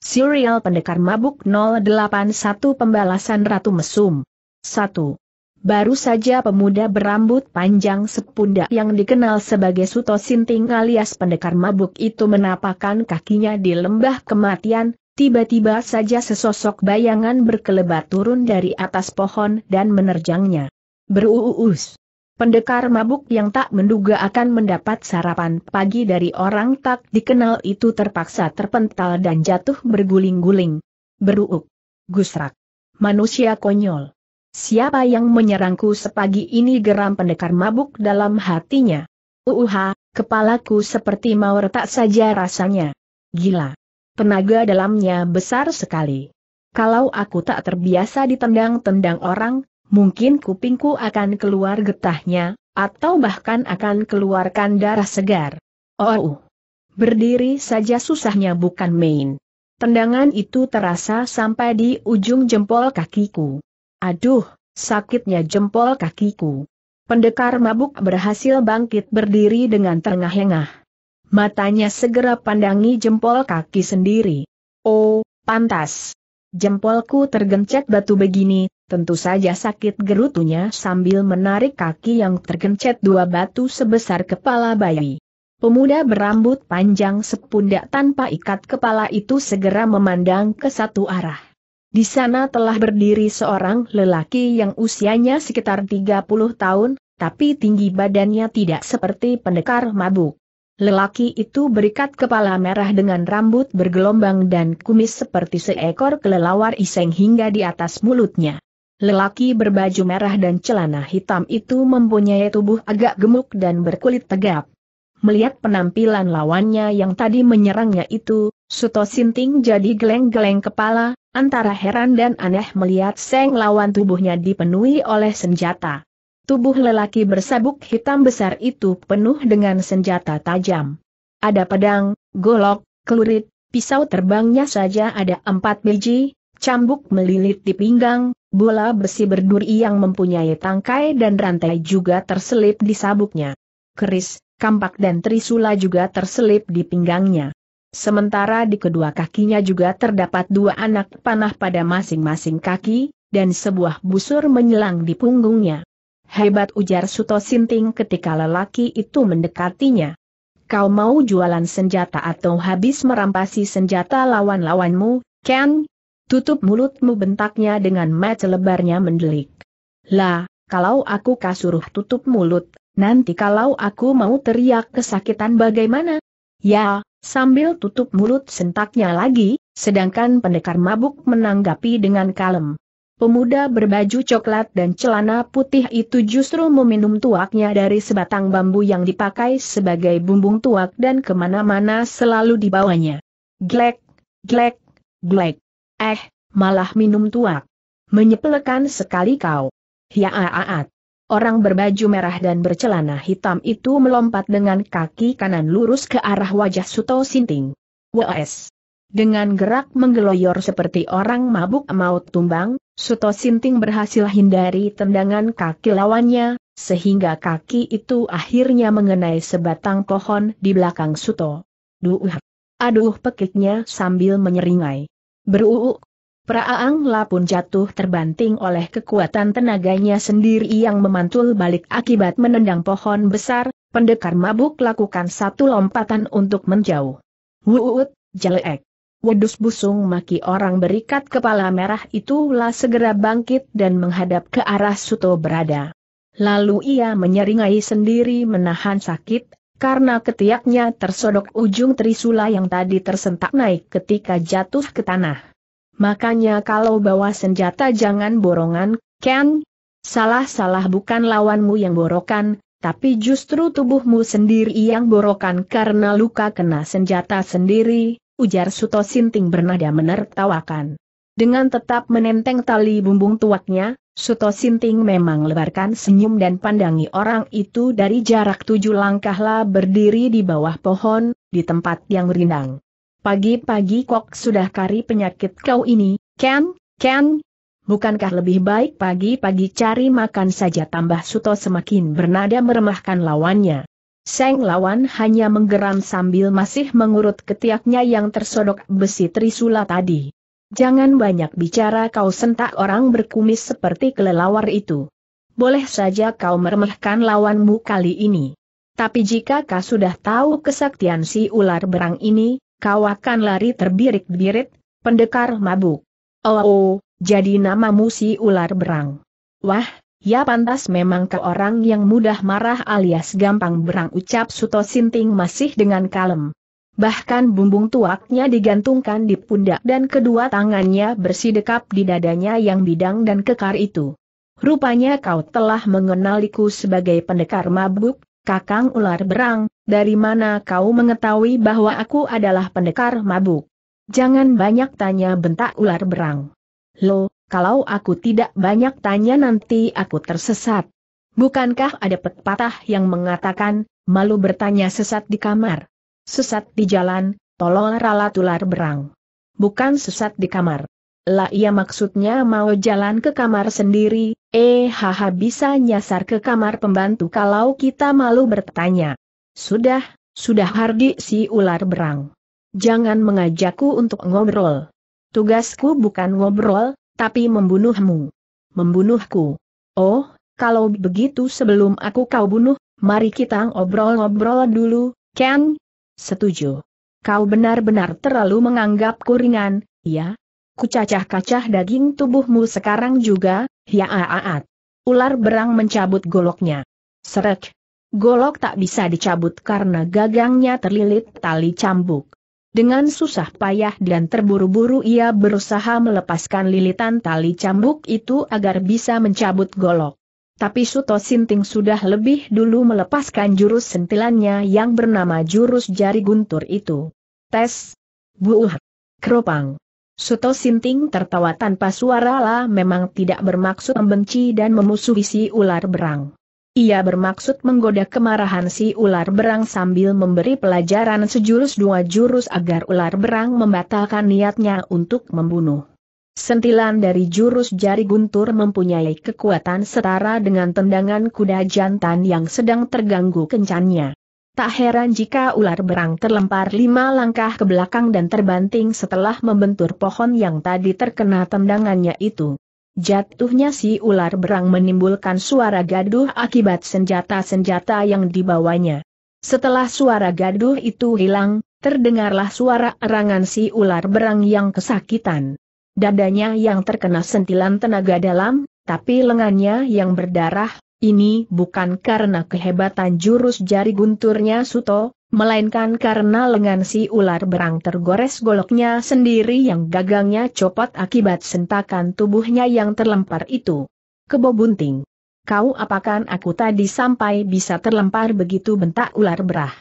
Serial Pendekar Mabuk 081 Pembalasan Ratu Mesum 1. Baru saja pemuda berambut panjang sepundak yang dikenal sebagai Suto Sinting alias Pendekar Mabuk itu menapakkan kakinya di lembah kematian, tiba-tiba saja sesosok bayangan berkelebat turun dari atas pohon dan menerjangnya. Beruus. Pendekar mabuk yang tak menduga akan mendapat sarapan pagi dari orang tak dikenal itu terpaksa terpental dan jatuh berguling-guling. Beruuk. Gusrak. Manusia konyol. Siapa yang menyerangku sepagi ini geram pendekar mabuk dalam hatinya. Uuha, kepalaku seperti mau retak saja rasanya. Gila. Tenaga dalamnya besar sekali. Kalau aku tak terbiasa ditendang-tendang orang, mungkin kupingku akan keluar getahnya, atau bahkan akan keluarkan darah segar. Oh, berdiri saja susahnya bukan main. Tendangan itu terasa sampai di ujung jempol kakiku. Aduh, sakitnya jempol kakiku. Pendekar mabuk berhasil bangkit berdiri dengan terengah-engah. Matanya segera pandangi jempol kaki sendiri. Oh, pantas. Jempolku tergencet batu begini, Tentu saja sakit gerutunya sambil menarik kaki yang tergencet dua batu sebesar kepala bayi. Pemuda berambut panjang sepundak tanpa ikat kepala itu segera memandang ke satu arah. Di sana telah berdiri seorang lelaki yang usianya sekitar 30 tahun, tapi tinggi badannya tidak seperti pendekar mabuk. Lelaki itu berikat kepala merah dengan rambut bergelombang dan kumis seperti seekor kelelawar iseng hingga di atas mulutnya. Lelaki berbaju merah dan celana hitam itu mempunyai tubuh agak gemuk dan berkulit tegap. Melihat penampilan lawannya yang tadi menyerangnya itu, Suto Sinting jadi geleng-geleng kepala, antara heran dan aneh melihat seng lawan tubuhnya dipenuhi oleh senjata. Tubuh lelaki bersabuk hitam besar itu penuh dengan senjata tajam. Ada pedang, golok, kelurit, pisau terbangnya saja ada empat biji, cambuk melilit di pinggang, Bola besi berduri yang mempunyai tangkai dan rantai juga terselip di sabuknya. Keris, kampak dan trisula juga terselip di pinggangnya. Sementara di kedua kakinya juga terdapat dua anak panah pada masing-masing kaki, dan sebuah busur menyelang di punggungnya. Hebat ujar Suto Sinting ketika lelaki itu mendekatinya. Kau mau jualan senjata atau habis merampasi senjata lawan-lawanmu, Ken? Tutup mulutmu bentaknya dengan mata lebarnya mendelik. Lah, kalau aku kasuruh tutup mulut, nanti kalau aku mau teriak kesakitan bagaimana? Ya, sambil tutup mulut sentaknya lagi, sedangkan pendekar mabuk menanggapi dengan kalem. Pemuda berbaju coklat dan celana putih itu justru meminum tuaknya dari sebatang bambu yang dipakai sebagai bumbung tuak dan kemana-mana selalu dibawanya. Glek, glek, glek. Eh, malah minum tua. Menyepelekan sekali kau. Ya Hiaaat. Orang berbaju merah dan bercelana hitam itu melompat dengan kaki kanan lurus ke arah wajah Suto Sinting. Wes. Dengan gerak menggeloyor seperti orang mabuk maut tumbang, Suto Sinting berhasil hindari tendangan kaki lawannya, sehingga kaki itu akhirnya mengenai sebatang pohon di belakang Suto. Duh! Aduh pekiknya sambil menyeringai. Beruuk. Praaang La pun jatuh terbanting oleh kekuatan tenaganya sendiri yang memantul balik akibat menendang pohon besar, pendekar mabuk lakukan satu lompatan untuk menjauh. Wuut, jelek. Wedus busung maki orang berikat kepala merah itulah segera bangkit dan menghadap ke arah Suto berada. Lalu ia menyeringai sendiri menahan sakit, karena ketiaknya tersodok ujung trisula yang tadi tersentak naik ketika jatuh ke tanah. Makanya kalau bawa senjata jangan borongan, Ken. Salah-salah bukan lawanmu yang borokan, tapi justru tubuhmu sendiri yang borokan karena luka kena senjata sendiri, ujar Suto Sinting bernada menertawakan. Dengan tetap menenteng tali bumbung tuaknya, Suto Sinting memang lebarkan senyum dan pandangi orang itu dari jarak tujuh langkahlah berdiri di bawah pohon, di tempat yang rindang. Pagi-pagi kok sudah kari penyakit kau ini, Ken, Ken? Bukankah lebih baik pagi-pagi cari makan saja tambah Suto semakin bernada meremahkan lawannya. Seng lawan hanya menggeram sambil masih mengurut ketiaknya yang tersodok besi trisula tadi. Jangan banyak bicara kau sentak orang berkumis seperti kelelawar itu. Boleh saja kau meremehkan lawanmu kali ini. Tapi jika kau sudah tahu kesaktian si ular berang ini, kau akan lari terbirik birit pendekar mabuk. Oh, oh, jadi namamu si ular berang. Wah, ya pantas memang ke orang yang mudah marah alias gampang berang ucap Suto Sinting masih dengan kalem. Bahkan bumbung tuaknya digantungkan di pundak dan kedua tangannya bersidekap di dadanya yang bidang dan kekar itu. Rupanya kau telah mengenaliku sebagai pendekar mabuk, kakang ular berang, dari mana kau mengetahui bahwa aku adalah pendekar mabuk? Jangan banyak tanya bentak ular berang. Lo, kalau aku tidak banyak tanya nanti aku tersesat. Bukankah ada pepatah yang mengatakan, malu bertanya sesat di kamar? Sesat di jalan, tolong ralat ular berang. Bukan sesat di kamar. Lah ia maksudnya mau jalan ke kamar sendiri, eh haha bisa nyasar ke kamar pembantu kalau kita malu bertanya. Sudah, sudah hardi si ular berang. Jangan mengajakku untuk ngobrol. Tugasku bukan ngobrol, tapi membunuhmu. Membunuhku. Oh, kalau begitu sebelum aku kau bunuh, mari kita ngobrol-ngobrol dulu, Ken, Setuju. Kau benar-benar terlalu menganggapku ringan, ya? Kucacah-kacah daging tubuhmu sekarang juga, ya aaat. Ular berang mencabut goloknya. Serek. Golok tak bisa dicabut karena gagangnya terlilit tali cambuk. Dengan susah payah dan terburu-buru ia berusaha melepaskan lilitan tali cambuk itu agar bisa mencabut golok. Tapi Suto Sinting sudah lebih dulu melepaskan jurus sentilannya yang bernama jurus jari guntur itu. Tes. Buuh. Keropang. Suto Sinting tertawa tanpa suara lah memang tidak bermaksud membenci dan memusuhi si ular berang. Ia bermaksud menggoda kemarahan si ular berang sambil memberi pelajaran sejurus dua jurus agar ular berang membatalkan niatnya untuk membunuh. Sentilan dari jurus jari guntur mempunyai kekuatan setara dengan tendangan kuda jantan yang sedang terganggu kencannya. Tak heran jika ular berang terlempar lima langkah ke belakang dan terbanting setelah membentur pohon yang tadi terkena tendangannya itu. Jatuhnya si ular berang menimbulkan suara gaduh akibat senjata-senjata yang dibawanya. Setelah suara gaduh itu hilang, terdengarlah suara erangan si ular berang yang kesakitan dadanya yang terkena sentilan tenaga dalam, tapi lengannya yang berdarah, ini bukan karena kehebatan jurus jari gunturnya Suto, melainkan karena lengan si ular berang tergores goloknya sendiri yang gagangnya copot akibat sentakan tubuhnya yang terlempar itu. Kebo bunting. Kau apakan aku tadi sampai bisa terlempar begitu bentak ular berah.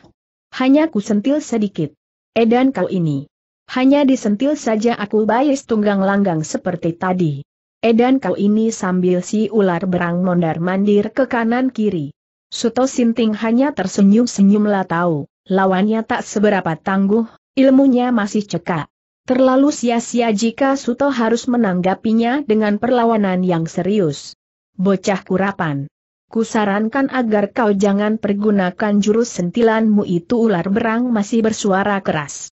Hanya ku sentil sedikit. Edan kau ini. Hanya disentil saja aku bayis tunggang langgang seperti tadi. Edan kau ini sambil si ular berang mondar-mandir ke kanan-kiri. Suto Sinting hanya tersenyum-senyumlah tahu, lawannya tak seberapa tangguh, ilmunya masih cekak. Terlalu sia-sia jika Suto harus menanggapinya dengan perlawanan yang serius. Bocah kurapan. Kusarankan agar kau jangan pergunakan jurus sentilanmu itu ular berang masih bersuara keras.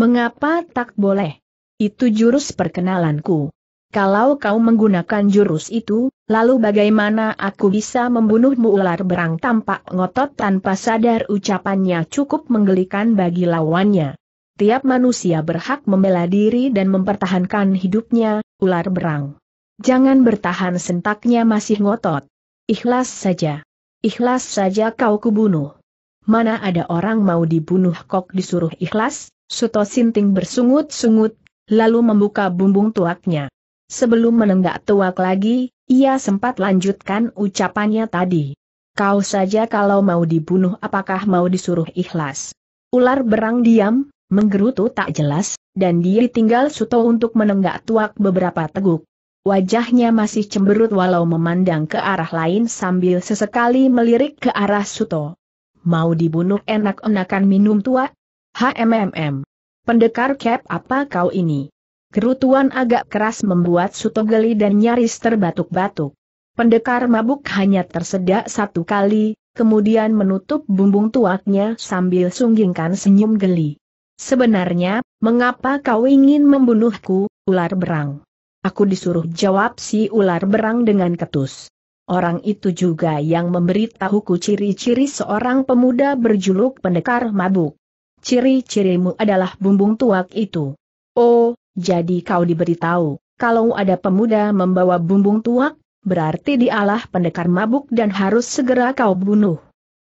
Mengapa tak boleh? Itu jurus perkenalanku. Kalau kau menggunakan jurus itu, lalu bagaimana aku bisa membunuhmu ular berang tampak ngotot tanpa sadar ucapannya cukup menggelikan bagi lawannya. Tiap manusia berhak membela diri dan mempertahankan hidupnya, ular berang. Jangan bertahan sentaknya masih ngotot. Ikhlas saja. Ikhlas saja kau kubunuh. Mana ada orang mau dibunuh kok disuruh ikhlas? Suto Sinting bersungut-sungut, lalu membuka bumbung tuaknya. Sebelum menenggak tuak lagi, ia sempat lanjutkan ucapannya tadi. Kau saja kalau mau dibunuh apakah mau disuruh ikhlas? Ular berang diam, menggerutu tak jelas, dan dia tinggal Suto untuk menenggak tuak beberapa teguk. Wajahnya masih cemberut walau memandang ke arah lain sambil sesekali melirik ke arah Suto. Mau dibunuh enak-enakan minum tuak? HMMM. Pendekar cap apa kau ini? Kerutuan agak keras membuat Suto geli dan nyaris terbatuk-batuk. Pendekar mabuk hanya tersedak satu kali, kemudian menutup bumbung tuaknya sambil sunggingkan senyum geli. Sebenarnya, mengapa kau ingin membunuhku, ular berang? Aku disuruh jawab si ular berang dengan ketus. Orang itu juga yang memberitahuku ciri-ciri seorang pemuda berjuluk pendekar mabuk ciri-cirimu adalah bumbung tuak itu. Oh, jadi kau diberitahu, kalau ada pemuda membawa bumbung tuak, berarti dialah pendekar mabuk dan harus segera kau bunuh.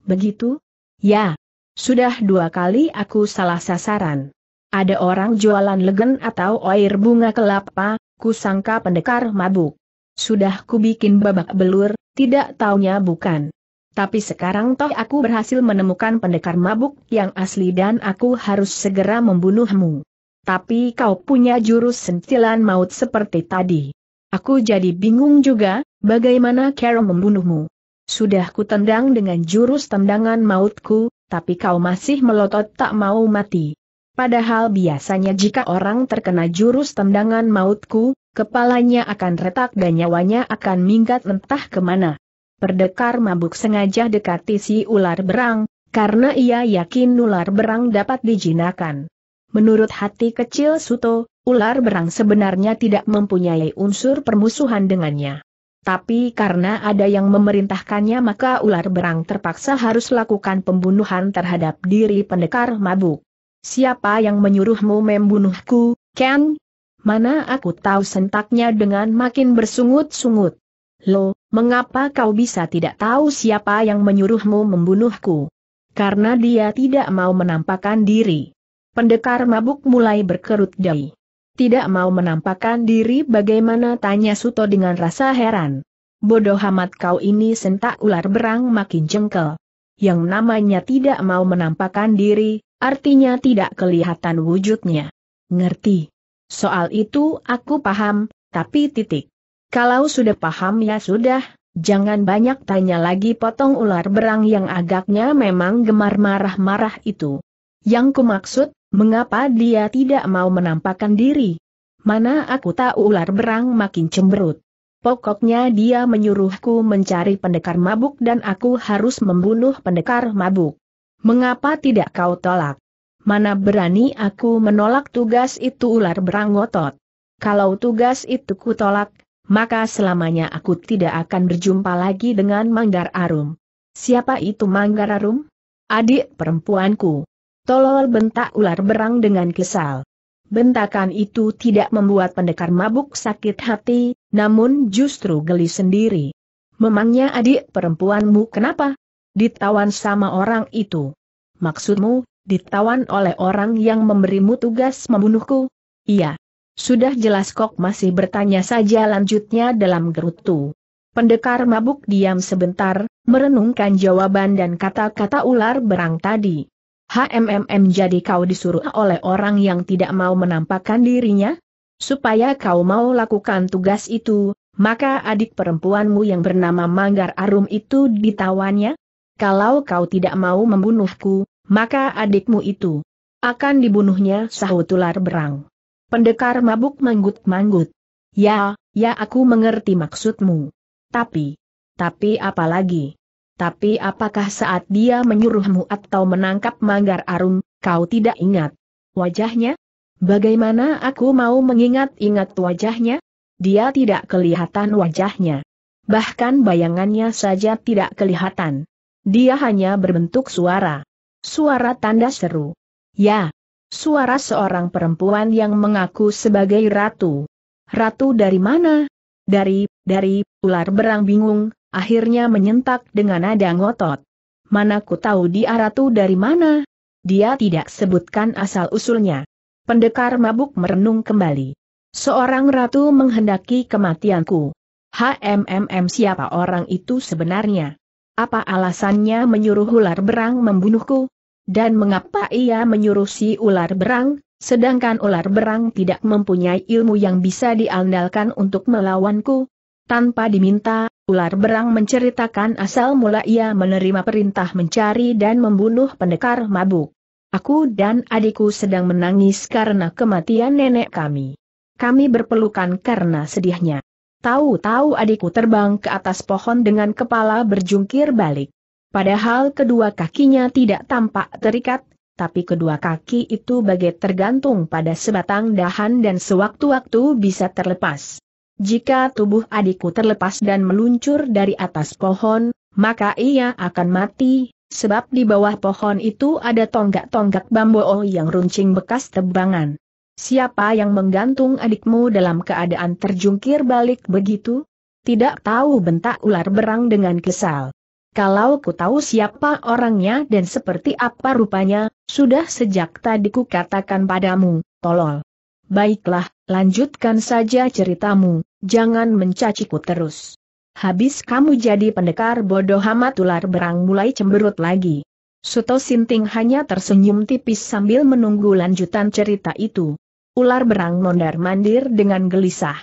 Begitu? Ya. Sudah dua kali aku salah sasaran. Ada orang jualan legen atau air bunga kelapa, kusangka pendekar mabuk. Sudah kubikin babak belur, tidak taunya bukan. Tapi sekarang toh aku berhasil menemukan pendekar mabuk yang asli dan aku harus segera membunuhmu. Tapi kau punya jurus sentilan maut seperti tadi. Aku jadi bingung juga, bagaimana Carol membunuhmu. Sudah ku tendang dengan jurus tendangan mautku, tapi kau masih melotot tak mau mati. Padahal biasanya jika orang terkena jurus tendangan mautku, kepalanya akan retak dan nyawanya akan minggat entah kemana. Perdekar mabuk sengaja dekati si ular berang, karena ia yakin ular berang dapat dijinakan. Menurut hati kecil Suto, ular berang sebenarnya tidak mempunyai unsur permusuhan dengannya. Tapi karena ada yang memerintahkannya maka ular berang terpaksa harus lakukan pembunuhan terhadap diri pendekar mabuk. Siapa yang menyuruhmu membunuhku, Ken? Mana aku tahu sentaknya dengan makin bersungut-sungut. Lo, mengapa kau bisa tidak tahu siapa yang menyuruhmu membunuhku? Karena dia tidak mau menampakkan diri. Pendekar mabuk mulai berkerut dahi. Tidak mau menampakkan diri bagaimana tanya Suto dengan rasa heran. Bodoh amat kau ini sentak ular berang makin jengkel. Yang namanya tidak mau menampakkan diri, artinya tidak kelihatan wujudnya. Ngerti. Soal itu aku paham, tapi titik. Kalau sudah paham ya sudah, jangan banyak tanya lagi potong ular berang yang agaknya memang gemar marah-marah itu. Yang kumaksud, mengapa dia tidak mau menampakkan diri? Mana aku tahu ular berang makin cemberut. Pokoknya dia menyuruhku mencari pendekar mabuk dan aku harus membunuh pendekar mabuk. Mengapa tidak kau tolak? Mana berani aku menolak tugas itu ular berang ngotot. Kalau tugas itu ku tolak, maka selamanya aku tidak akan berjumpa lagi dengan Manggar Arum. Siapa itu Manggar Arum? Adik perempuanku. Tolol bentak ular berang dengan kesal. Bentakan itu tidak membuat pendekar mabuk sakit hati, namun justru geli sendiri. Memangnya adik perempuanmu kenapa? Ditawan sama orang itu. Maksudmu, ditawan oleh orang yang memberimu tugas membunuhku? Iya, sudah jelas kok masih bertanya saja lanjutnya dalam gerutu. Pendekar mabuk diam sebentar, merenungkan jawaban dan kata-kata ular berang tadi. HMMM jadi kau disuruh oleh orang yang tidak mau menampakkan dirinya? Supaya kau mau lakukan tugas itu, maka adik perempuanmu yang bernama Manggar Arum itu ditawannya? Kalau kau tidak mau membunuhku, maka adikmu itu akan dibunuhnya sahut ular berang. Pendekar mabuk manggut-manggut. Ya, ya aku mengerti maksudmu. Tapi, tapi apa lagi? Tapi apakah saat dia menyuruhmu atau menangkap Manggar Arum, kau tidak ingat? Wajahnya? Bagaimana aku mau mengingat-ingat wajahnya? Dia tidak kelihatan wajahnya. Bahkan bayangannya saja tidak kelihatan. Dia hanya berbentuk suara. Suara tanda seru. Ya, Suara seorang perempuan yang mengaku sebagai ratu. Ratu dari mana? Dari, dari, ular berang bingung, akhirnya menyentak dengan nada ngotot. Mana ku tahu dia ratu dari mana? Dia tidak sebutkan asal-usulnya. Pendekar mabuk merenung kembali. Seorang ratu menghendaki kematianku. HMMM siapa orang itu sebenarnya? Apa alasannya menyuruh ular berang membunuhku? Dan mengapa ia menyuruh si ular berang, sedangkan ular berang tidak mempunyai ilmu yang bisa diandalkan untuk melawanku? Tanpa diminta, ular berang menceritakan asal mula ia menerima perintah mencari dan membunuh pendekar mabuk. Aku dan adikku sedang menangis karena kematian nenek kami. Kami berpelukan karena sedihnya. Tahu-tahu adikku terbang ke atas pohon dengan kepala berjungkir balik. Padahal kedua kakinya tidak tampak terikat, tapi kedua kaki itu bagai tergantung pada sebatang dahan dan sewaktu-waktu bisa terlepas. Jika tubuh adikku terlepas dan meluncur dari atas pohon, maka ia akan mati, sebab di bawah pohon itu ada tonggak-tonggak bambu oh yang runcing bekas tebangan. Siapa yang menggantung adikmu dalam keadaan terjungkir balik begitu? Tidak tahu bentak ular berang dengan kesal. Kalau ku tahu siapa orangnya dan seperti apa rupanya, sudah sejak tadi ku katakan padamu, tolol. Baiklah, lanjutkan saja ceritamu, jangan mencaciku terus. Habis kamu jadi pendekar bodoh amat ular berang mulai cemberut lagi. Suto Sinting hanya tersenyum tipis sambil menunggu lanjutan cerita itu. Ular berang mondar-mandir dengan gelisah.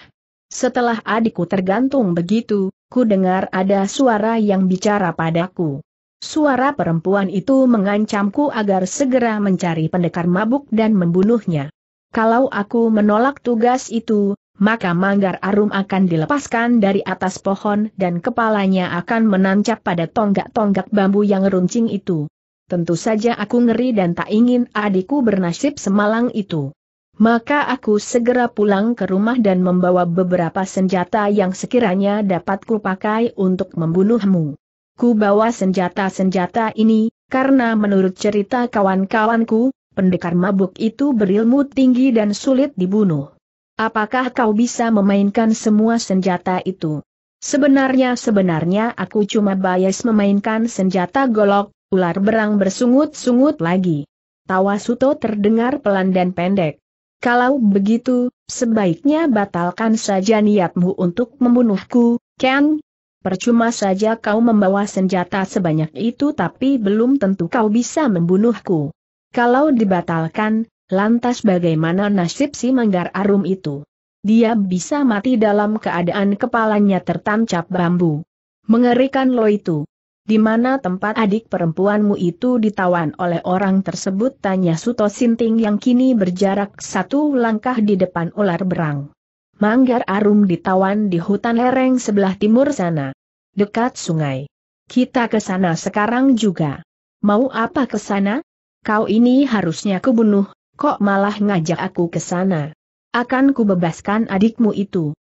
Setelah adikku tergantung begitu, ku dengar ada suara yang bicara padaku. Suara perempuan itu mengancamku agar segera mencari pendekar mabuk dan membunuhnya. Kalau aku menolak tugas itu, maka Manggar Arum akan dilepaskan dari atas pohon dan kepalanya akan menancap pada tonggak-tonggak bambu yang runcing itu. Tentu saja aku ngeri dan tak ingin adikku bernasib semalang itu. Maka aku segera pulang ke rumah dan membawa beberapa senjata yang sekiranya dapat kupakai untuk membunuhmu. Ku bawa senjata-senjata ini, karena menurut cerita kawan-kawanku, pendekar mabuk itu berilmu tinggi dan sulit dibunuh. Apakah kau bisa memainkan semua senjata itu? Sebenarnya-sebenarnya aku cuma bias memainkan senjata golok, ular berang bersungut-sungut lagi. Tawa Suto terdengar pelan dan pendek. Kalau begitu, sebaiknya batalkan saja niatmu untuk membunuhku, Ken. Percuma saja kau membawa senjata sebanyak itu tapi belum tentu kau bisa membunuhku. Kalau dibatalkan, lantas bagaimana nasib si Manggar Arum itu? Dia bisa mati dalam keadaan kepalanya tertancap bambu. Mengerikan lo itu. Di mana tempat adik perempuanmu itu ditawan oleh orang tersebut tanya Suto Sinting yang kini berjarak satu langkah di depan ular berang. Manggar Arum ditawan di hutan lereng sebelah timur sana. Dekat sungai. Kita ke sana sekarang juga. Mau apa ke sana? Kau ini harusnya kubunuh, kok malah ngajak aku ke sana. Akan kubebaskan adikmu itu.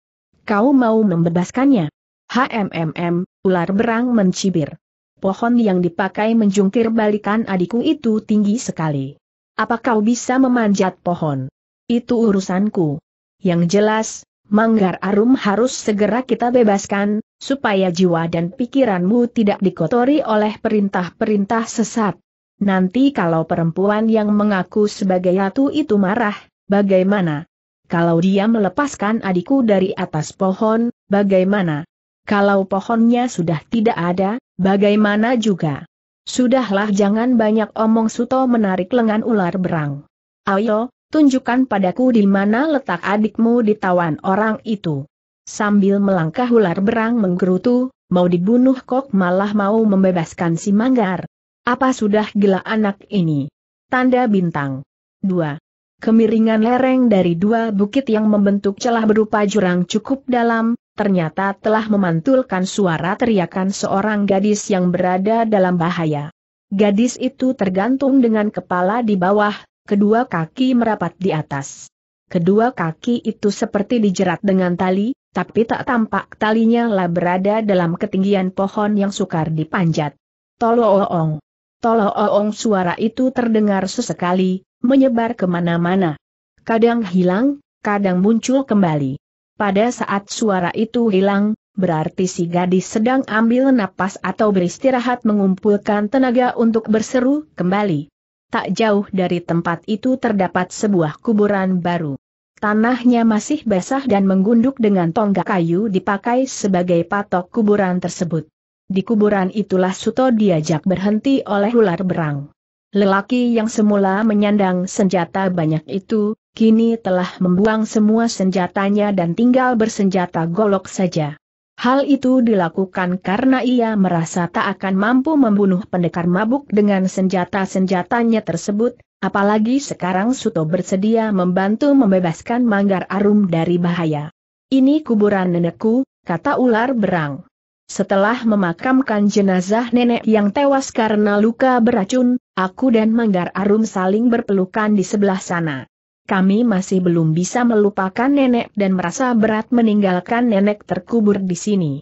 Kau mau membebaskannya? HMMM, ular berang mencibir pohon yang dipakai menjungkir balikan adikku itu tinggi sekali. Apa kau bisa memanjat pohon? Itu urusanku. Yang jelas, Manggar Arum harus segera kita bebaskan, supaya jiwa dan pikiranmu tidak dikotori oleh perintah-perintah sesat. Nanti kalau perempuan yang mengaku sebagai ratu itu marah, bagaimana? Kalau dia melepaskan adikku dari atas pohon, bagaimana? Kalau pohonnya sudah tidak ada, bagaimana juga? Sudahlah jangan banyak omong Suto menarik lengan ular berang. Ayo, tunjukkan padaku di mana letak adikmu ditawan orang itu. Sambil melangkah ular berang menggerutu, mau dibunuh kok malah mau membebaskan si manggar. Apa sudah gila anak ini? Tanda bintang. 2. Kemiringan lereng dari dua bukit yang membentuk celah berupa jurang cukup dalam, ternyata telah memantulkan suara teriakan seorang gadis yang berada dalam bahaya. Gadis itu tergantung dengan kepala di bawah, kedua kaki merapat di atas. Kedua kaki itu seperti dijerat dengan tali, tapi tak tampak talinya lah berada dalam ketinggian pohon yang sukar dipanjat. Tolooong. Tolooong suara itu terdengar sesekali, menyebar kemana-mana. Kadang hilang, kadang muncul kembali. Pada saat suara itu hilang, berarti si gadis sedang ambil napas atau beristirahat mengumpulkan tenaga untuk berseru kembali. Tak jauh dari tempat itu terdapat sebuah kuburan baru. Tanahnya masih basah dan menggunduk dengan tonggak kayu dipakai sebagai patok kuburan tersebut. Di kuburan itulah Suto diajak berhenti oleh ular berang. Lelaki yang semula menyandang senjata banyak itu, kini telah membuang semua senjatanya dan tinggal bersenjata golok saja. Hal itu dilakukan karena ia merasa tak akan mampu membunuh pendekar mabuk dengan senjata-senjatanya tersebut, apalagi sekarang Suto bersedia membantu membebaskan Manggar Arum dari bahaya. Ini kuburan nenekku, kata ular berang. Setelah memakamkan jenazah nenek yang tewas karena luka beracun, Aku dan Manggar Arum saling berpelukan di sebelah sana. Kami masih belum bisa melupakan nenek dan merasa berat meninggalkan nenek terkubur di sini.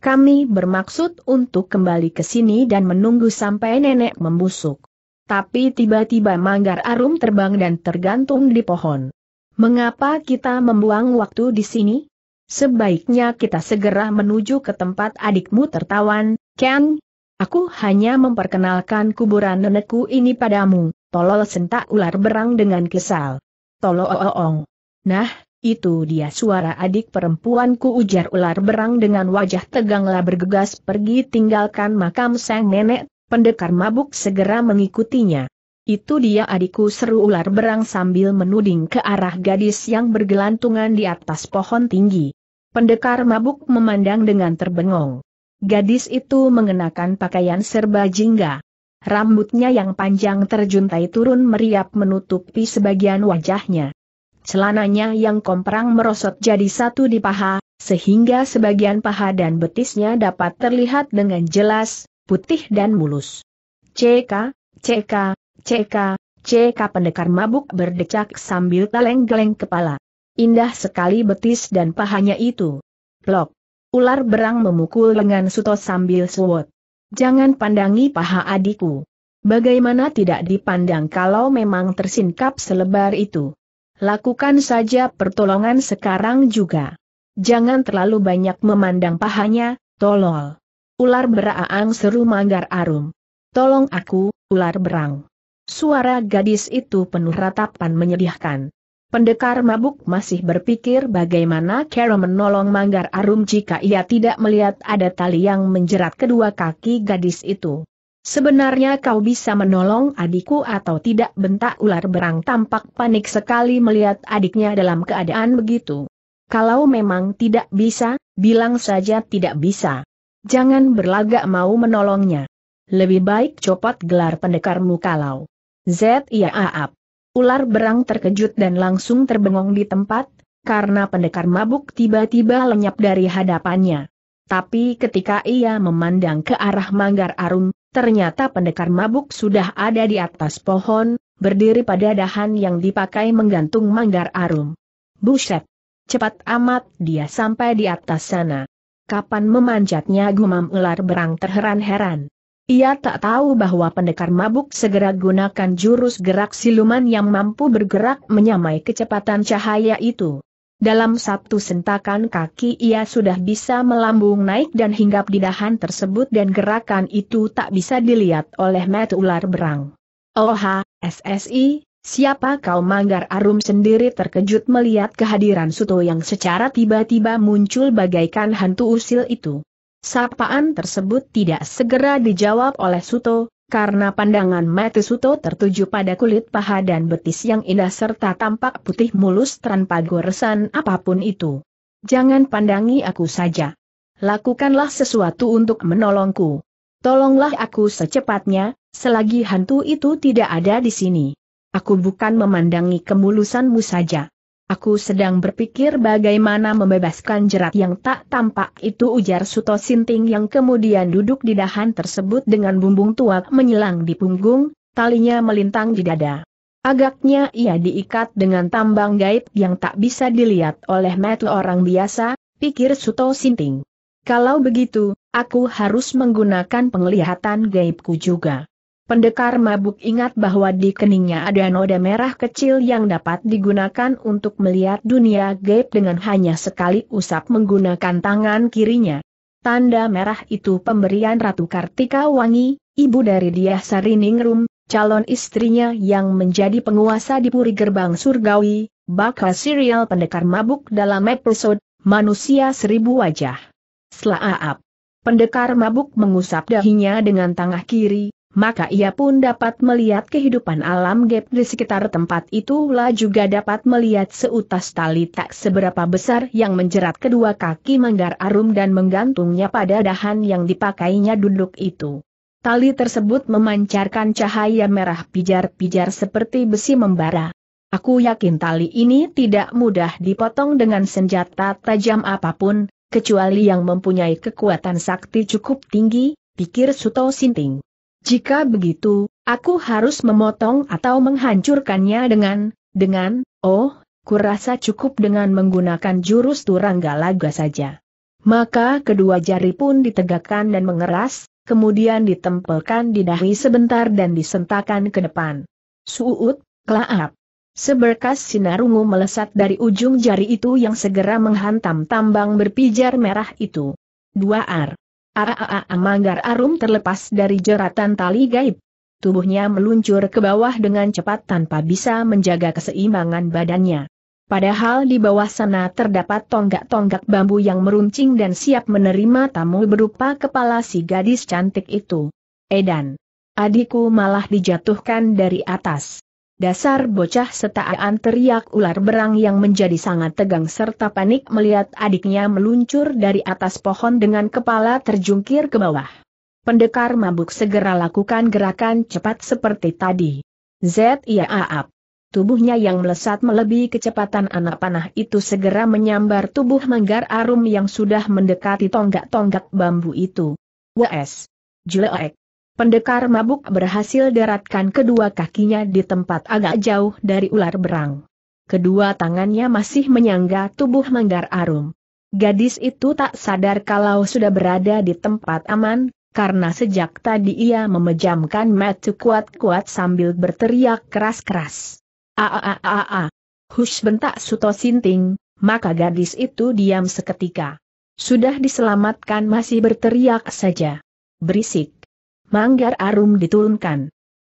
Kami bermaksud untuk kembali ke sini dan menunggu sampai nenek membusuk. Tapi tiba-tiba Manggar Arum terbang dan tergantung di pohon. Mengapa kita membuang waktu di sini? Sebaiknya kita segera menuju ke tempat adikmu tertawan, Ken, Aku hanya memperkenalkan kuburan nenekku ini padamu, tolol sentak ular berang dengan kesal. Tolo oong. Nah, itu dia suara adik perempuanku ujar ular berang dengan wajah teganglah bergegas pergi tinggalkan makam sang nenek, pendekar mabuk segera mengikutinya. Itu dia adikku seru ular berang sambil menuding ke arah gadis yang bergelantungan di atas pohon tinggi. Pendekar mabuk memandang dengan terbengong. Gadis itu mengenakan pakaian serba jingga. Rambutnya yang panjang terjuntai turun meriap menutupi sebagian wajahnya. Celananya yang komprang merosot jadi satu di paha, sehingga sebagian paha dan betisnya dapat terlihat dengan jelas, putih dan mulus. CK, CK, CK, CK pendekar mabuk berdecak sambil teleng-geleng kepala. Indah sekali betis dan pahanya itu. Plok. Ular berang memukul lengan Suto sambil suwot. Jangan pandangi paha adikku. Bagaimana tidak dipandang kalau memang tersingkap selebar itu. Lakukan saja pertolongan sekarang juga. Jangan terlalu banyak memandang pahanya, tolol. Ular beraang seru manggar arum. Tolong aku, ular berang. Suara gadis itu penuh ratapan menyedihkan. Pendekar mabuk masih berpikir bagaimana Kero menolong Manggar Arum jika ia tidak melihat ada tali yang menjerat kedua kaki gadis itu. Sebenarnya kau bisa menolong adikku atau tidak bentak ular berang tampak panik sekali melihat adiknya dalam keadaan begitu. Kalau memang tidak bisa, bilang saja tidak bisa. Jangan berlagak mau menolongnya. Lebih baik copot gelar pendekarmu kalau. Z ia ya, Ular berang terkejut dan langsung terbengong di tempat, karena pendekar mabuk tiba-tiba lenyap dari hadapannya. Tapi ketika ia memandang ke arah Manggar Arum, ternyata pendekar mabuk sudah ada di atas pohon, berdiri pada dahan yang dipakai menggantung Manggar Arum. Buset! Cepat amat dia sampai di atas sana. Kapan memanjatnya gumam ular berang terheran-heran. Ia tak tahu bahwa pendekar mabuk segera gunakan jurus gerak siluman yang mampu bergerak menyamai kecepatan cahaya itu. Dalam satu sentakan kaki ia sudah bisa melambung naik dan hinggap di dahan tersebut dan gerakan itu tak bisa dilihat oleh mata ular berang. Oha, SSI, siapa kau manggar arum sendiri terkejut melihat kehadiran Suto yang secara tiba-tiba muncul bagaikan hantu usil itu. Sapaan tersebut tidak segera dijawab oleh Suto, karena pandangan mata Suto tertuju pada kulit paha dan betis yang indah serta tampak putih mulus tanpa goresan apapun itu. Jangan pandangi aku saja. Lakukanlah sesuatu untuk menolongku. Tolonglah aku secepatnya, selagi hantu itu tidak ada di sini. Aku bukan memandangi kemulusanmu saja. Aku sedang berpikir bagaimana membebaskan jerat yang tak tampak itu ujar Suto Sinting yang kemudian duduk di dahan tersebut dengan bumbung tuak menyilang di punggung, talinya melintang di dada. Agaknya ia diikat dengan tambang gaib yang tak bisa dilihat oleh mata orang biasa, pikir Suto Sinting. Kalau begitu, aku harus menggunakan penglihatan gaibku juga. Pendekar mabuk ingat bahwa di keningnya ada noda merah kecil yang dapat digunakan untuk melihat dunia gaib dengan hanya sekali usap menggunakan tangan kirinya. Tanda merah itu pemberian Ratu Kartika Wangi, ibu dari Diah Sariningrum, calon istrinya yang menjadi penguasa di Puri Gerbang Surgawi, bakal serial pendekar mabuk dalam episode Manusia Seribu Wajah. Selaap. Pendekar mabuk mengusap dahinya dengan tangan kiri, maka ia pun dapat melihat kehidupan alam gap di sekitar tempat itu, itulah juga dapat melihat seutas tali tak seberapa besar yang menjerat kedua kaki Manggar Arum dan menggantungnya pada dahan yang dipakainya duduk itu. Tali tersebut memancarkan cahaya merah pijar-pijar seperti besi membara. Aku yakin tali ini tidak mudah dipotong dengan senjata tajam apapun, kecuali yang mempunyai kekuatan sakti cukup tinggi, pikir Suto Sinting. Jika begitu, aku harus memotong atau menghancurkannya dengan, dengan, oh, kurasa cukup dengan menggunakan jurus Turanggalaga saja. Maka kedua jari pun ditegakkan dan mengeras, kemudian ditempelkan di dahi sebentar dan disentakan ke depan. Suut, klaap. Seberkas sinar ungu melesat dari ujung jari itu yang segera menghantam tambang berpijar merah itu. Dua ar. Araa Manggar Arum terlepas dari jeratan tali gaib. Tubuhnya meluncur ke bawah dengan cepat tanpa bisa menjaga keseimbangan badannya. Padahal di bawah sana terdapat tonggak-tonggak bambu yang meruncing dan siap menerima tamu berupa kepala si gadis cantik itu. Edan. Adikku malah dijatuhkan dari atas. Dasar bocah setaan teriak ular berang yang menjadi sangat tegang serta panik melihat adiknya meluncur dari atas pohon dengan kepala terjungkir ke bawah. Pendekar mabuk segera lakukan gerakan cepat seperti tadi. Z ya, Tubuhnya yang melesat melebihi kecepatan anak panah itu segera menyambar tubuh Manggar Arum yang sudah mendekati tonggak-tonggak bambu itu. WS. Jelek. Pendekar mabuk berhasil daratkan kedua kakinya di tempat agak jauh dari ular berang. Kedua tangannya masih menyangga tubuh Manggar Arum. Gadis itu tak sadar kalau sudah berada di tempat aman, karena sejak tadi ia memejamkan mata kuat-kuat sambil berteriak keras-keras. Aaaa. Hush bentak Suto Sinting, maka gadis itu diam seketika. Sudah diselamatkan masih berteriak saja. Berisik. Manggar Arum diturunkan.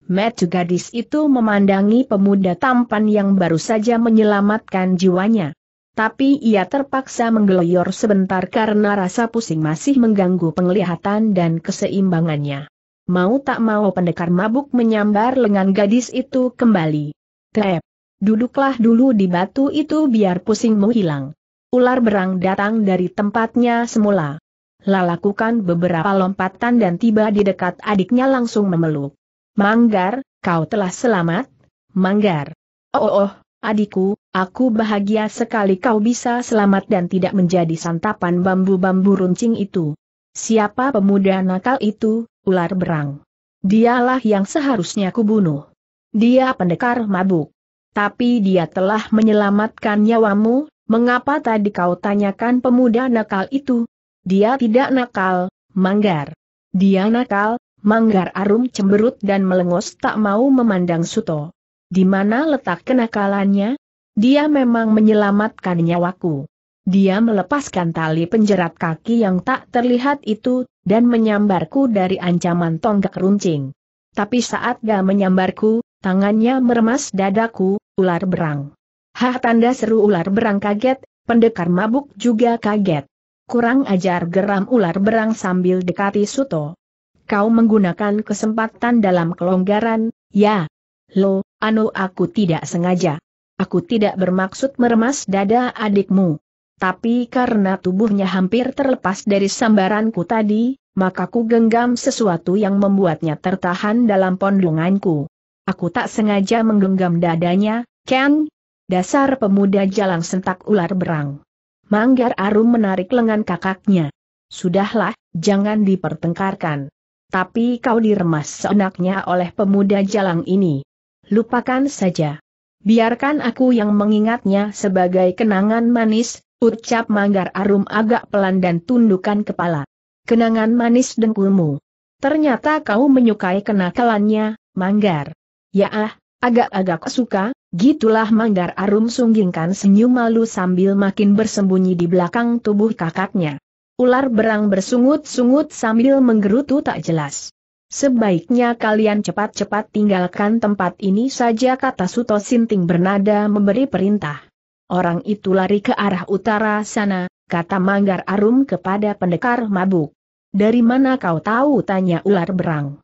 Metu gadis itu memandangi pemuda tampan yang baru saja menyelamatkan jiwanya. Tapi ia terpaksa menggeloyor sebentar karena rasa pusing masih mengganggu penglihatan dan keseimbangannya. Mau tak mau pendekar mabuk menyambar lengan gadis itu kembali. Tep, duduklah dulu di batu itu biar pusingmu hilang. Ular berang datang dari tempatnya semula. Lalakukan beberapa lompatan dan tiba di dekat adiknya langsung memeluk. Manggar, kau telah selamat? Manggar. Oh, oh, oh adikku, aku bahagia sekali kau bisa selamat dan tidak menjadi santapan bambu-bambu runcing itu. Siapa pemuda nakal itu, ular berang? Dialah yang seharusnya kubunuh. Dia pendekar mabuk. Tapi dia telah menyelamatkan nyawamu, mengapa tadi kau tanyakan pemuda nakal itu? Dia tidak nakal, manggar. Dia nakal, manggar arum cemberut dan melengos tak mau memandang Suto. Di mana letak kenakalannya? Dia memang menyelamatkan nyawaku. Dia melepaskan tali penjerat kaki yang tak terlihat itu, dan menyambarku dari ancaman tonggak runcing. Tapi saat dia menyambarku, tangannya meremas dadaku, ular berang. Hah tanda seru ular berang kaget, pendekar mabuk juga kaget. Kurang ajar geram ular berang sambil dekati Suto. Kau menggunakan kesempatan dalam kelonggaran, ya. Lo, anu aku tidak sengaja. Aku tidak bermaksud meremas dada adikmu. Tapi karena tubuhnya hampir terlepas dari sambaranku tadi, maka ku genggam sesuatu yang membuatnya tertahan dalam pondonganku. Aku tak sengaja menggenggam dadanya, Ken, Dasar pemuda jalang sentak ular berang. Manggar Arum menarik lengan kakaknya. Sudahlah, jangan dipertengkarkan. Tapi kau diremas seenaknya oleh pemuda jalang ini. Lupakan saja. Biarkan aku yang mengingatnya sebagai kenangan manis, ucap Manggar Arum agak pelan dan tundukkan kepala. Kenangan manis dengkulmu. Ternyata kau menyukai kenakalannya, Manggar. Ya ah, agak-agak suka, Gitulah Manggar Arum sunggingkan senyum malu sambil makin bersembunyi di belakang tubuh kakaknya. Ular berang bersungut-sungut sambil menggerutu tak jelas. Sebaiknya kalian cepat-cepat tinggalkan tempat ini saja kata Suto Sinting bernada memberi perintah. Orang itu lari ke arah utara sana, kata Manggar Arum kepada pendekar mabuk. Dari mana kau tahu tanya ular berang.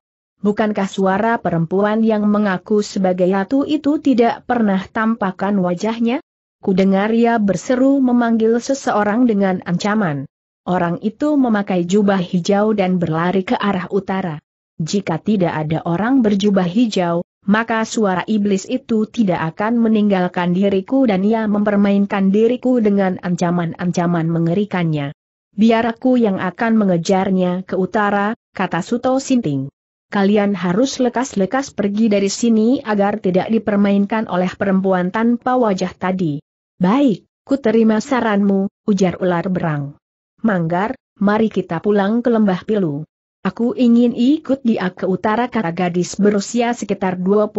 Bukankah suara perempuan yang mengaku sebagai Yatu itu tidak pernah tampakkan wajahnya? Kudengar ia berseru memanggil seseorang dengan ancaman. Orang itu memakai jubah hijau dan berlari ke arah utara. Jika tidak ada orang berjubah hijau, maka suara iblis itu tidak akan meninggalkan diriku dan ia mempermainkan diriku dengan ancaman-ancaman mengerikannya. Biar aku yang akan mengejarnya ke utara, kata Suto Sinting kalian harus lekas-lekas pergi dari sini agar tidak dipermainkan oleh perempuan tanpa wajah tadi. Baik, ku terima saranmu, ujar ular berang. Manggar, mari kita pulang ke lembah pilu. Aku ingin ikut dia ke utara kata gadis berusia sekitar 25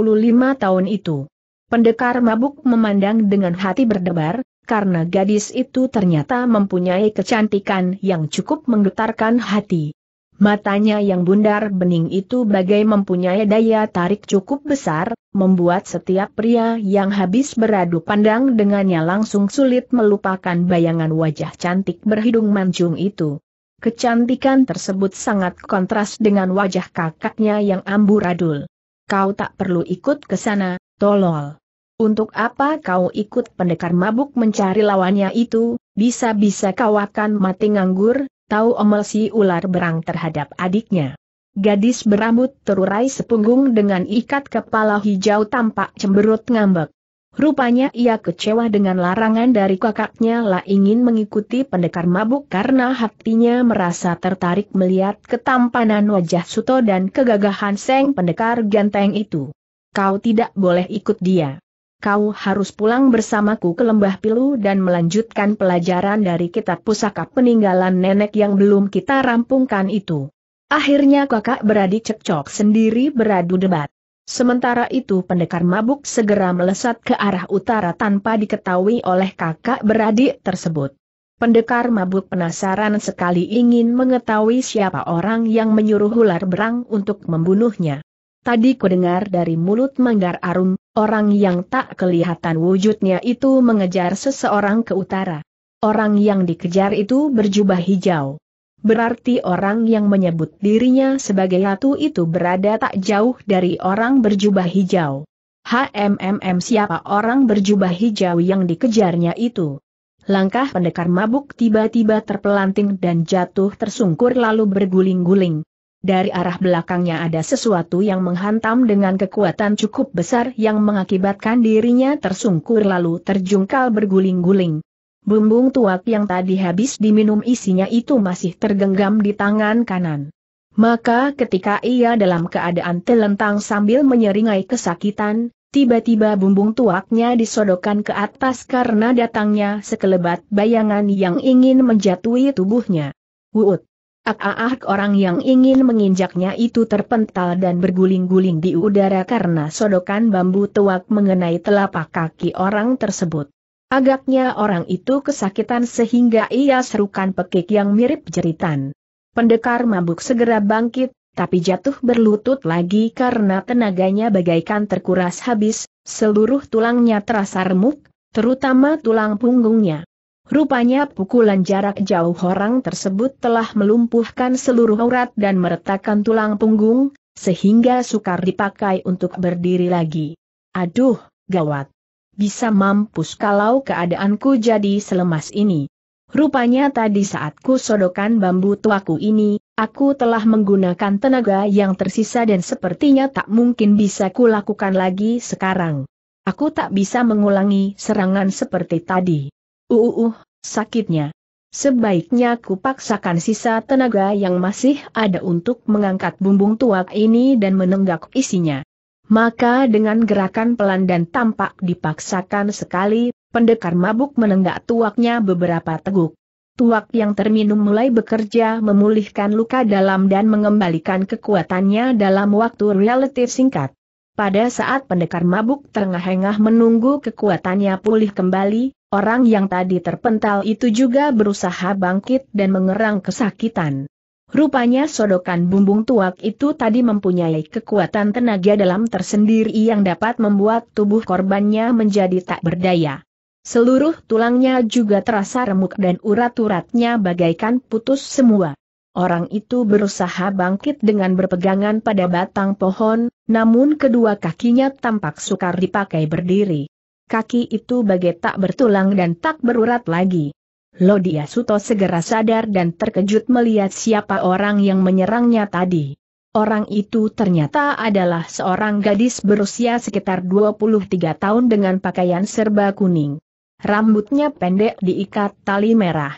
tahun itu. Pendekar mabuk memandang dengan hati berdebar, karena gadis itu ternyata mempunyai kecantikan yang cukup menggetarkan hati. Matanya yang bundar bening itu bagai mempunyai daya tarik cukup besar, membuat setiap pria yang habis beradu pandang dengannya langsung sulit melupakan bayangan wajah cantik berhidung mancung itu. Kecantikan tersebut sangat kontras dengan wajah kakaknya yang amburadul. Kau tak perlu ikut ke sana, tolol. Untuk apa kau ikut pendekar mabuk mencari lawannya itu, bisa-bisa kau akan mati nganggur, tahu omel si ular berang terhadap adiknya. Gadis berambut terurai sepunggung dengan ikat kepala hijau tampak cemberut ngambek. Rupanya ia kecewa dengan larangan dari kakaknya lah ingin mengikuti pendekar mabuk karena hatinya merasa tertarik melihat ketampanan wajah Suto dan kegagahan Seng pendekar ganteng itu. Kau tidak boleh ikut dia kau harus pulang bersamaku ke Lembah Pilu dan melanjutkan pelajaran dari kitab pusaka peninggalan nenek yang belum kita rampungkan itu. Akhirnya kakak beradik cekcok sendiri beradu debat. Sementara itu pendekar mabuk segera melesat ke arah utara tanpa diketahui oleh kakak beradik tersebut. Pendekar mabuk penasaran sekali ingin mengetahui siapa orang yang menyuruh ular berang untuk membunuhnya. Tadi dengar dari mulut Manggar Arum, orang yang tak kelihatan wujudnya itu mengejar seseorang ke utara. Orang yang dikejar itu berjubah hijau. Berarti orang yang menyebut dirinya sebagai ratu itu berada tak jauh dari orang berjubah hijau. HMMM siapa orang berjubah hijau yang dikejarnya itu? Langkah pendekar mabuk tiba-tiba terpelanting dan jatuh tersungkur lalu berguling-guling dari arah belakangnya ada sesuatu yang menghantam dengan kekuatan cukup besar yang mengakibatkan dirinya tersungkur lalu terjungkal berguling-guling. Bumbung tuak yang tadi habis diminum isinya itu masih tergenggam di tangan kanan. Maka ketika ia dalam keadaan telentang sambil menyeringai kesakitan, Tiba-tiba bumbung tuaknya disodokkan ke atas karena datangnya sekelebat bayangan yang ingin menjatuhi tubuhnya. Wut! Ak-ak ah, ah, orang yang ingin menginjaknya itu terpental dan berguling-guling di udara karena sodokan bambu tuak mengenai telapak kaki orang tersebut. Agaknya orang itu kesakitan sehingga ia serukan pekik yang mirip jeritan. Pendekar mabuk segera bangkit, tapi jatuh berlutut lagi karena tenaganya bagaikan terkuras habis, seluruh tulangnya terasa remuk, terutama tulang punggungnya. Rupanya pukulan jarak jauh orang tersebut telah melumpuhkan seluruh urat dan meretakkan tulang punggung, sehingga sukar dipakai untuk berdiri lagi. Aduh, gawat. Bisa mampus kalau keadaanku jadi selemas ini. Rupanya tadi saat ku sodokan bambu tuaku ini, aku telah menggunakan tenaga yang tersisa dan sepertinya tak mungkin bisa kulakukan lagi sekarang. Aku tak bisa mengulangi serangan seperti tadi. Uh, uh, uh, sakitnya. Sebaiknya ku paksakan sisa tenaga yang masih ada untuk mengangkat bumbung tuak ini dan menenggak isinya. Maka dengan gerakan pelan dan tampak dipaksakan sekali, pendekar mabuk menenggak tuaknya beberapa teguk. Tuak yang terminum mulai bekerja memulihkan luka dalam dan mengembalikan kekuatannya dalam waktu relatif singkat. Pada saat pendekar mabuk terengah-engah menunggu kekuatannya pulih kembali, Orang yang tadi terpental itu juga berusaha bangkit dan mengerang kesakitan. Rupanya sodokan bumbung tuak itu tadi mempunyai kekuatan tenaga dalam tersendiri yang dapat membuat tubuh korbannya menjadi tak berdaya. Seluruh tulangnya juga terasa remuk dan urat-uratnya bagaikan putus semua. Orang itu berusaha bangkit dengan berpegangan pada batang pohon, namun kedua kakinya tampak sukar dipakai berdiri kaki itu bagai tak bertulang dan tak berurat lagi. Lodia Suto segera sadar dan terkejut melihat siapa orang yang menyerangnya tadi. Orang itu ternyata adalah seorang gadis berusia sekitar 23 tahun dengan pakaian serba kuning. Rambutnya pendek diikat tali merah.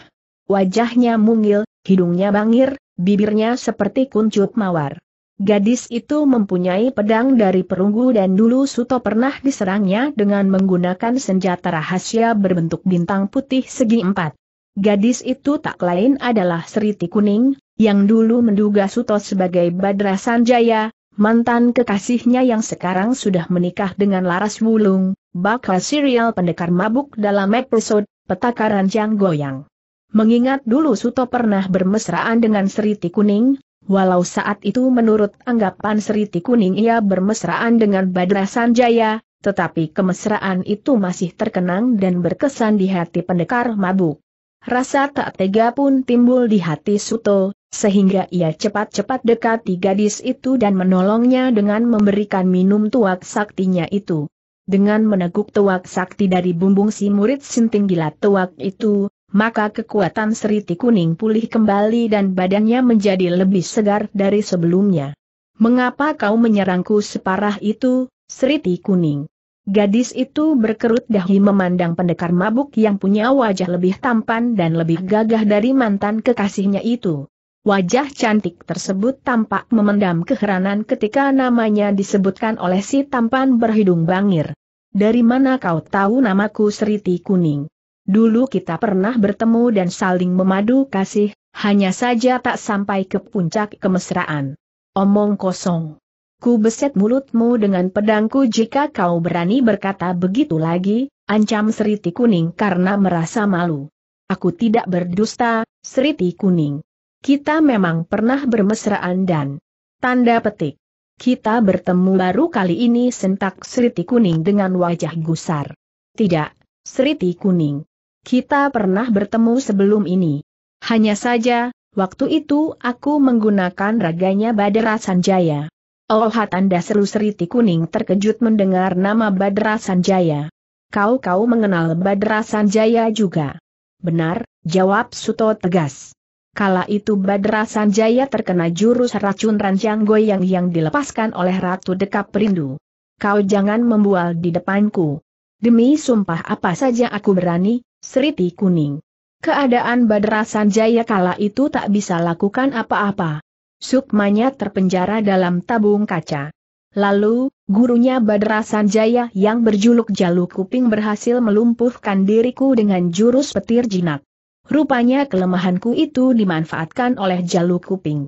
Wajahnya mungil, hidungnya bangir, bibirnya seperti kuncup mawar. Gadis itu mempunyai pedang dari perunggu dan dulu Suto pernah diserangnya dengan menggunakan senjata rahasia berbentuk bintang putih segi empat. Gadis itu tak lain adalah Seriti Kuning, yang dulu menduga Suto sebagai Badra Sanjaya, mantan kekasihnya yang sekarang sudah menikah dengan Laras Wulung, bakal serial pendekar mabuk dalam episode Petaka Ranjang Goyang. Mengingat dulu Suto pernah bermesraan dengan Seriti Kuning, Walau saat itu menurut anggapan Seriti Kuning ia bermesraan dengan Badra Sanjaya, tetapi kemesraan itu masih terkenang dan berkesan di hati pendekar mabuk. Rasa tak tega pun timbul di hati Suto, sehingga ia cepat-cepat dekati gadis itu dan menolongnya dengan memberikan minum tuak saktinya itu. Dengan meneguk tuak sakti dari bumbung si murid sinting gila tuak itu, maka kekuatan seriti kuning pulih kembali dan badannya menjadi lebih segar dari sebelumnya. Mengapa kau menyerangku separah itu, seriti kuning? Gadis itu berkerut dahi memandang pendekar mabuk yang punya wajah lebih tampan dan lebih gagah dari mantan kekasihnya itu. Wajah cantik tersebut tampak memendam keheranan ketika namanya disebutkan oleh si tampan berhidung bangir. Dari mana kau tahu namaku Seriti Kuning? Dulu kita pernah bertemu dan saling memadu kasih, hanya saja tak sampai ke puncak kemesraan. Omong kosong. Ku beset mulutmu dengan pedangku jika kau berani berkata begitu lagi, ancam Seriti Kuning karena merasa malu. Aku tidak berdusta, Seriti Kuning. Kita memang pernah bermesraan dan... Tanda petik. Kita bertemu baru kali ini sentak Seriti Kuning dengan wajah gusar. Tidak, Seriti Kuning. Kita pernah bertemu sebelum ini. Hanya saja, waktu itu aku menggunakan raganya Badra Sanjaya. Oh Hatanda seru seriti kuning terkejut mendengar nama Badra Sanjaya. Kau-kau mengenal Badra Sanjaya juga. Benar, jawab Suto tegas. Kala itu Badra Sanjaya terkena jurus racun ranjang goyang yang dilepaskan oleh Ratu Dekap Perindu. Kau jangan membual di depanku. Demi sumpah apa saja aku berani, seriti kuning. Keadaan Badra Jaya kala itu tak bisa lakukan apa-apa. Sukmanya terpenjara dalam tabung kaca. Lalu, gurunya Badra Jaya yang berjuluk Jalu Kuping berhasil melumpuhkan diriku dengan jurus petir jinak. Rupanya kelemahanku itu dimanfaatkan oleh Jalu Kuping.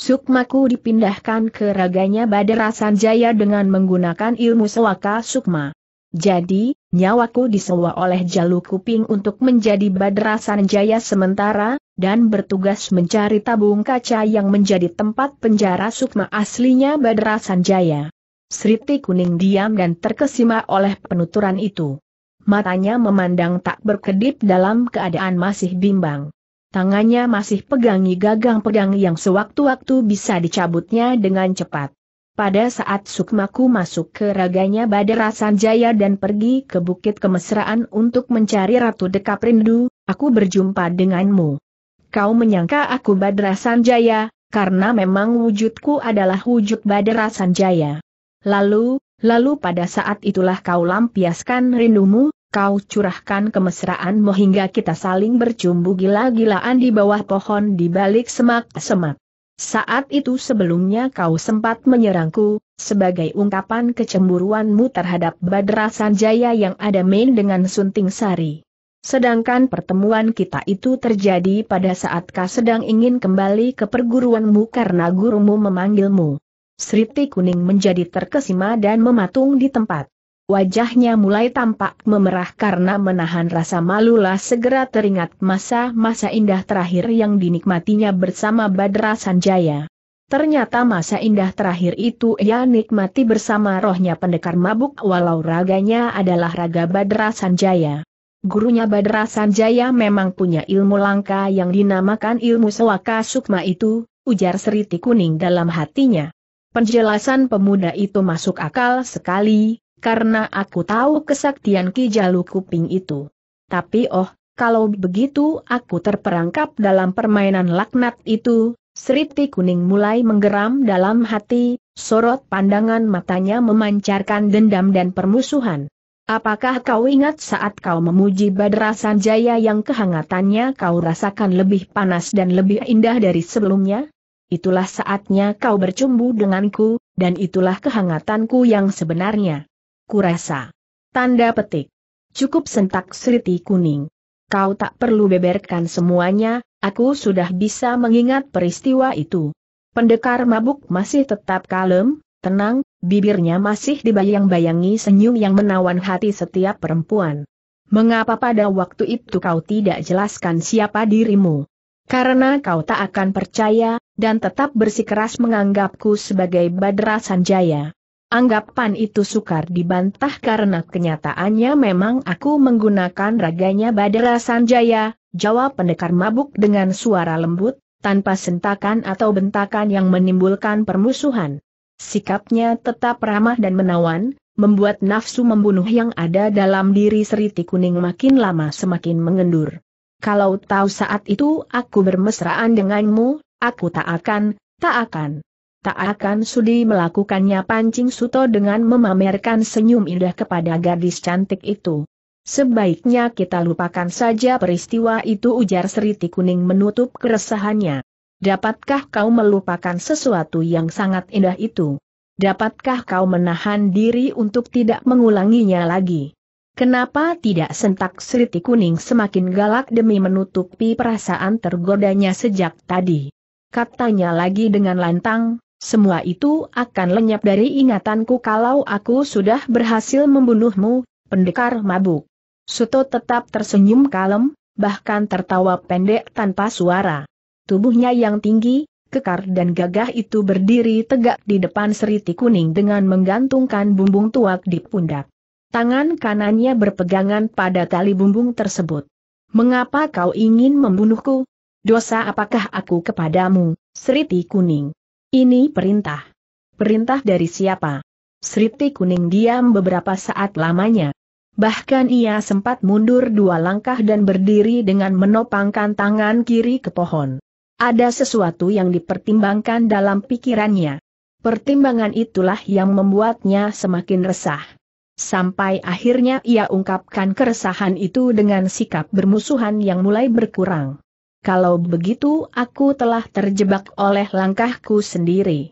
Sukmaku dipindahkan ke raganya Badra Jaya dengan menggunakan ilmu sewaka sukma. Jadi, Nyawaku disewa oleh Jalu Kuping untuk menjadi Badra Sanjaya sementara, dan bertugas mencari tabung kaca yang menjadi tempat penjara sukma aslinya Badra Sanjaya. Sriti Kuning diam dan terkesima oleh penuturan itu. Matanya memandang tak berkedip dalam keadaan masih bimbang. Tangannya masih pegangi gagang pedang yang sewaktu-waktu bisa dicabutnya dengan cepat. Pada saat Sukmaku masuk ke raganya Badara Sanjaya dan pergi ke Bukit Kemesraan untuk mencari Ratu Dekap Rindu, aku berjumpa denganmu. Kau menyangka aku Badara Sanjaya, karena memang wujudku adalah wujud Badara Sanjaya. Lalu, lalu pada saat itulah kau lampiaskan rindumu, kau curahkan kemesraanmu hingga kita saling bercumbu gila-gilaan di bawah pohon di balik semak-semak. Saat itu sebelumnya kau sempat menyerangku, sebagai ungkapan kecemburuanmu terhadap Badra Sanjaya yang ada main dengan Sunting Sari. Sedangkan pertemuan kita itu terjadi pada saat kau sedang ingin kembali ke perguruanmu karena gurumu memanggilmu. Sriti Kuning menjadi terkesima dan mematung di tempat. Wajahnya mulai tampak memerah karena menahan rasa malu malulah segera teringat masa-masa indah terakhir yang dinikmatinya bersama Badra Sanjaya. Ternyata masa indah terakhir itu ia nikmati bersama rohnya pendekar mabuk walau raganya adalah raga Badra Sanjaya. Gurunya Badra Sanjaya memang punya ilmu langka yang dinamakan ilmu sewaka sukma itu, ujar Seriti Kuning dalam hatinya. Penjelasan pemuda itu masuk akal sekali, karena aku tahu kesaktian Ki Jalu Kuping itu. Tapi oh, kalau begitu aku terperangkap dalam permainan laknat itu, Sriti Kuning mulai menggeram dalam hati, sorot pandangan matanya memancarkan dendam dan permusuhan. Apakah kau ingat saat kau memuji Badra Sanjaya yang kehangatannya kau rasakan lebih panas dan lebih indah dari sebelumnya? Itulah saatnya kau bercumbu denganku, dan itulah kehangatanku yang sebenarnya kurasa. Tanda petik. Cukup sentak seriti kuning. Kau tak perlu beberkan semuanya, aku sudah bisa mengingat peristiwa itu. Pendekar mabuk masih tetap kalem, tenang, bibirnya masih dibayang-bayangi senyum yang menawan hati setiap perempuan. Mengapa pada waktu itu kau tidak jelaskan siapa dirimu? Karena kau tak akan percaya, dan tetap bersikeras menganggapku sebagai Badra Sanjaya. Anggapan itu sukar dibantah karena kenyataannya memang aku menggunakan raganya Badara Sanjaya, jawab pendekar mabuk dengan suara lembut, tanpa sentakan atau bentakan yang menimbulkan permusuhan. Sikapnya tetap ramah dan menawan, membuat nafsu membunuh yang ada dalam diri Seriti Kuning makin lama semakin mengendur. Kalau tahu saat itu aku bermesraan denganmu, aku tak akan, tak akan tak akan sudi melakukannya pancing Suto dengan memamerkan senyum indah kepada gadis cantik itu. Sebaiknya kita lupakan saja peristiwa itu ujar Seriti Kuning menutup keresahannya. Dapatkah kau melupakan sesuatu yang sangat indah itu? Dapatkah kau menahan diri untuk tidak mengulanginya lagi? Kenapa tidak sentak Seriti Kuning semakin galak demi menutupi perasaan tergodanya sejak tadi? Katanya lagi dengan lantang, semua itu akan lenyap dari ingatanku kalau aku sudah berhasil membunuhmu, pendekar mabuk. Suto tetap tersenyum kalem, bahkan tertawa pendek tanpa suara. Tubuhnya yang tinggi, kekar dan gagah itu berdiri tegak di depan seriti kuning dengan menggantungkan bumbung tuak di pundak. Tangan kanannya berpegangan pada tali bumbung tersebut. Mengapa kau ingin membunuhku? Dosa apakah aku kepadamu, seriti kuning? Ini perintah. Perintah dari siapa? Sriti Kuning diam beberapa saat lamanya. Bahkan ia sempat mundur dua langkah dan berdiri dengan menopangkan tangan kiri ke pohon. Ada sesuatu yang dipertimbangkan dalam pikirannya. Pertimbangan itulah yang membuatnya semakin resah. Sampai akhirnya ia ungkapkan keresahan itu dengan sikap bermusuhan yang mulai berkurang. Kalau begitu aku telah terjebak oleh langkahku sendiri.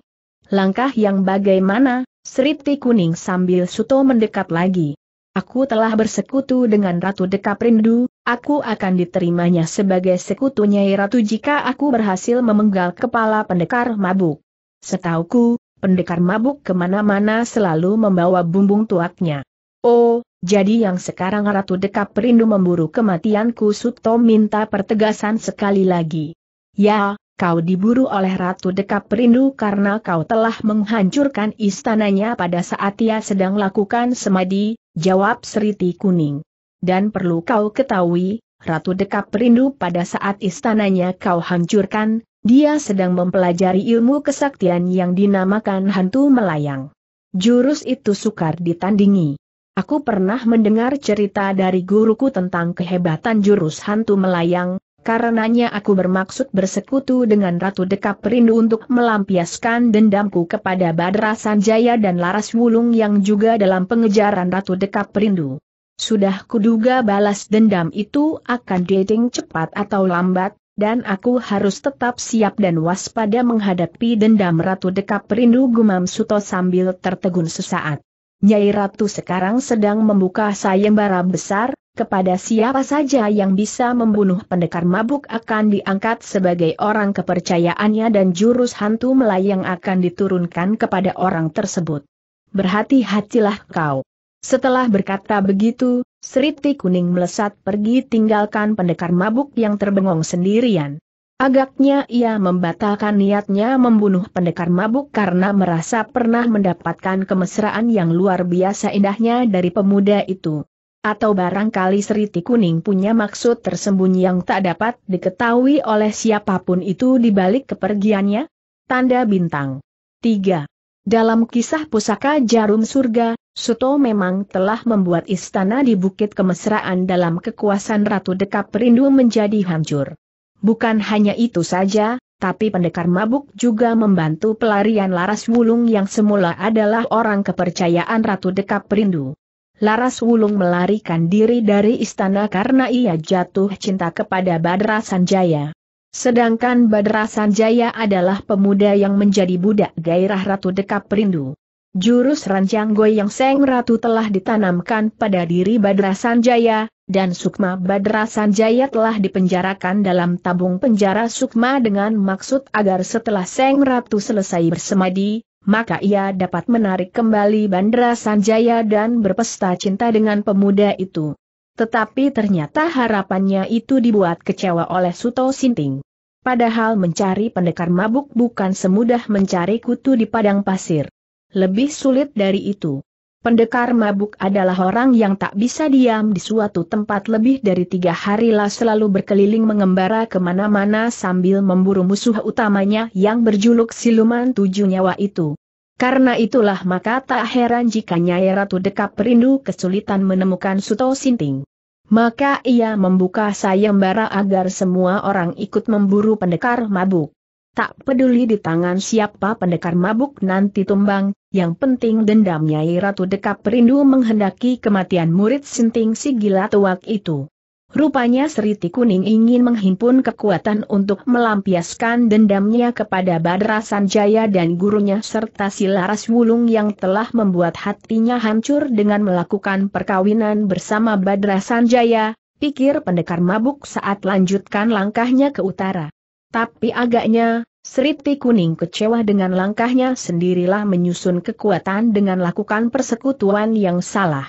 Langkah yang bagaimana, Sriti Kuning sambil Suto mendekat lagi. Aku telah bersekutu dengan Ratu Dekap Rindu, aku akan diterimanya sebagai sekutunya Ratu jika aku berhasil memenggal kepala pendekar mabuk. Setauku, pendekar mabuk kemana-mana selalu membawa bumbung tuaknya. Oh, jadi yang sekarang Ratu Dekap Perindu memburu kematianku Suto minta pertegasan sekali lagi. Ya, kau diburu oleh Ratu Dekap Perindu karena kau telah menghancurkan istananya pada saat ia sedang lakukan semadi, jawab Seriti Kuning. Dan perlu kau ketahui, Ratu Dekap Perindu pada saat istananya kau hancurkan, dia sedang mempelajari ilmu kesaktian yang dinamakan hantu melayang. Jurus itu sukar ditandingi. Aku pernah mendengar cerita dari guruku tentang kehebatan jurus hantu melayang, karenanya aku bermaksud bersekutu dengan Ratu Dekap Rindu untuk melampiaskan dendamku kepada Badra Sanjaya dan Laras Wulung yang juga dalam pengejaran Ratu Dekap Rindu. Sudah kuduga balas dendam itu akan dating cepat atau lambat, dan aku harus tetap siap dan waspada menghadapi dendam Ratu Dekap Rindu Gumam Suto sambil tertegun sesaat. Nyai Ratu sekarang sedang membuka sayembara besar, kepada siapa saja yang bisa membunuh pendekar mabuk akan diangkat sebagai orang kepercayaannya dan jurus hantu melayang akan diturunkan kepada orang tersebut. Berhati-hatilah kau. Setelah berkata begitu, Seriti Kuning melesat pergi tinggalkan pendekar mabuk yang terbengong sendirian. Agaknya ia membatalkan niatnya membunuh pendekar mabuk karena merasa pernah mendapatkan kemesraan yang luar biasa indahnya dari pemuda itu. Atau barangkali Seriti Kuning punya maksud tersembunyi yang tak dapat diketahui oleh siapapun itu di balik kepergiannya? Tanda bintang. 3. Dalam kisah pusaka jarum surga, Suto memang telah membuat istana di Bukit Kemesraan dalam kekuasaan Ratu Dekap Rindu menjadi hancur. Bukan hanya itu saja, tapi pendekar mabuk juga membantu pelarian Laras Wulung yang semula adalah orang kepercayaan Ratu Dekap Perindu. Laras Wulung melarikan diri dari istana karena ia jatuh cinta kepada Badra Sanjaya. Sedangkan Badra Sanjaya adalah pemuda yang menjadi budak gairah Ratu Dekap Perindu. Jurus rancang goyang Seng Ratu telah ditanamkan pada diri Badra Sanjaya, dan Sukma Badra Sanjaya telah dipenjarakan dalam tabung penjara Sukma dengan maksud agar setelah Seng Ratu selesai bersemadi, maka ia dapat menarik kembali Bandra Sanjaya dan berpesta cinta dengan pemuda itu. Tetapi ternyata harapannya itu dibuat kecewa oleh Suto Sinting. Padahal mencari pendekar mabuk bukan semudah mencari kutu di padang pasir. Lebih sulit dari itu. Pendekar mabuk adalah orang yang tak bisa diam di suatu tempat lebih dari tiga hari lah selalu berkeliling mengembara kemana-mana sambil memburu musuh utamanya yang berjuluk siluman tujuh nyawa itu. Karena itulah maka tak heran jika Nyai Ratu Dekap perindu kesulitan menemukan Suto Sinting. Maka ia membuka sayembara agar semua orang ikut memburu pendekar mabuk. Tak peduli di tangan siapa pendekar mabuk nanti tumbang, yang penting dendam Nyai Ratu Dekap Perindu menghendaki kematian murid sinting si gila tuak itu. Rupanya Seriti Kuning ingin menghimpun kekuatan untuk melampiaskan dendamnya kepada Badra Sanjaya dan gurunya serta si Laras Wulung yang telah membuat hatinya hancur dengan melakukan perkawinan bersama Badra Sanjaya, pikir pendekar mabuk saat lanjutkan langkahnya ke utara. Tapi agaknya, Sriti Kuning kecewa dengan langkahnya sendirilah menyusun kekuatan dengan lakukan persekutuan yang salah.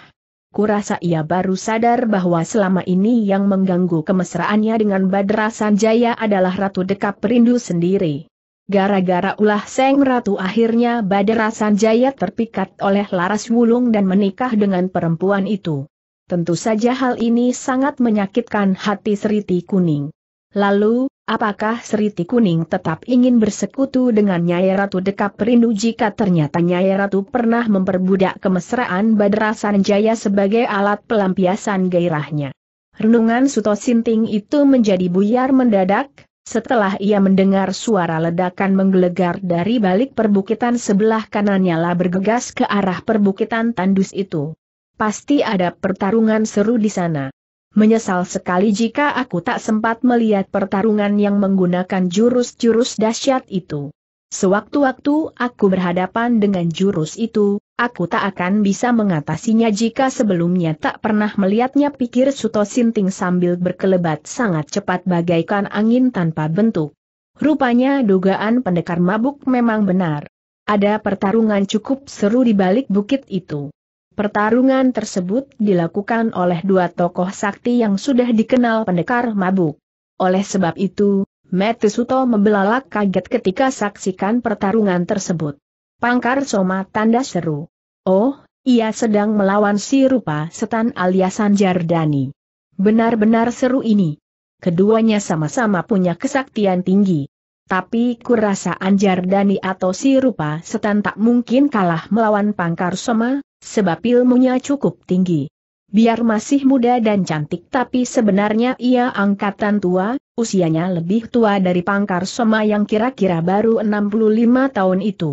Kurasa ia baru sadar bahwa selama ini yang mengganggu kemesraannya dengan Badra Sanjaya adalah Ratu Dekap Perindu sendiri. Gara-gara ulah Seng Ratu akhirnya Badra Sanjaya terpikat oleh Laras Wulung dan menikah dengan perempuan itu. Tentu saja hal ini sangat menyakitkan hati Sriti Kuning. Lalu, Apakah Seriti Kuning tetap ingin bersekutu dengan Nyai Ratu Dekap Perindu jika ternyata Nyai Ratu pernah memperbudak kemesraan Badra Sanjaya sebagai alat pelampiasan gairahnya? Renungan Suto Sinting itu menjadi buyar mendadak, setelah ia mendengar suara ledakan menggelegar dari balik perbukitan sebelah kanannya lah bergegas ke arah perbukitan tandus itu. Pasti ada pertarungan seru di sana. Menyesal sekali jika aku tak sempat melihat pertarungan yang menggunakan jurus-jurus dahsyat itu. Sewaktu-waktu aku berhadapan dengan jurus itu, aku tak akan bisa mengatasinya jika sebelumnya tak pernah melihatnya pikir Suto Sinting sambil berkelebat sangat cepat bagaikan angin tanpa bentuk. Rupanya dugaan pendekar mabuk memang benar. Ada pertarungan cukup seru di balik bukit itu. Pertarungan tersebut dilakukan oleh dua tokoh sakti yang sudah dikenal pendekar mabuk. Oleh sebab itu, Metesuto membelalak kaget ketika saksikan pertarungan tersebut. Pangkar Soma tanda seru. Oh, ia sedang melawan si rupa setan alias Sanjardani. Benar-benar seru ini. Keduanya sama-sama punya kesaktian tinggi. Tapi kurasa Anjardani atau si rupa setan tak mungkin kalah melawan Pangkar Soma, Sebab ilmunya cukup tinggi. Biar masih muda dan cantik tapi sebenarnya ia angkatan tua, usianya lebih tua dari Pangkar Soma yang kira-kira baru 65 tahun itu.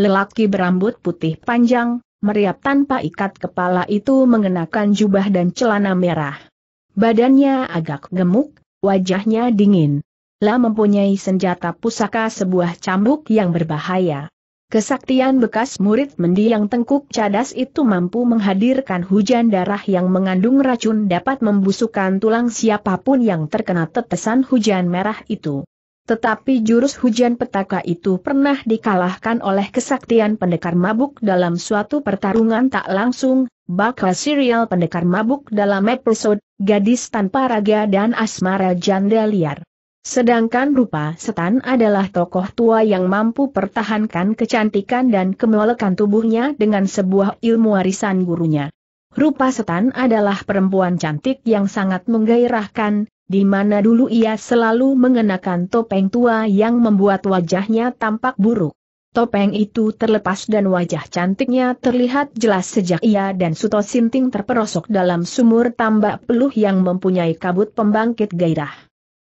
Lelaki berambut putih panjang, meriap tanpa ikat kepala itu mengenakan jubah dan celana merah. Badannya agak gemuk, wajahnya dingin. Lah mempunyai senjata pusaka sebuah cambuk yang berbahaya. Kesaktian bekas murid mendiang tengkuk cadas itu mampu menghadirkan hujan darah yang mengandung racun dapat membusukkan tulang siapapun yang terkena tetesan hujan merah itu. Tetapi jurus hujan petaka itu pernah dikalahkan oleh kesaktian pendekar mabuk dalam suatu pertarungan tak langsung, bakal serial pendekar mabuk dalam episode Gadis Tanpa Raga dan Asmara Janda Liar. Sedangkan rupa setan adalah tokoh tua yang mampu pertahankan kecantikan dan kemolekan tubuhnya dengan sebuah ilmu warisan gurunya. Rupa setan adalah perempuan cantik yang sangat menggairahkan, di mana dulu ia selalu mengenakan topeng tua yang membuat wajahnya tampak buruk. Topeng itu terlepas dan wajah cantiknya terlihat jelas sejak ia dan Suto Sinting terperosok dalam sumur tambak peluh yang mempunyai kabut pembangkit gairah.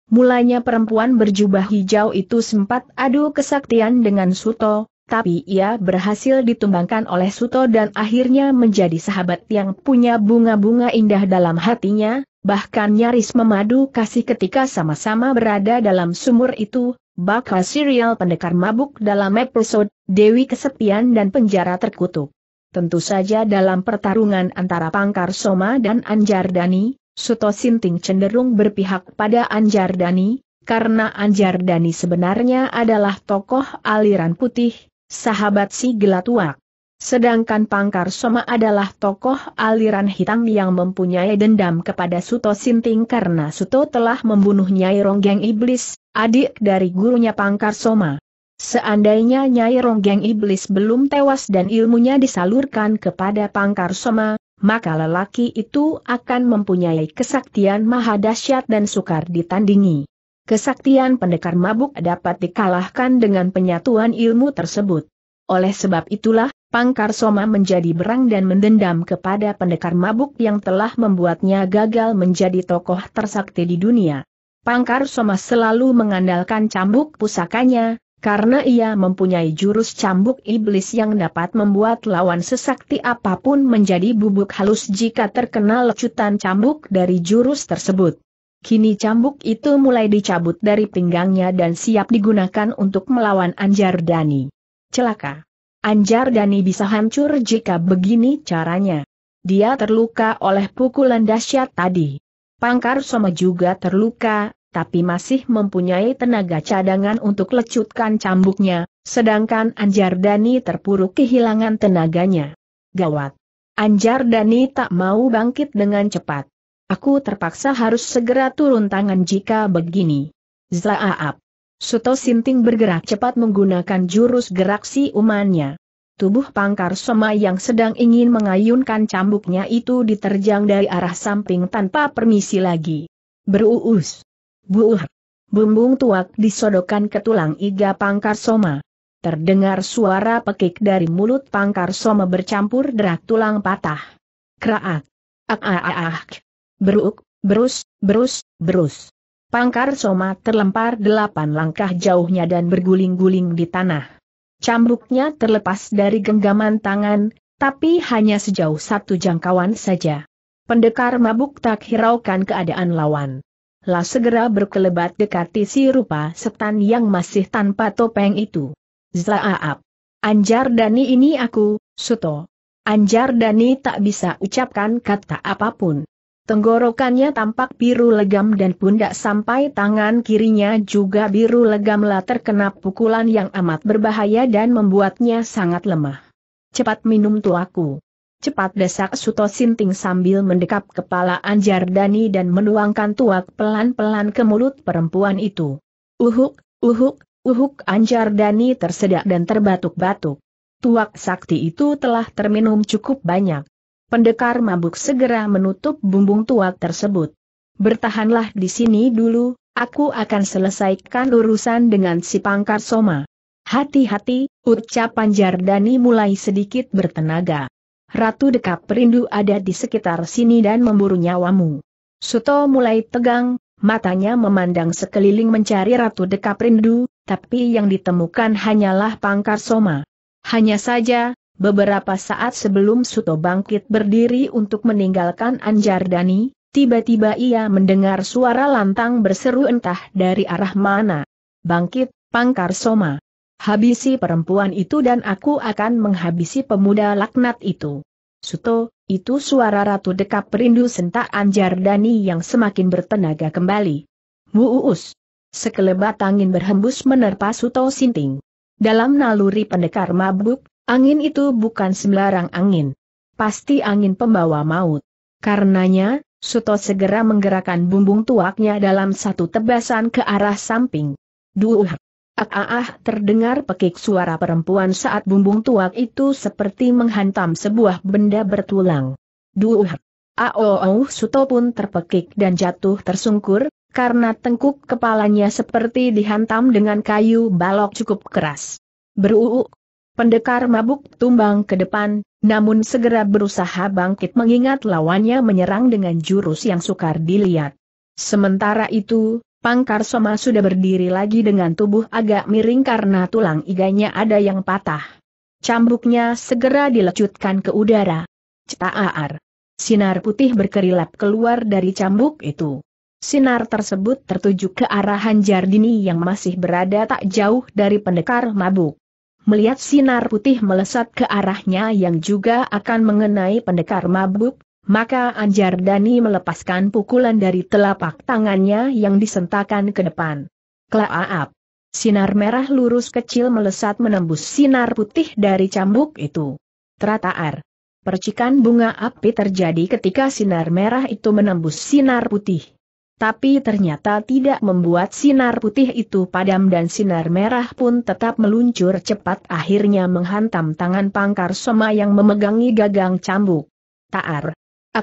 Mulanya perempuan berjubah hijau itu sempat adu kesaktian dengan Suto, tapi ia berhasil ditumbangkan oleh Suto dan akhirnya menjadi sahabat yang punya bunga-bunga indah dalam hatinya, bahkan nyaris memadu kasih ketika sama-sama berada dalam sumur itu, bakal serial pendekar mabuk dalam episode Dewi Kesepian dan Penjara Terkutuk. Tentu saja dalam pertarungan antara Pangkar Soma dan Anjar Dani, Suto Sinting cenderung berpihak pada Anjar Dani, karena Anjar Dani sebenarnya adalah tokoh aliran putih, sahabat si Gelatuak. Sedangkan Pangkar Soma adalah tokoh aliran hitam yang mempunyai dendam kepada Suto Sinting karena Suto telah membunuh Nyai Ronggeng Iblis, adik dari gurunya Pangkar Soma. Seandainya Nyai Ronggeng Iblis belum tewas dan ilmunya disalurkan kepada Pangkar Soma, maka lelaki itu akan mempunyai kesaktian maha dahsyat dan sukar ditandingi. Kesaktian pendekar mabuk dapat dikalahkan dengan penyatuan ilmu tersebut. Oleh sebab itulah, Pangkar Soma menjadi berang dan mendendam kepada pendekar mabuk yang telah membuatnya gagal menjadi tokoh tersakti di dunia. Pangkar Soma selalu mengandalkan cambuk pusakanya, karena ia mempunyai jurus cambuk iblis yang dapat membuat lawan sesakti apapun menjadi bubuk halus jika terkena lecutan cambuk dari jurus tersebut. Kini cambuk itu mulai dicabut dari pinggangnya dan siap digunakan untuk melawan Anjar Dani. Celaka! Anjar Dani bisa hancur jika begini caranya. Dia terluka oleh pukulan dahsyat tadi. Pangkar Soma juga terluka, tapi masih mempunyai tenaga cadangan untuk lecutkan cambuknya, sedangkan Anjar Dani terpuruk kehilangan tenaganya. Gawat! Anjar Dani tak mau bangkit dengan cepat. Aku terpaksa harus segera turun tangan jika begini. Zaaap! Suto Sinting bergerak cepat menggunakan jurus gerak si umannya. Tubuh pangkar soma yang sedang ingin mengayunkan cambuknya itu diterjang dari arah samping tanpa permisi lagi. Beruus. Buuh! Bumbung tuak disodokan ke tulang iga pangkar soma. Terdengar suara pekik dari mulut pangkar soma bercampur derak tulang patah. Kraak! Ak a a ak! Beruk, berus, berus, berus! Pangkar soma terlempar delapan langkah jauhnya dan berguling-guling di tanah. Cambuknya terlepas dari genggaman tangan, tapi hanya sejauh satu jangkauan saja. Pendekar mabuk tak hiraukan keadaan lawan lah segera berkelebat dekati si rupa setan yang masih tanpa topeng itu. Zaaap. Anjar Dani ini aku, Suto. Anjar Dani tak bisa ucapkan kata apapun. Tenggorokannya tampak biru legam dan pundak sampai tangan kirinya juga biru legam legamlah terkena pukulan yang amat berbahaya dan membuatnya sangat lemah. Cepat minum tuaku. Cepat desak Suto Sinting sambil mendekap kepala Anjar Dani dan menuangkan tuak pelan-pelan ke mulut perempuan itu. Uhuk, uhuk, uhuk Anjar Dani tersedak dan terbatuk-batuk. Tuak sakti itu telah terminum cukup banyak. Pendekar mabuk segera menutup bumbung tuak tersebut. Bertahanlah di sini dulu, aku akan selesaikan urusan dengan si pangkar soma. Hati-hati, Anjar Dani mulai sedikit bertenaga. Ratu Dekap Perindu ada di sekitar sini dan memburu nyawamu. Suto mulai tegang, matanya memandang sekeliling mencari Ratu Dekap rindu, tapi yang ditemukan hanyalah pangkar soma. Hanya saja, beberapa saat sebelum Suto bangkit berdiri untuk meninggalkan Anjardani, tiba-tiba ia mendengar suara lantang berseru entah dari arah mana. Bangkit, pangkar soma. Habisi perempuan itu dan aku akan menghabisi pemuda laknat itu. Suto, itu suara Ratu Dekap Perindu sentak Anjar Dani yang semakin bertenaga kembali. Muus. Sekelebat angin berhembus menerpa Suto Sinting. Dalam naluri pendekar mabuk, angin itu bukan sembarang angin. Pasti angin pembawa maut. Karenanya, Suto segera menggerakkan bumbung tuaknya dalam satu tebasan ke arah samping. Duh! Ah, ah, ah, terdengar pekik suara perempuan saat bumbung tuak itu seperti menghantam sebuah benda bertulang. Duh. Ao ah, oh, oh, Suto pun terpekik dan jatuh tersungkur, karena tengkuk kepalanya seperti dihantam dengan kayu balok cukup keras. Beruuk! Pendekar mabuk tumbang ke depan, namun segera berusaha bangkit mengingat lawannya menyerang dengan jurus yang sukar dilihat. Sementara itu, Pangkar Soma sudah berdiri lagi dengan tubuh agak miring karena tulang iganya ada yang patah. Cambuknya segera dilecutkan ke udara. Cetaar. Sinar putih berkerilap keluar dari cambuk itu. Sinar tersebut tertuju ke arahan Jardini yang masih berada tak jauh dari pendekar mabuk. Melihat sinar putih melesat ke arahnya yang juga akan mengenai pendekar mabuk, maka Anjar Dani melepaskan pukulan dari telapak tangannya yang disentakan ke depan. Klaaap! Sinar merah lurus kecil melesat menembus sinar putih dari cambuk itu. Trataar! Percikan bunga api terjadi ketika sinar merah itu menembus sinar putih. Tapi ternyata tidak membuat sinar putih itu padam dan sinar merah pun tetap meluncur cepat akhirnya menghantam tangan pangkar soma yang memegangi gagang cambuk. Taar,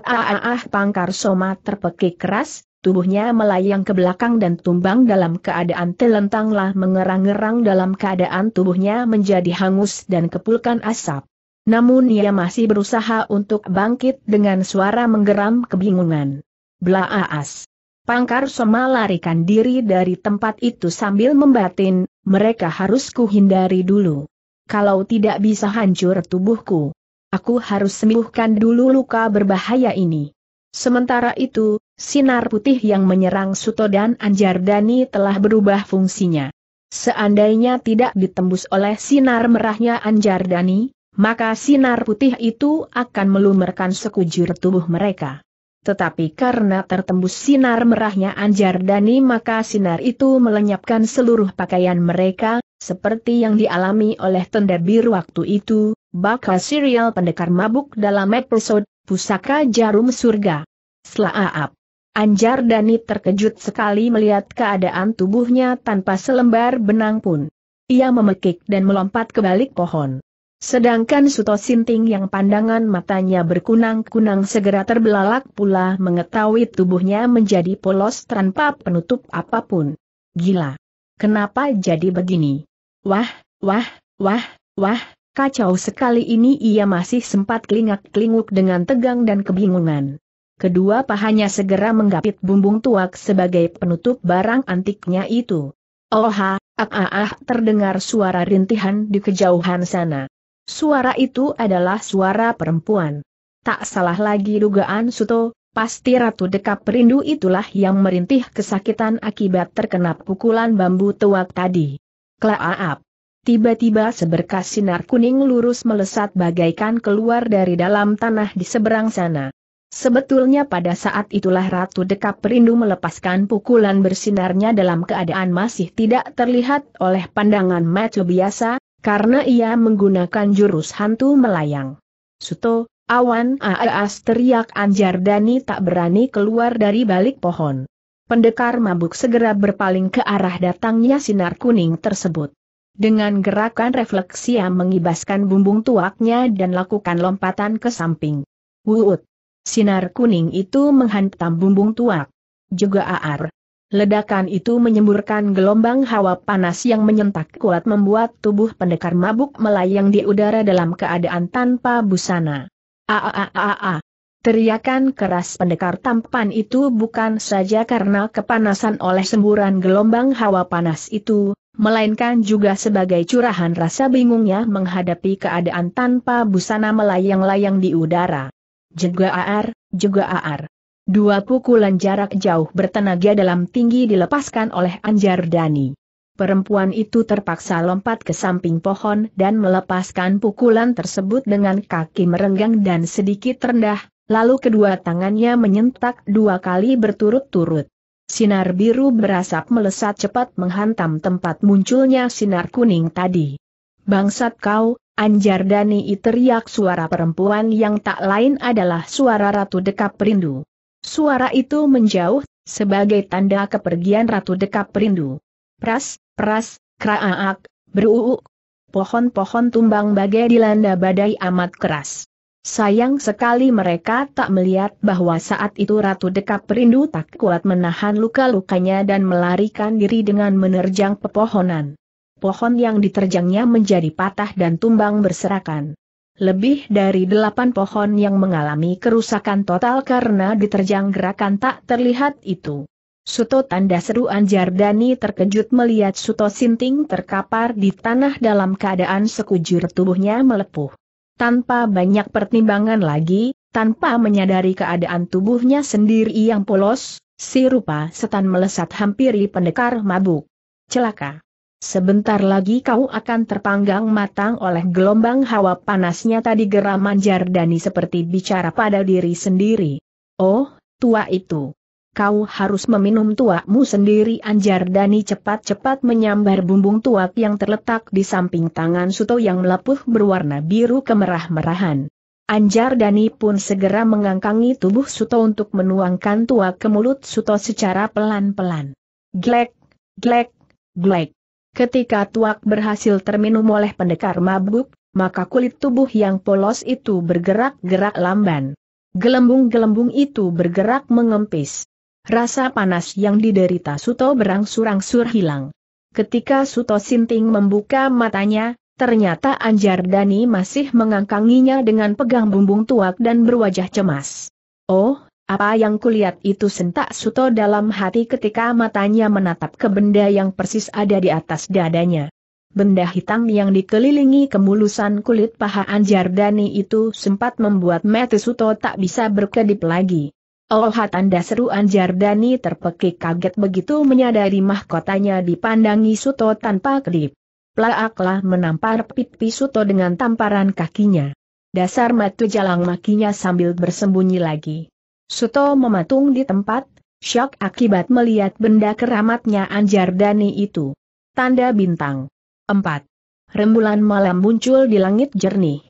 Ah, pangkar Soma terpekik keras, tubuhnya melayang ke belakang dan tumbang dalam keadaan telentanglah mengerang-gerang dalam keadaan tubuhnya menjadi hangus dan kepulkan asap. Namun ia masih berusaha untuk bangkit dengan suara menggeram kebingungan. Blaas. Pangkar Soma larikan diri dari tempat itu sambil membatin, mereka harus kuhindari dulu. Kalau tidak bisa hancur tubuhku. Aku harus sembuhkan dulu luka berbahaya ini. Sementara itu, sinar putih yang menyerang Suto dan Anjardani telah berubah fungsinya. Seandainya tidak ditembus oleh sinar merahnya Anjardani, maka sinar putih itu akan melumerkan sekujur tubuh mereka. Tetapi karena tertembus sinar merahnya Anjardani, maka sinar itu melenyapkan seluruh pakaian mereka, seperti yang dialami oleh tenda biru waktu itu, bakal serial pendekar mabuk dalam episode Pusaka Jarum Surga. Setelah aap, Anjar Dani terkejut sekali melihat keadaan tubuhnya tanpa selembar benang pun. Ia memekik dan melompat ke balik pohon. Sedangkan Suto Sinting yang pandangan matanya berkunang-kunang segera terbelalak pula mengetahui tubuhnya menjadi polos tanpa penutup apapun. Gila. Kenapa jadi begini? Wah, wah, wah, wah, kacau sekali ini ia masih sempat kelingak-kelinguk dengan tegang dan kebingungan. Kedua pahanya segera menggapit bumbung tuak sebagai penutup barang antiknya itu. Oha, ah ah ah terdengar suara rintihan di kejauhan sana. Suara itu adalah suara perempuan. Tak salah lagi dugaan Suto, pasti Ratu Dekap Rindu itulah yang merintih kesakitan akibat terkena pukulan bambu tuak tadi. Klaaap. Tiba-tiba seberkas sinar kuning lurus melesat bagaikan keluar dari dalam tanah di seberang sana. Sebetulnya pada saat itulah Ratu Dekap Perindu melepaskan pukulan bersinarnya dalam keadaan masih tidak terlihat oleh pandangan mata biasa, karena ia menggunakan jurus hantu melayang. Suto, awan aas teriak Anjar Dani tak berani keluar dari balik pohon. Pendekar mabuk segera berpaling ke arah datangnya sinar kuning tersebut. Dengan gerakan refleks ia mengibaskan bumbung tuaknya dan lakukan lompatan ke samping. Wuut! Sinar kuning itu menghantam bumbung tuak. Juga aar. Ledakan itu menyemburkan gelombang hawa panas yang menyentak kuat membuat tubuh pendekar mabuk melayang di udara dalam keadaan tanpa busana. Aaaa! Teriakan keras pendekar tampan itu bukan saja karena kepanasan oleh semburan gelombang hawa panas itu, melainkan juga sebagai curahan rasa bingungnya menghadapi keadaan tanpa busana melayang-layang di udara. Juga ar, juga ar. Dua pukulan jarak jauh bertenaga dalam tinggi dilepaskan oleh Anjar Dani. Perempuan itu terpaksa lompat ke samping pohon dan melepaskan pukulan tersebut dengan kaki merenggang dan sedikit rendah, Lalu kedua tangannya menyentak dua kali berturut-turut. Sinar biru berasap melesat cepat menghantam tempat munculnya sinar kuning tadi. Bangsat kau, anjar Dani teriak suara perempuan yang tak lain adalah suara Ratu Dekap Rindu. Suara itu menjauh, sebagai tanda kepergian Ratu Dekap Rindu. Pras, pras, kraaak, beruuk. Pohon-pohon tumbang bagai dilanda badai amat keras. Sayang sekali mereka tak melihat bahwa saat itu Ratu Dekap Perindu tak kuat menahan luka-lukanya dan melarikan diri dengan menerjang pepohonan. Pohon yang diterjangnya menjadi patah dan tumbang berserakan. Lebih dari delapan pohon yang mengalami kerusakan total karena diterjang gerakan tak terlihat itu. Suto tanda seru Anjar Dani terkejut melihat Suto Sinting terkapar di tanah dalam keadaan sekujur tubuhnya melepuh. Tanpa banyak pertimbangan lagi, tanpa menyadari keadaan tubuhnya sendiri yang polos, si rupa setan melesat hampiri pendekar mabuk. Celaka. Sebentar lagi kau akan terpanggang matang oleh gelombang hawa panasnya tadi geraman Jardani seperti bicara pada diri sendiri. Oh, tua itu kau harus meminum tuakmu sendiri anjar Dani cepat-cepat menyambar bumbung tuak yang terletak di samping tangan Suto yang melepuh berwarna biru kemerah-merahan. Anjar Dani pun segera mengangkangi tubuh Suto untuk menuangkan tuak ke mulut Suto secara pelan-pelan. Glek, glek, glek. Ketika tuak berhasil terminum oleh pendekar mabuk, maka kulit tubuh yang polos itu bergerak-gerak lamban. Gelembung-gelembung itu bergerak mengempis. Rasa panas yang diderita Suto berangsur-angsur hilang. Ketika Suto Sinting membuka matanya, ternyata Anjar Dani masih mengangkanginya dengan pegang bumbung tuak dan berwajah cemas. Oh, apa yang kulihat itu sentak Suto dalam hati ketika matanya menatap ke benda yang persis ada di atas dadanya. Benda hitam yang dikelilingi kemulusan kulit paha Anjar Dani itu sempat membuat mata Suto tak bisa berkedip lagi. Aloha tanda seruan Dani terpekik kaget begitu menyadari mahkotanya dipandangi Suto tanpa kedip. Plaaklah menampar pipi Suto dengan tamparan kakinya. Dasar matu jalang makinya sambil bersembunyi lagi. Suto mematung di tempat, syok akibat melihat benda keramatnya Anjar Dani itu. Tanda bintang. 4. Rembulan malam muncul di langit jernih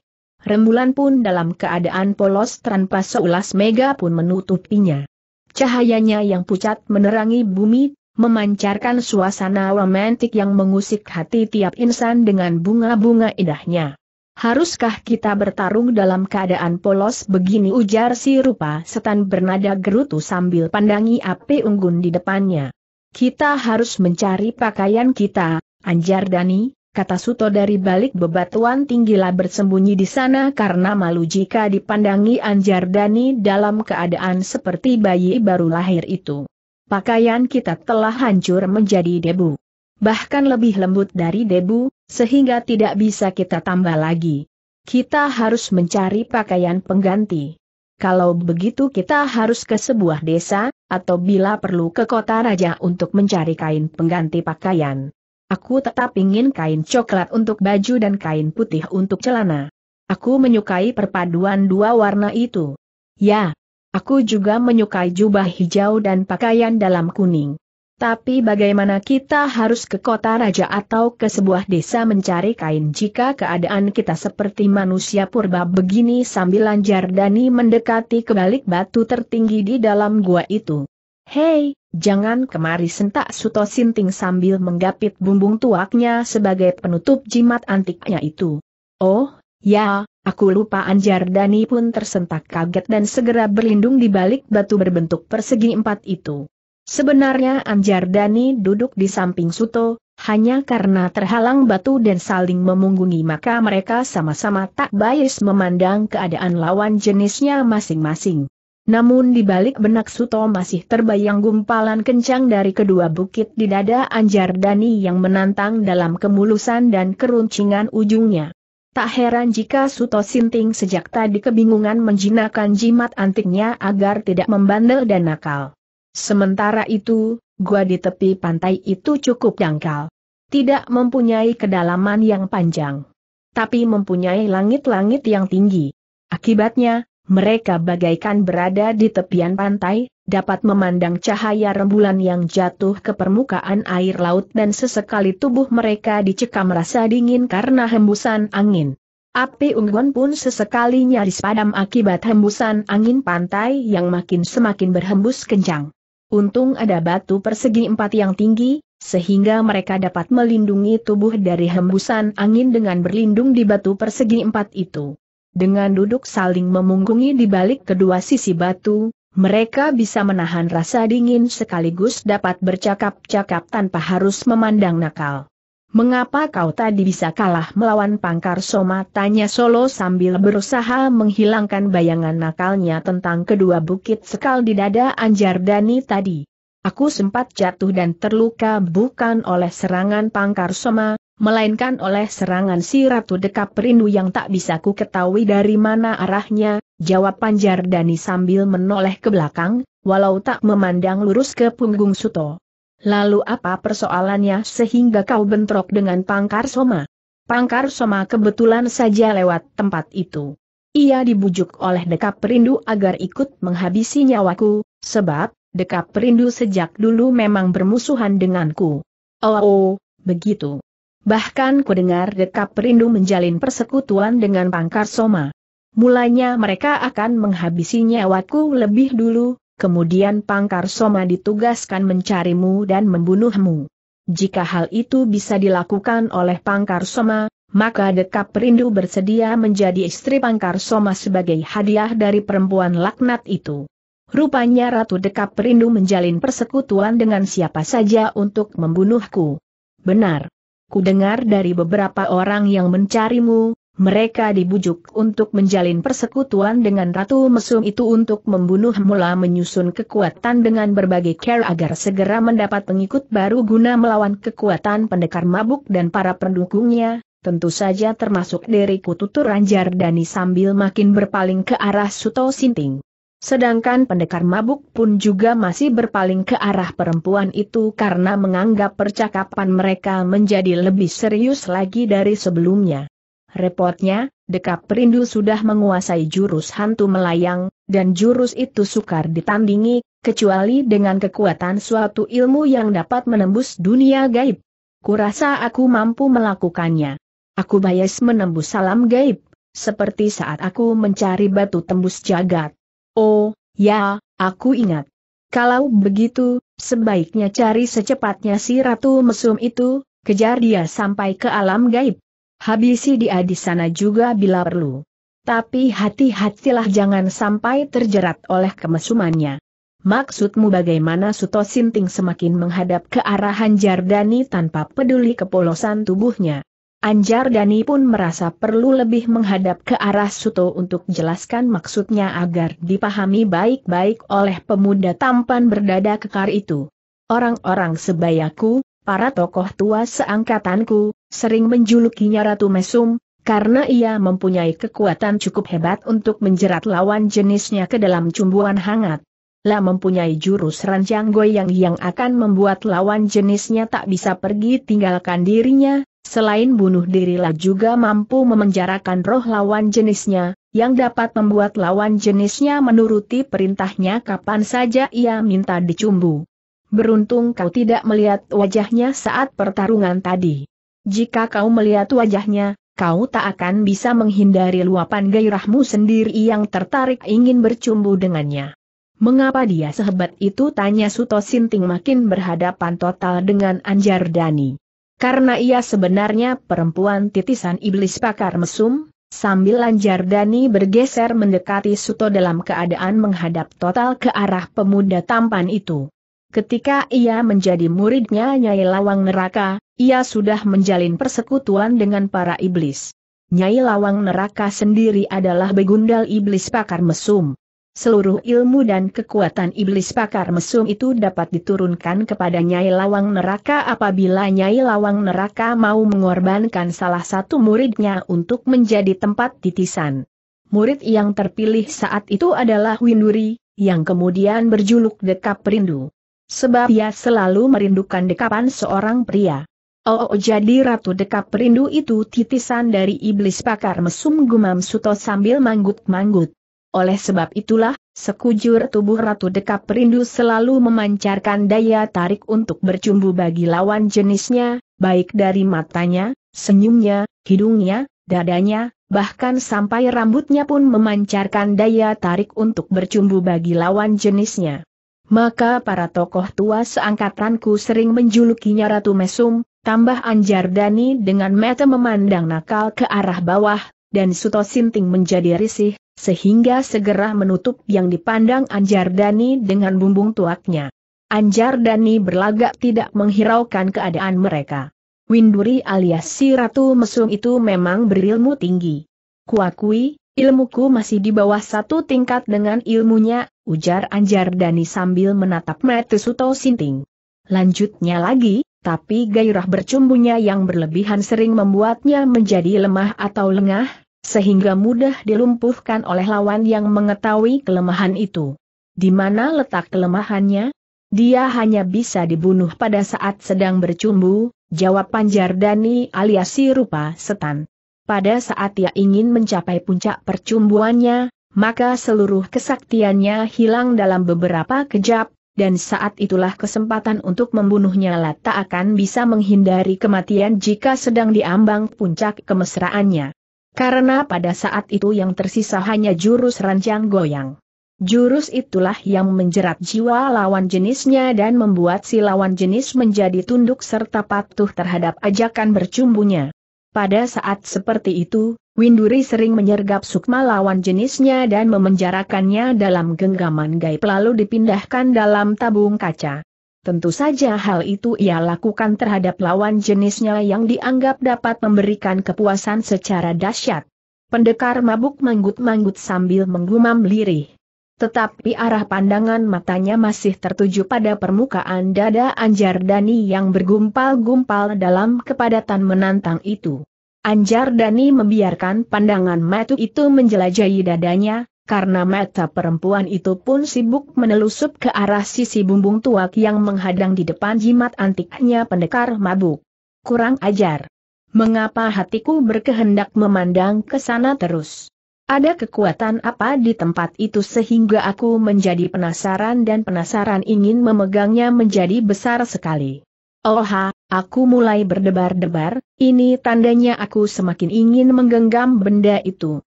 rembulan pun dalam keadaan polos tanpa seulas mega pun menutupinya. Cahayanya yang pucat menerangi bumi, memancarkan suasana romantik yang mengusik hati tiap insan dengan bunga-bunga indahnya. Haruskah kita bertarung dalam keadaan polos begini ujar si rupa setan bernada gerutu sambil pandangi api unggun di depannya. Kita harus mencari pakaian kita, anjar Dani, kata Suto dari balik bebatuan tinggilah bersembunyi di sana karena malu jika dipandangi Anjar Anjardani dalam keadaan seperti bayi baru lahir itu. Pakaian kita telah hancur menjadi debu. Bahkan lebih lembut dari debu, sehingga tidak bisa kita tambah lagi. Kita harus mencari pakaian pengganti. Kalau begitu kita harus ke sebuah desa, atau bila perlu ke kota raja untuk mencari kain pengganti pakaian. Aku tetap ingin kain coklat untuk baju dan kain putih untuk celana. Aku menyukai perpaduan dua warna itu. Ya, aku juga menyukai jubah hijau dan pakaian dalam kuning. Tapi bagaimana kita harus ke kota raja atau ke sebuah desa mencari kain jika keadaan kita seperti manusia purba begini sambil Lanjar Dani mendekati kebalik batu tertinggi di dalam gua itu. Hei, Jangan kemari sentak Suto Sinting sambil menggapit bumbung tuaknya sebagai penutup jimat antiknya itu. Oh, ya, aku lupa Anjar Dani pun tersentak kaget dan segera berlindung di balik batu berbentuk persegi empat itu. Sebenarnya Anjar Dani duduk di samping Suto, hanya karena terhalang batu dan saling memunggungi maka mereka sama-sama tak bias memandang keadaan lawan jenisnya masing-masing. Namun di balik benak Suto masih terbayang gumpalan kencang dari kedua bukit di dada Anjar Dani yang menantang dalam kemulusan dan keruncingan ujungnya. Tak heran jika Suto Sinting sejak tadi kebingungan menjinakkan jimat antiknya agar tidak membandel dan nakal. Sementara itu, gua di tepi pantai itu cukup dangkal. Tidak mempunyai kedalaman yang panjang. Tapi mempunyai langit-langit yang tinggi. Akibatnya, mereka bagaikan berada di tepian pantai, dapat memandang cahaya rembulan yang jatuh ke permukaan air laut dan sesekali tubuh mereka dicekam rasa dingin karena hembusan angin. Api unggun pun sesekali nyaris padam akibat hembusan angin pantai yang makin semakin berhembus kencang. Untung ada batu persegi empat yang tinggi, sehingga mereka dapat melindungi tubuh dari hembusan angin dengan berlindung di batu persegi empat itu. Dengan duduk saling memunggungi di balik kedua sisi batu, mereka bisa menahan rasa dingin sekaligus dapat bercakap-cakap tanpa harus memandang nakal. Mengapa kau tadi bisa kalah melawan pangkar soma? Tanya Solo sambil berusaha menghilangkan bayangan nakalnya tentang kedua bukit sekal di dada Anjar Dani tadi. Aku sempat jatuh dan terluka bukan oleh serangan pangkar soma, melainkan oleh serangan si Ratu Dekap Perindu yang tak bisa ku ketahui dari mana arahnya, jawab Panjar Dani sambil menoleh ke belakang, walau tak memandang lurus ke punggung Suto. Lalu apa persoalannya sehingga kau bentrok dengan Pangkar Soma? Pangkar Soma kebetulan saja lewat tempat itu. Ia dibujuk oleh Dekap Perindu agar ikut menghabisi nyawaku, sebab, Dekap Perindu sejak dulu memang bermusuhan denganku. Oh, oh begitu. Bahkan kudengar dekap perindu menjalin persekutuan dengan pangkar soma. Mulanya mereka akan menghabisi nyawaku lebih dulu, kemudian pangkar soma ditugaskan mencarimu dan membunuhmu. Jika hal itu bisa dilakukan oleh pangkar soma, maka dekap perindu bersedia menjadi istri pangkar soma sebagai hadiah dari perempuan laknat itu. Rupanya Ratu Dekap Perindu menjalin persekutuan dengan siapa saja untuk membunuhku. Benar. Ku dengar dari beberapa orang yang mencarimu, mereka dibujuk untuk menjalin persekutuan dengan Ratu Mesum itu untuk membunuh mula menyusun kekuatan dengan berbagai care agar segera mendapat pengikut baru guna melawan kekuatan pendekar mabuk dan para pendukungnya, tentu saja termasuk diriku tutur Ranjar Dani sambil makin berpaling ke arah Suto Sinting. Sedangkan pendekar mabuk pun juga masih berpaling ke arah perempuan itu karena menganggap percakapan mereka menjadi lebih serius lagi dari sebelumnya. Repotnya, dekap perindu sudah menguasai jurus hantu melayang, dan jurus itu sukar ditandingi, kecuali dengan kekuatan suatu ilmu yang dapat menembus dunia gaib. Kurasa aku mampu melakukannya. Aku bayas menembus salam gaib, seperti saat aku mencari batu tembus jagat. Oh, ya, aku ingat. Kalau begitu, sebaiknya cari secepatnya si Ratu Mesum itu, kejar dia sampai ke alam gaib. Habisi dia di sana juga bila perlu. Tapi hati-hatilah jangan sampai terjerat oleh kemesumannya. Maksudmu bagaimana Suto Sinting semakin menghadap ke arah Hanjardani tanpa peduli kepolosan tubuhnya. Anjar Dani pun merasa perlu lebih menghadap ke arah Suto untuk jelaskan maksudnya agar dipahami baik-baik oleh pemuda tampan berdada kekar itu. Orang-orang sebayaku, para tokoh tua seangkatanku, sering menjulukinya Ratu Mesum, karena ia mempunyai kekuatan cukup hebat untuk menjerat lawan jenisnya ke dalam cumbuan hangat. Lah mempunyai jurus ranjang goyang yang akan membuat lawan jenisnya tak bisa pergi tinggalkan dirinya, Selain bunuh dirilah juga mampu memenjarakan roh lawan jenisnya, yang dapat membuat lawan jenisnya menuruti perintahnya kapan saja ia minta dicumbu. Beruntung kau tidak melihat wajahnya saat pertarungan tadi. Jika kau melihat wajahnya, kau tak akan bisa menghindari luapan gairahmu sendiri yang tertarik ingin bercumbu dengannya. Mengapa dia sehebat itu tanya Suto Sinting makin berhadapan total dengan Anjar Dani. Karena ia sebenarnya perempuan titisan iblis pakar mesum, sambil Lanjar Dani bergeser mendekati Suto dalam keadaan menghadap total ke arah pemuda tampan itu. Ketika ia menjadi muridnya Nyai Lawang Neraka, ia sudah menjalin persekutuan dengan para iblis. Nyai Lawang Neraka sendiri adalah begundal iblis pakar mesum. Seluruh ilmu dan kekuatan iblis pakar mesum itu dapat diturunkan kepada Nyai Lawang Neraka apabila Nyai Lawang Neraka mau mengorbankan salah satu muridnya untuk menjadi tempat titisan. Murid yang terpilih saat itu adalah Winduri, yang kemudian berjuluk Dekap Rindu. Sebab ia selalu merindukan dekapan seorang pria. Oh, oh jadi Ratu Dekap Rindu itu titisan dari iblis pakar mesum gumam Suto sambil manggut-manggut. Oleh sebab itulah, sekujur tubuh Ratu Dekap Rindu selalu memancarkan daya tarik untuk bercumbu bagi lawan jenisnya, baik dari matanya, senyumnya, hidungnya, dadanya, bahkan sampai rambutnya pun memancarkan daya tarik untuk bercumbu bagi lawan jenisnya. Maka para tokoh tua seangkatanku sering menjulukinya Ratu Mesum, tambah Anjar Dani dengan mata memandang nakal ke arah bawah, dan Suto Sinting menjadi risih, sehingga segera menutup yang dipandang Anjar Dani dengan bumbung tuaknya. Anjar Dani berlagak tidak menghiraukan keadaan mereka. Winduri alias si Ratu Mesum itu memang berilmu tinggi. Kuakui, ilmuku masih di bawah satu tingkat dengan ilmunya, ujar Anjar Dani sambil menatap Suto Sinting. Lanjutnya lagi, tapi gairah bercumbunya yang berlebihan sering membuatnya menjadi lemah atau lengah, sehingga mudah dilumpuhkan oleh lawan yang mengetahui kelemahan itu. Di mana letak kelemahannya? Dia hanya bisa dibunuh pada saat sedang bercumbu, jawab Panjardani alias si rupa setan. Pada saat ia ingin mencapai puncak percumbuannya, maka seluruh kesaktiannya hilang dalam beberapa kejap, dan saat itulah kesempatan untuk membunuhnya Lata akan bisa menghindari kematian jika sedang diambang puncak kemesraannya. Karena pada saat itu yang tersisa hanya jurus ranjang goyang. Jurus itulah yang menjerat jiwa lawan jenisnya dan membuat si lawan jenis menjadi tunduk serta patuh terhadap ajakan bercumbunya. Pada saat seperti itu, Winduri sering menyergap sukma lawan jenisnya dan memenjarakannya dalam genggaman gaib lalu dipindahkan dalam tabung kaca. Tentu saja hal itu ia lakukan terhadap lawan jenisnya yang dianggap dapat memberikan kepuasan secara dahsyat. Pendekar mabuk manggut-manggut sambil menggumam lirih. Tetapi arah pandangan matanya masih tertuju pada permukaan dada Anjar Dani yang bergumpal-gumpal dalam kepadatan menantang itu. Anjar Dani membiarkan pandangan matu itu menjelajahi dadanya, karena mata perempuan itu pun sibuk menelusup ke arah sisi bumbung tuak yang menghadang di depan jimat antiknya pendekar mabuk. Kurang ajar. Mengapa hatiku berkehendak memandang ke sana terus? Ada kekuatan apa di tempat itu sehingga aku menjadi penasaran dan penasaran ingin memegangnya menjadi besar sekali. Oha, aku mulai berdebar-debar, ini tandanya aku semakin ingin menggenggam benda itu.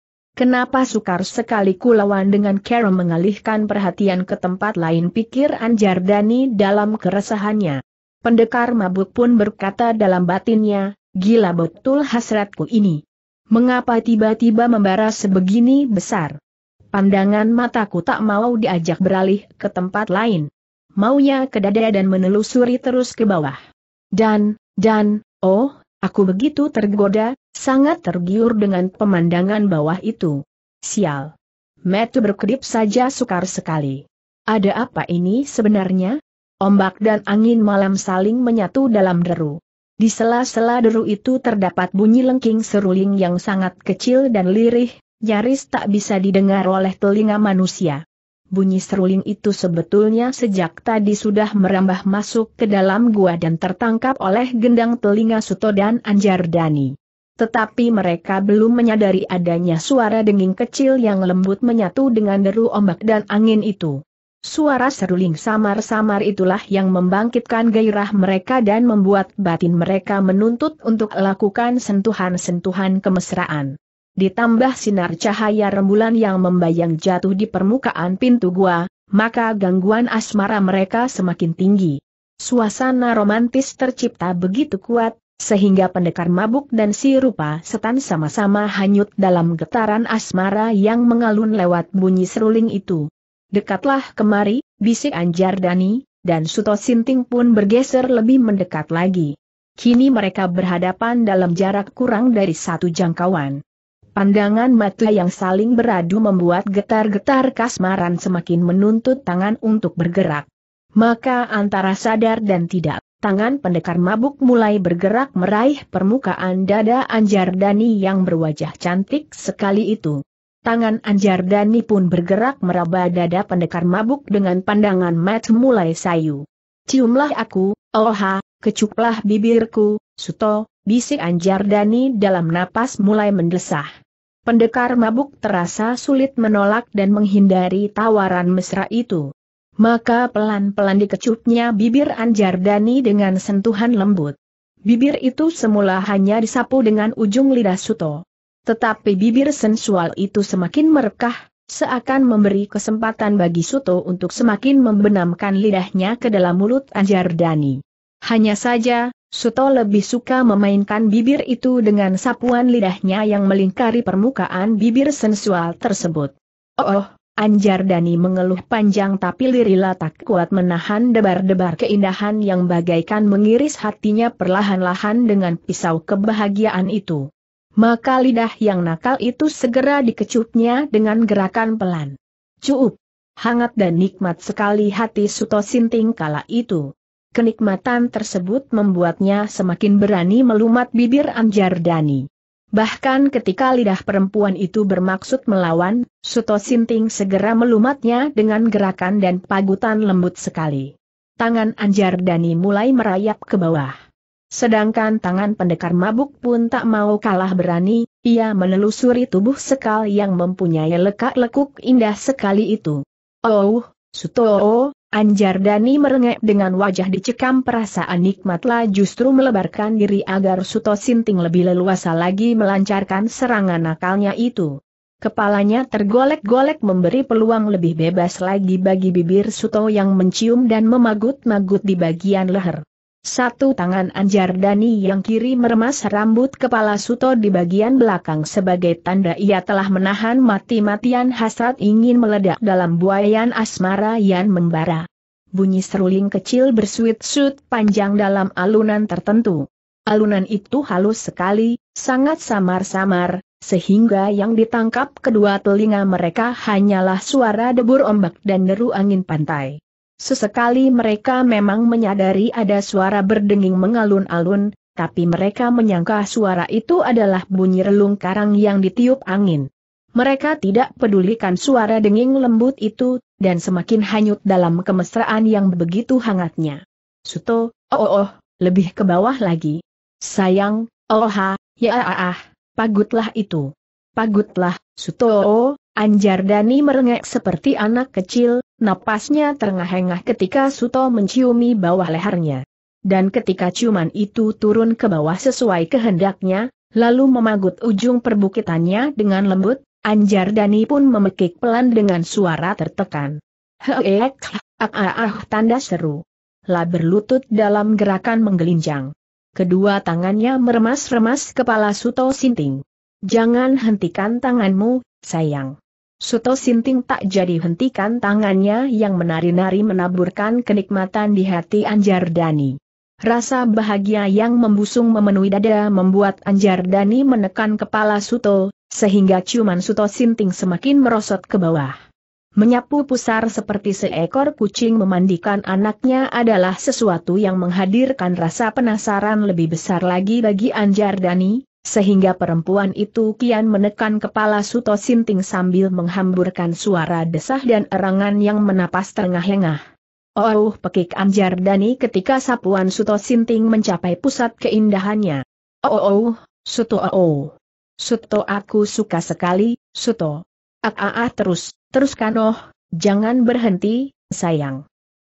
Kenapa sukar sekali kulawan dengan Karen mengalihkan perhatian ke tempat lain pikir Anjar Dani dalam keresahannya. Pendekar mabuk pun berkata dalam batinnya, gila betul hasratku ini. Mengapa tiba-tiba membara sebegini besar? Pandangan mataku tak mau diajak beralih ke tempat lain. Maunya ke dada dan menelusuri terus ke bawah. Dan, dan, oh, aku begitu tergoda, sangat tergiur dengan pemandangan bawah itu. Sial. Metu berkedip saja sukar sekali. Ada apa ini sebenarnya? Ombak dan angin malam saling menyatu dalam deru. Di sela-sela deru itu terdapat bunyi lengking seruling yang sangat kecil dan lirih, nyaris tak bisa didengar oleh telinga manusia. Bunyi seruling itu sebetulnya sejak tadi sudah merambah masuk ke dalam gua dan tertangkap oleh gendang telinga Suto dan Anjar Dani. Tetapi mereka belum menyadari adanya suara denging kecil yang lembut menyatu dengan deru ombak dan angin itu. Suara seruling samar-samar itulah yang membangkitkan gairah mereka dan membuat batin mereka menuntut untuk lakukan sentuhan-sentuhan kemesraan. Ditambah sinar cahaya rembulan yang membayang jatuh di permukaan pintu gua, maka gangguan asmara mereka semakin tinggi. Suasana romantis tercipta begitu kuat, sehingga pendekar mabuk dan si rupa setan sama-sama hanyut dalam getaran asmara yang mengalun lewat bunyi seruling itu. Dekatlah kemari, bisik Anjar Dani, dan Suto Sinting pun bergeser lebih mendekat lagi. Kini mereka berhadapan dalam jarak kurang dari satu jangkauan. Pandangan mata yang saling beradu membuat getar-getar kasmaran semakin menuntut tangan untuk bergerak. Maka antara sadar dan tidak, tangan pendekar mabuk mulai bergerak meraih permukaan dada Anjar Dani yang berwajah cantik sekali itu. Tangan Anjar Dani pun bergerak meraba dada pendekar mabuk dengan pandangan mat mulai sayu. Ciumlah aku, oha, kecuplah bibirku, suto, bisik Anjar Dani dalam napas mulai mendesah. Pendekar mabuk terasa sulit menolak dan menghindari tawaran mesra itu. Maka pelan-pelan dikecupnya bibir Anjar Dani dengan sentuhan lembut. Bibir itu semula hanya disapu dengan ujung lidah Suto. Tetapi bibir sensual itu semakin merekah, seakan memberi kesempatan bagi Suto untuk semakin membenamkan lidahnya ke dalam mulut Anjar Dani. Hanya saja, Suto lebih suka memainkan bibir itu dengan sapuan lidahnya yang melingkari permukaan bibir sensual tersebut. Oh, oh Anjar Dani mengeluh panjang tapi Lirila tak kuat menahan debar-debar keindahan yang bagaikan mengiris hatinya perlahan-lahan dengan pisau kebahagiaan itu. Maka lidah yang nakal itu segera dikecupnya dengan gerakan pelan. Cuup! Hangat dan nikmat sekali hati Suto Sinting kala itu. Kenikmatan tersebut membuatnya semakin berani melumat bibir Anjar Dani. Bahkan ketika lidah perempuan itu bermaksud melawan, Suto Sinting segera melumatnya dengan gerakan dan pagutan lembut sekali. Tangan Anjar Dani mulai merayap ke bawah. Sedangkan tangan pendekar mabuk pun tak mau kalah berani, ia menelusuri tubuh sekal yang mempunyai lekak lekuk indah sekali itu. Oh, Suto, Anjar Dani merengek dengan wajah dicekam perasaan nikmatlah justru melebarkan diri agar Suto Sinting lebih leluasa lagi melancarkan serangan nakalnya itu. Kepalanya tergolek-golek memberi peluang lebih bebas lagi bagi bibir Suto yang mencium dan memagut-magut di bagian leher. Satu tangan Anjar Dani yang kiri meremas rambut kepala Suto di bagian belakang sebagai tanda ia telah menahan mati-matian hasrat ingin meledak dalam buayan asmara yang membara. Bunyi seruling kecil bersuit-suit panjang dalam alunan tertentu. Alunan itu halus sekali, sangat samar-samar, sehingga yang ditangkap kedua telinga mereka hanyalah suara debur ombak dan deru angin pantai. Sesekali mereka memang menyadari ada suara berdenging mengalun-alun, tapi mereka menyangka suara itu adalah bunyi relung karang yang ditiup angin. Mereka tidak pedulikan suara denging lembut itu, dan semakin hanyut dalam kemesraan yang begitu hangatnya. Suto, oh oh, oh lebih ke bawah lagi. Sayang, oh ha, ya ah ah, ah pagutlah itu. Pagutlah, Suto, oh, Anjar Dani merengek seperti anak kecil, Napasnya terengah-engah ketika Suto menciumi bawah lehernya. Dan ketika ciuman itu turun ke bawah sesuai kehendaknya, lalu memagut ujung perbukitannya dengan lembut, Anjar Dani pun memekik pelan dengan suara tertekan. Heek, ah, ah, tanda seru. La berlutut dalam gerakan menggelinjang. Kedua tangannya meremas-remas kepala Suto Sinting. Jangan hentikan tanganmu, sayang. Suto Sinting tak jadi hentikan tangannya yang menari-nari menaburkan kenikmatan di hati Anjar Dani. Rasa bahagia yang membusung memenuhi dada membuat Anjar Dani menekan kepala Suto, sehingga ciuman Suto Sinting semakin merosot ke bawah. Menyapu pusar seperti seekor kucing memandikan anaknya adalah sesuatu yang menghadirkan rasa penasaran lebih besar lagi bagi Anjar Dani, sehingga perempuan itu kian menekan kepala Suto Sinting sambil menghamburkan suara desah dan erangan yang menapas tengah-tengah. Oh, pekik Anjar Dani ketika sapuan Suto Sinting mencapai pusat keindahannya. Oh, oh, oh Suto oh, oh. Suto aku suka sekali, Suto. Ah, ah, ah terus, teruskan oh, jangan berhenti, sayang.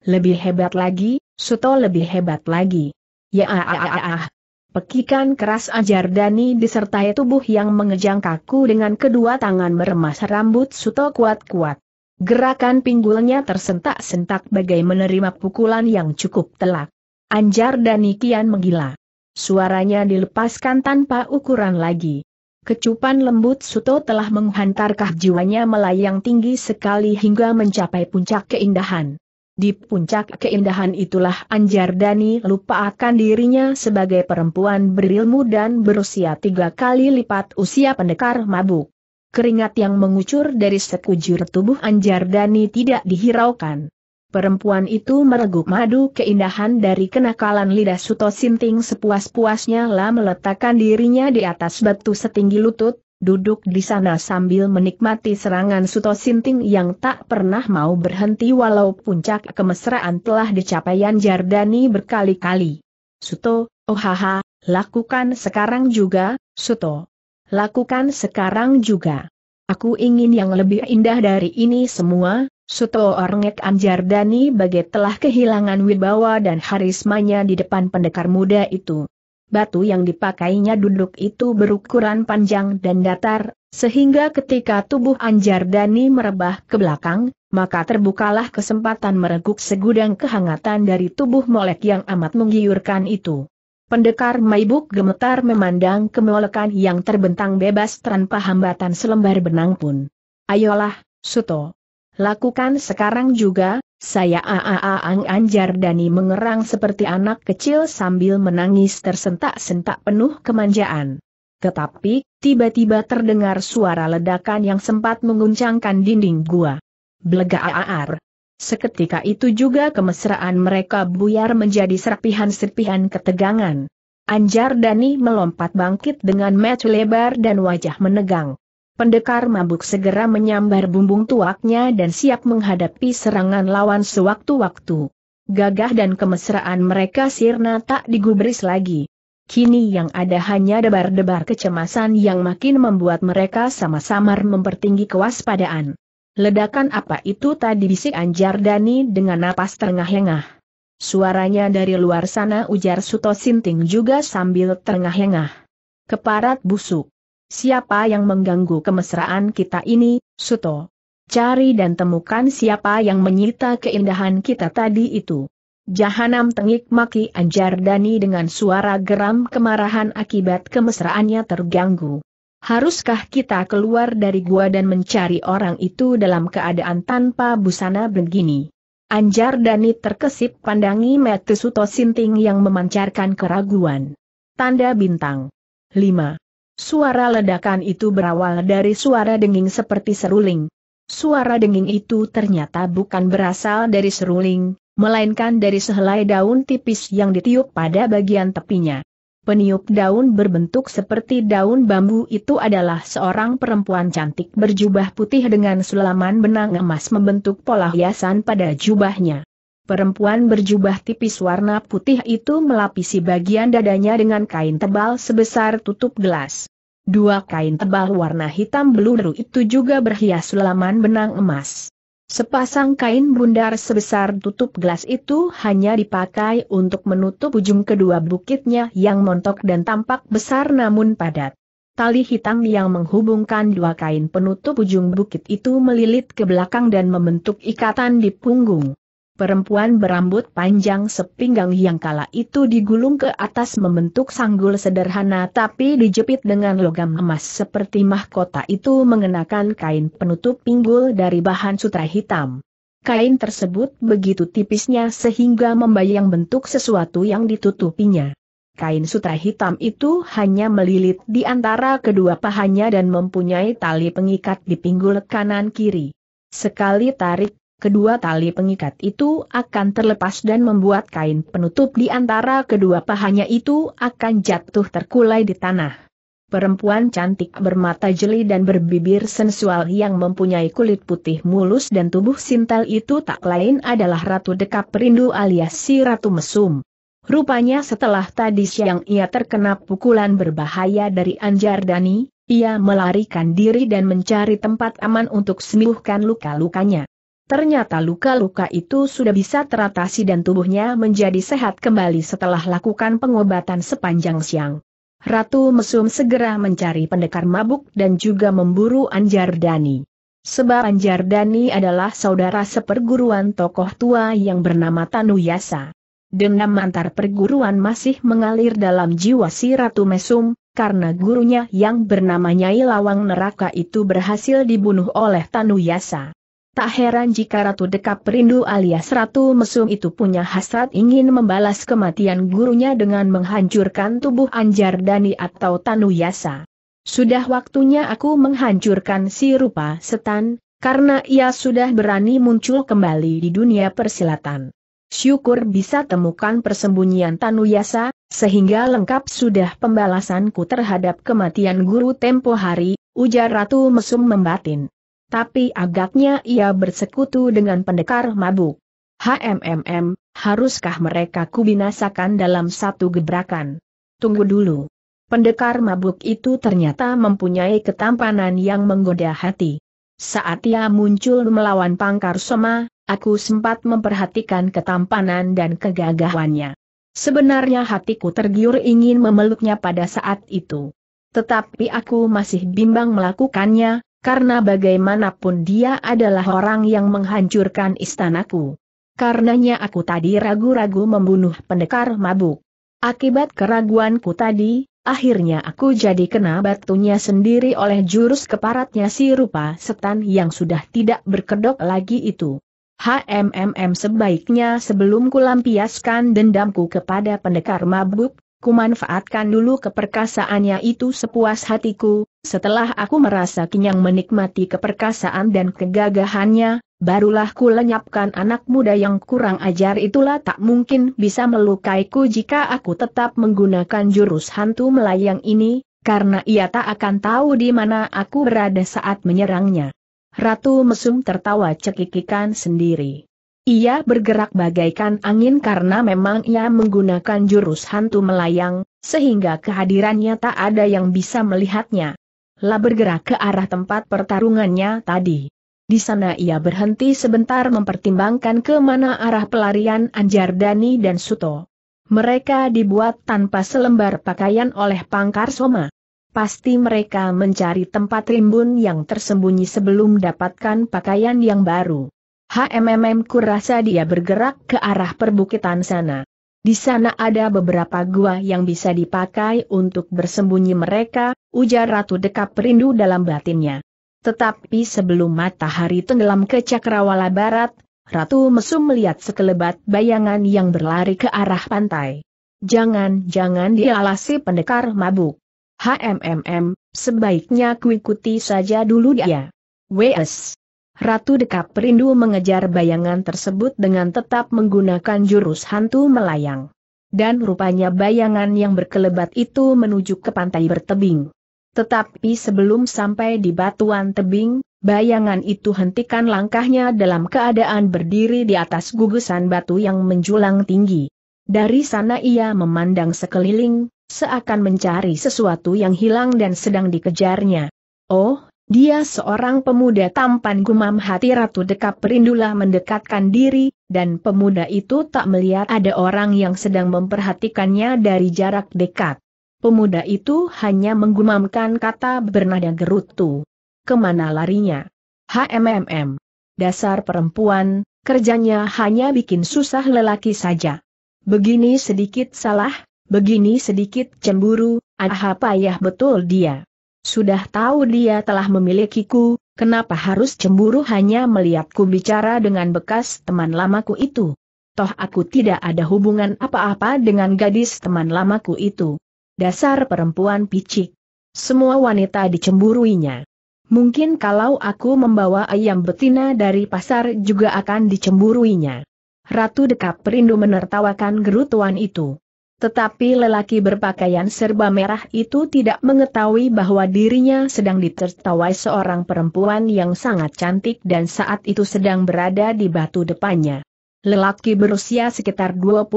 Lebih hebat lagi, Suto lebih hebat lagi. Ya ah ah ah ah, ah. Pekikan keras ajar Dani disertai tubuh yang mengejang kaku dengan kedua tangan meremas rambut Suto kuat-kuat. Gerakan pinggulnya tersentak-sentak bagai menerima pukulan yang cukup telak. Anjar Dani kian menggila. Suaranya dilepaskan tanpa ukuran lagi. Kecupan lembut Suto telah menghantarkah jiwanya melayang tinggi sekali hingga mencapai puncak keindahan. Di puncak keindahan itulah Anjar Dani lupa akan dirinya sebagai perempuan berilmu dan berusia tiga kali lipat usia pendekar mabuk. Keringat yang mengucur dari sekujur tubuh Anjar Dani tidak dihiraukan. Perempuan itu mereguk madu keindahan dari kenakalan lidah Suto Sinting sepuas-puasnya lah meletakkan dirinya di atas batu setinggi lutut, duduk di sana sambil menikmati serangan Suto Sinting yang tak pernah mau berhenti walau puncak kemesraan telah dicapaian Jardani berkali-kali. Suto, ohaha, oh, lakukan sekarang juga, Suto. Lakukan sekarang juga. Aku ingin yang lebih indah dari ini semua, Suto Orngek Anjardani bagai telah kehilangan wibawa dan harismanya di depan pendekar muda itu batu yang dipakainya duduk itu berukuran panjang dan datar, sehingga ketika tubuh Anjar Dani merebah ke belakang, maka terbukalah kesempatan mereguk segudang kehangatan dari tubuh molek yang amat menggiurkan itu. Pendekar Maibuk gemetar memandang kemolekan yang terbentang bebas tanpa hambatan selembar benang pun. Ayolah, Suto. Lakukan sekarang juga, saya ang anjar Dani mengerang seperti anak kecil sambil menangis tersentak-sentak penuh kemanjaan. Tetapi, tiba-tiba terdengar suara ledakan yang sempat mengguncangkan dinding gua. Blega aar. Seketika itu juga kemesraan mereka buyar menjadi serpihan-serpihan ketegangan. Anjar Dani melompat bangkit dengan mata lebar dan wajah menegang. Pendekar mabuk segera menyambar bumbung tuaknya dan siap menghadapi serangan lawan sewaktu-waktu. Gagah dan kemesraan mereka sirna tak digubris lagi. Kini yang ada hanya debar-debar kecemasan yang makin membuat mereka sama samar mempertinggi kewaspadaan. Ledakan apa itu tadi bisik Anjar Dani dengan napas terengah-engah. Suaranya dari luar sana ujar Suto Sinting juga sambil terengah-engah. Keparat busuk. Siapa yang mengganggu kemesraan kita ini, Suto? Cari dan temukan siapa yang menyita keindahan kita tadi itu. Jahanam tengik maki Anjar Dani dengan suara geram kemarahan akibat kemesraannya terganggu. Haruskah kita keluar dari gua dan mencari orang itu dalam keadaan tanpa busana begini? Anjar Dani terkesip pandangi Suto Sinting yang memancarkan keraguan. Tanda bintang. 5. Suara ledakan itu berawal dari suara denging seperti seruling. Suara denging itu ternyata bukan berasal dari seruling, melainkan dari sehelai daun tipis yang ditiup pada bagian tepinya. Peniup daun berbentuk seperti daun bambu itu adalah seorang perempuan cantik berjubah putih dengan sulaman benang emas membentuk pola hiasan pada jubahnya. Perempuan berjubah tipis warna putih itu melapisi bagian dadanya dengan kain tebal sebesar tutup gelas. Dua kain tebal warna hitam beluru itu juga berhias sulaman benang emas. Sepasang kain bundar sebesar tutup gelas itu hanya dipakai untuk menutup ujung kedua bukitnya yang montok dan tampak besar namun padat. Tali hitam yang menghubungkan dua kain penutup ujung bukit itu melilit ke belakang dan membentuk ikatan di punggung. Perempuan berambut panjang sepinggang yang kala itu digulung ke atas membentuk sanggul sederhana tapi dijepit dengan logam emas seperti mahkota itu mengenakan kain penutup pinggul dari bahan sutra hitam. Kain tersebut begitu tipisnya sehingga membayang bentuk sesuatu yang ditutupinya. Kain sutra hitam itu hanya melilit di antara kedua pahanya dan mempunyai tali pengikat di pinggul kanan kiri. Sekali tarik kedua tali pengikat itu akan terlepas dan membuat kain penutup di antara kedua pahanya itu akan jatuh terkulai di tanah. Perempuan cantik bermata jeli dan berbibir sensual yang mempunyai kulit putih mulus dan tubuh sintel itu tak lain adalah Ratu Dekap rindu alias si Ratu Mesum. Rupanya setelah tadi siang ia terkena pukulan berbahaya dari Anjar Dani, ia melarikan diri dan mencari tempat aman untuk sembuhkan luka-lukanya. Ternyata luka-luka itu sudah bisa teratasi dan tubuhnya menjadi sehat kembali setelah lakukan pengobatan sepanjang siang. Ratu Mesum segera mencari pendekar mabuk dan juga memburu Anjar Dani. Sebab Anjar Dani adalah saudara seperguruan tokoh tua yang bernama Tanu Yasa. Dendam antar perguruan masih mengalir dalam jiwa si Ratu Mesum, karena gurunya yang bernama Nyai Lawang Neraka itu berhasil dibunuh oleh Tanu Yasa. Tak heran jika Ratu Dekap Perindu alias Ratu Mesum itu punya hasrat ingin membalas kematian gurunya dengan menghancurkan tubuh Anjar Dani atau Tanuyasa. Sudah waktunya aku menghancurkan si rupa setan, karena ia sudah berani muncul kembali di dunia persilatan. Syukur bisa temukan persembunyian Tanuyasa, sehingga lengkap sudah pembalasanku terhadap kematian guru tempo hari, ujar Ratu Mesum membatin tapi agaknya ia bersekutu dengan pendekar mabuk. HMMM, haruskah mereka kubinasakan dalam satu gebrakan? Tunggu dulu. Pendekar mabuk itu ternyata mempunyai ketampanan yang menggoda hati. Saat ia muncul melawan pangkar soma, aku sempat memperhatikan ketampanan dan kegagahannya. Sebenarnya hatiku tergiur ingin memeluknya pada saat itu. Tetapi aku masih bimbang melakukannya, karena bagaimanapun dia adalah orang yang menghancurkan istanaku. Karenanya aku tadi ragu-ragu membunuh pendekar mabuk. Akibat keraguanku tadi, akhirnya aku jadi kena batunya sendiri oleh jurus keparatnya si rupa setan yang sudah tidak berkedok lagi itu. HMMM sebaiknya sebelum kulampiaskan dendamku kepada pendekar mabuk, kumanfaatkan dulu keperkasaannya itu sepuas hatiku, setelah aku merasa kenyang menikmati keperkasaan dan kegagahannya, barulah ku lenyapkan anak muda yang kurang ajar itulah tak mungkin bisa melukaiku jika aku tetap menggunakan jurus hantu melayang ini, karena ia tak akan tahu di mana aku berada saat menyerangnya. Ratu Mesum tertawa cekikikan sendiri. Ia bergerak bagaikan angin karena memang ia menggunakan jurus hantu melayang, sehingga kehadirannya tak ada yang bisa melihatnya. La bergerak ke arah tempat pertarungannya tadi. Di sana ia berhenti sebentar mempertimbangkan ke mana arah pelarian Anjar Dani dan Suto. Mereka dibuat tanpa selembar pakaian oleh Pangkar Soma. Pasti mereka mencari tempat rimbun yang tersembunyi sebelum dapatkan pakaian yang baru. HMMM kurasa dia bergerak ke arah perbukitan sana. Di sana ada beberapa gua yang bisa dipakai untuk bersembunyi mereka, ujar Ratu Dekap rindu dalam batinnya. Tetapi sebelum matahari tenggelam ke Cakrawala Barat, Ratu Mesum melihat sekelebat bayangan yang berlari ke arah pantai. Jangan-jangan dialasi pendekar mabuk. HMMM, sebaiknya kuikuti saja dulu dia. WS. Ratu Dekap Perindu mengejar bayangan tersebut dengan tetap menggunakan jurus hantu melayang. Dan rupanya bayangan yang berkelebat itu menuju ke pantai bertebing. Tetapi sebelum sampai di batuan tebing, bayangan itu hentikan langkahnya dalam keadaan berdiri di atas gugusan batu yang menjulang tinggi. Dari sana ia memandang sekeliling, seakan mencari sesuatu yang hilang dan sedang dikejarnya. Oh, dia seorang pemuda tampan gumam hati Ratu Dekap Perindula mendekatkan diri, dan pemuda itu tak melihat ada orang yang sedang memperhatikannya dari jarak dekat. Pemuda itu hanya menggumamkan kata bernada gerutu. Kemana larinya? HMMM. Dasar perempuan, kerjanya hanya bikin susah lelaki saja. Begini sedikit salah, begini sedikit cemburu, ah ya betul dia. Sudah tahu dia telah memilikiku, kenapa harus cemburu hanya melihatku bicara dengan bekas teman lamaku itu? Toh aku tidak ada hubungan apa-apa dengan gadis teman lamaku itu. Dasar perempuan picik. Semua wanita dicemburuinya. Mungkin kalau aku membawa ayam betina dari pasar juga akan dicemburuinya. Ratu Dekap Perindu menertawakan gerutuan itu. Tetapi lelaki berpakaian serba merah itu tidak mengetahui bahwa dirinya sedang ditertawai seorang perempuan yang sangat cantik dan saat itu sedang berada di batu depannya. Lelaki berusia sekitar 25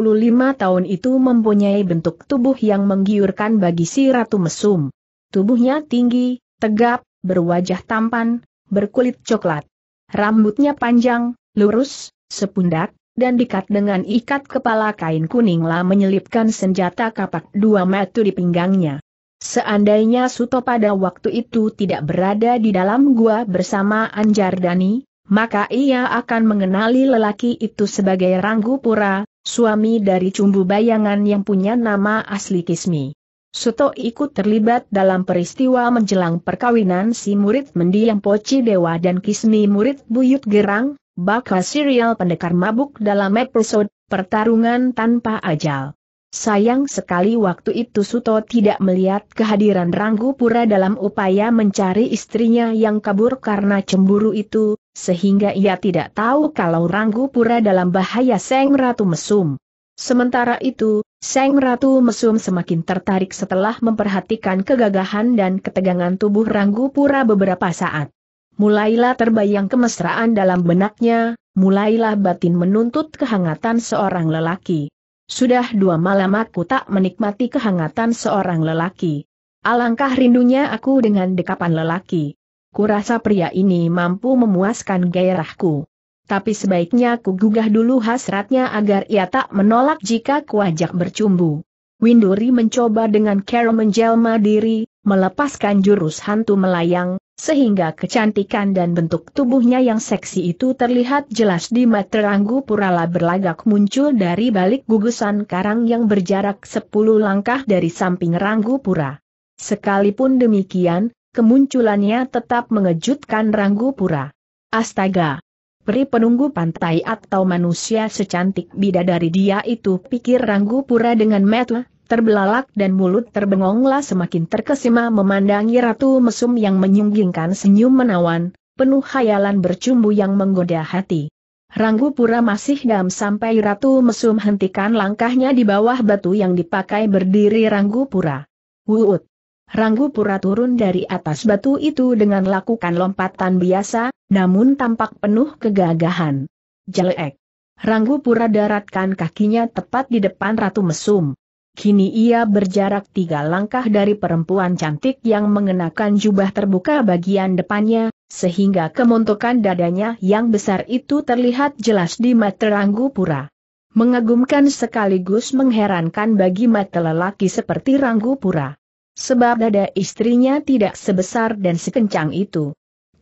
tahun itu mempunyai bentuk tubuh yang menggiurkan bagi si Ratu Mesum. Tubuhnya tinggi, tegap, berwajah tampan, berkulit coklat. Rambutnya panjang, lurus, sepundak, dan dikat dengan ikat kepala kain kuninglah menyelipkan senjata kapak dua metu di pinggangnya. Seandainya Suto pada waktu itu tidak berada di dalam gua bersama Anjar Dani, maka ia akan mengenali lelaki itu sebagai Ranggupura, suami dari cumbu bayangan yang punya nama asli Kismi. Suto ikut terlibat dalam peristiwa menjelang perkawinan si murid mendiang Poci Dewa dan Kismi murid Buyut Gerang, bakal serial pendekar mabuk dalam episode Pertarungan Tanpa Ajal. Sayang sekali waktu itu Suto tidak melihat kehadiran Ranggu Pura dalam upaya mencari istrinya yang kabur karena cemburu itu, sehingga ia tidak tahu kalau Ranggu Pura dalam bahaya Seng Ratu Mesum. Sementara itu, Seng Ratu Mesum semakin tertarik setelah memperhatikan kegagahan dan ketegangan tubuh Ranggu Pura beberapa saat mulailah terbayang kemesraan dalam benaknya, mulailah batin menuntut kehangatan seorang lelaki. Sudah dua malam aku tak menikmati kehangatan seorang lelaki. Alangkah rindunya aku dengan dekapan lelaki. Kurasa pria ini mampu memuaskan gairahku. Tapi sebaiknya ku gugah dulu hasratnya agar ia tak menolak jika kuajak bercumbu. Winduri mencoba dengan cara menjelma diri, melepaskan jurus hantu melayang, sehingga kecantikan dan bentuk tubuhnya yang seksi itu terlihat jelas di mata materanggu purala berlagak muncul dari balik gugusan karang yang berjarak 10 langkah dari samping ranggu pura. Sekalipun demikian, kemunculannya tetap mengejutkan ranggu pura. Astaga! Peri penunggu pantai atau manusia secantik bidadari dia itu pikir Ranggu Pura dengan mata, terbelalak dan mulut terbengonglah semakin terkesima memandangi Ratu Mesum yang menyunggingkan senyum menawan, penuh hayalan bercumbu yang menggoda hati. Ranggu Pura masih dam sampai Ratu Mesum hentikan langkahnya di bawah batu yang dipakai berdiri Ranggu Pura. Wuut! Ranggu Pura turun dari atas batu itu dengan lakukan lompatan biasa, namun tampak penuh kegagahan. Jelek. Ranggu Pura daratkan kakinya tepat di depan Ratu Mesum. Kini ia berjarak tiga langkah dari perempuan cantik yang mengenakan jubah terbuka bagian depannya, sehingga kemuntukan dadanya yang besar itu terlihat jelas di mata Ranggu Pura. Mengagumkan sekaligus mengherankan bagi mata lelaki seperti Ranggu Pura. Sebab dada istrinya tidak sebesar dan sekencang itu.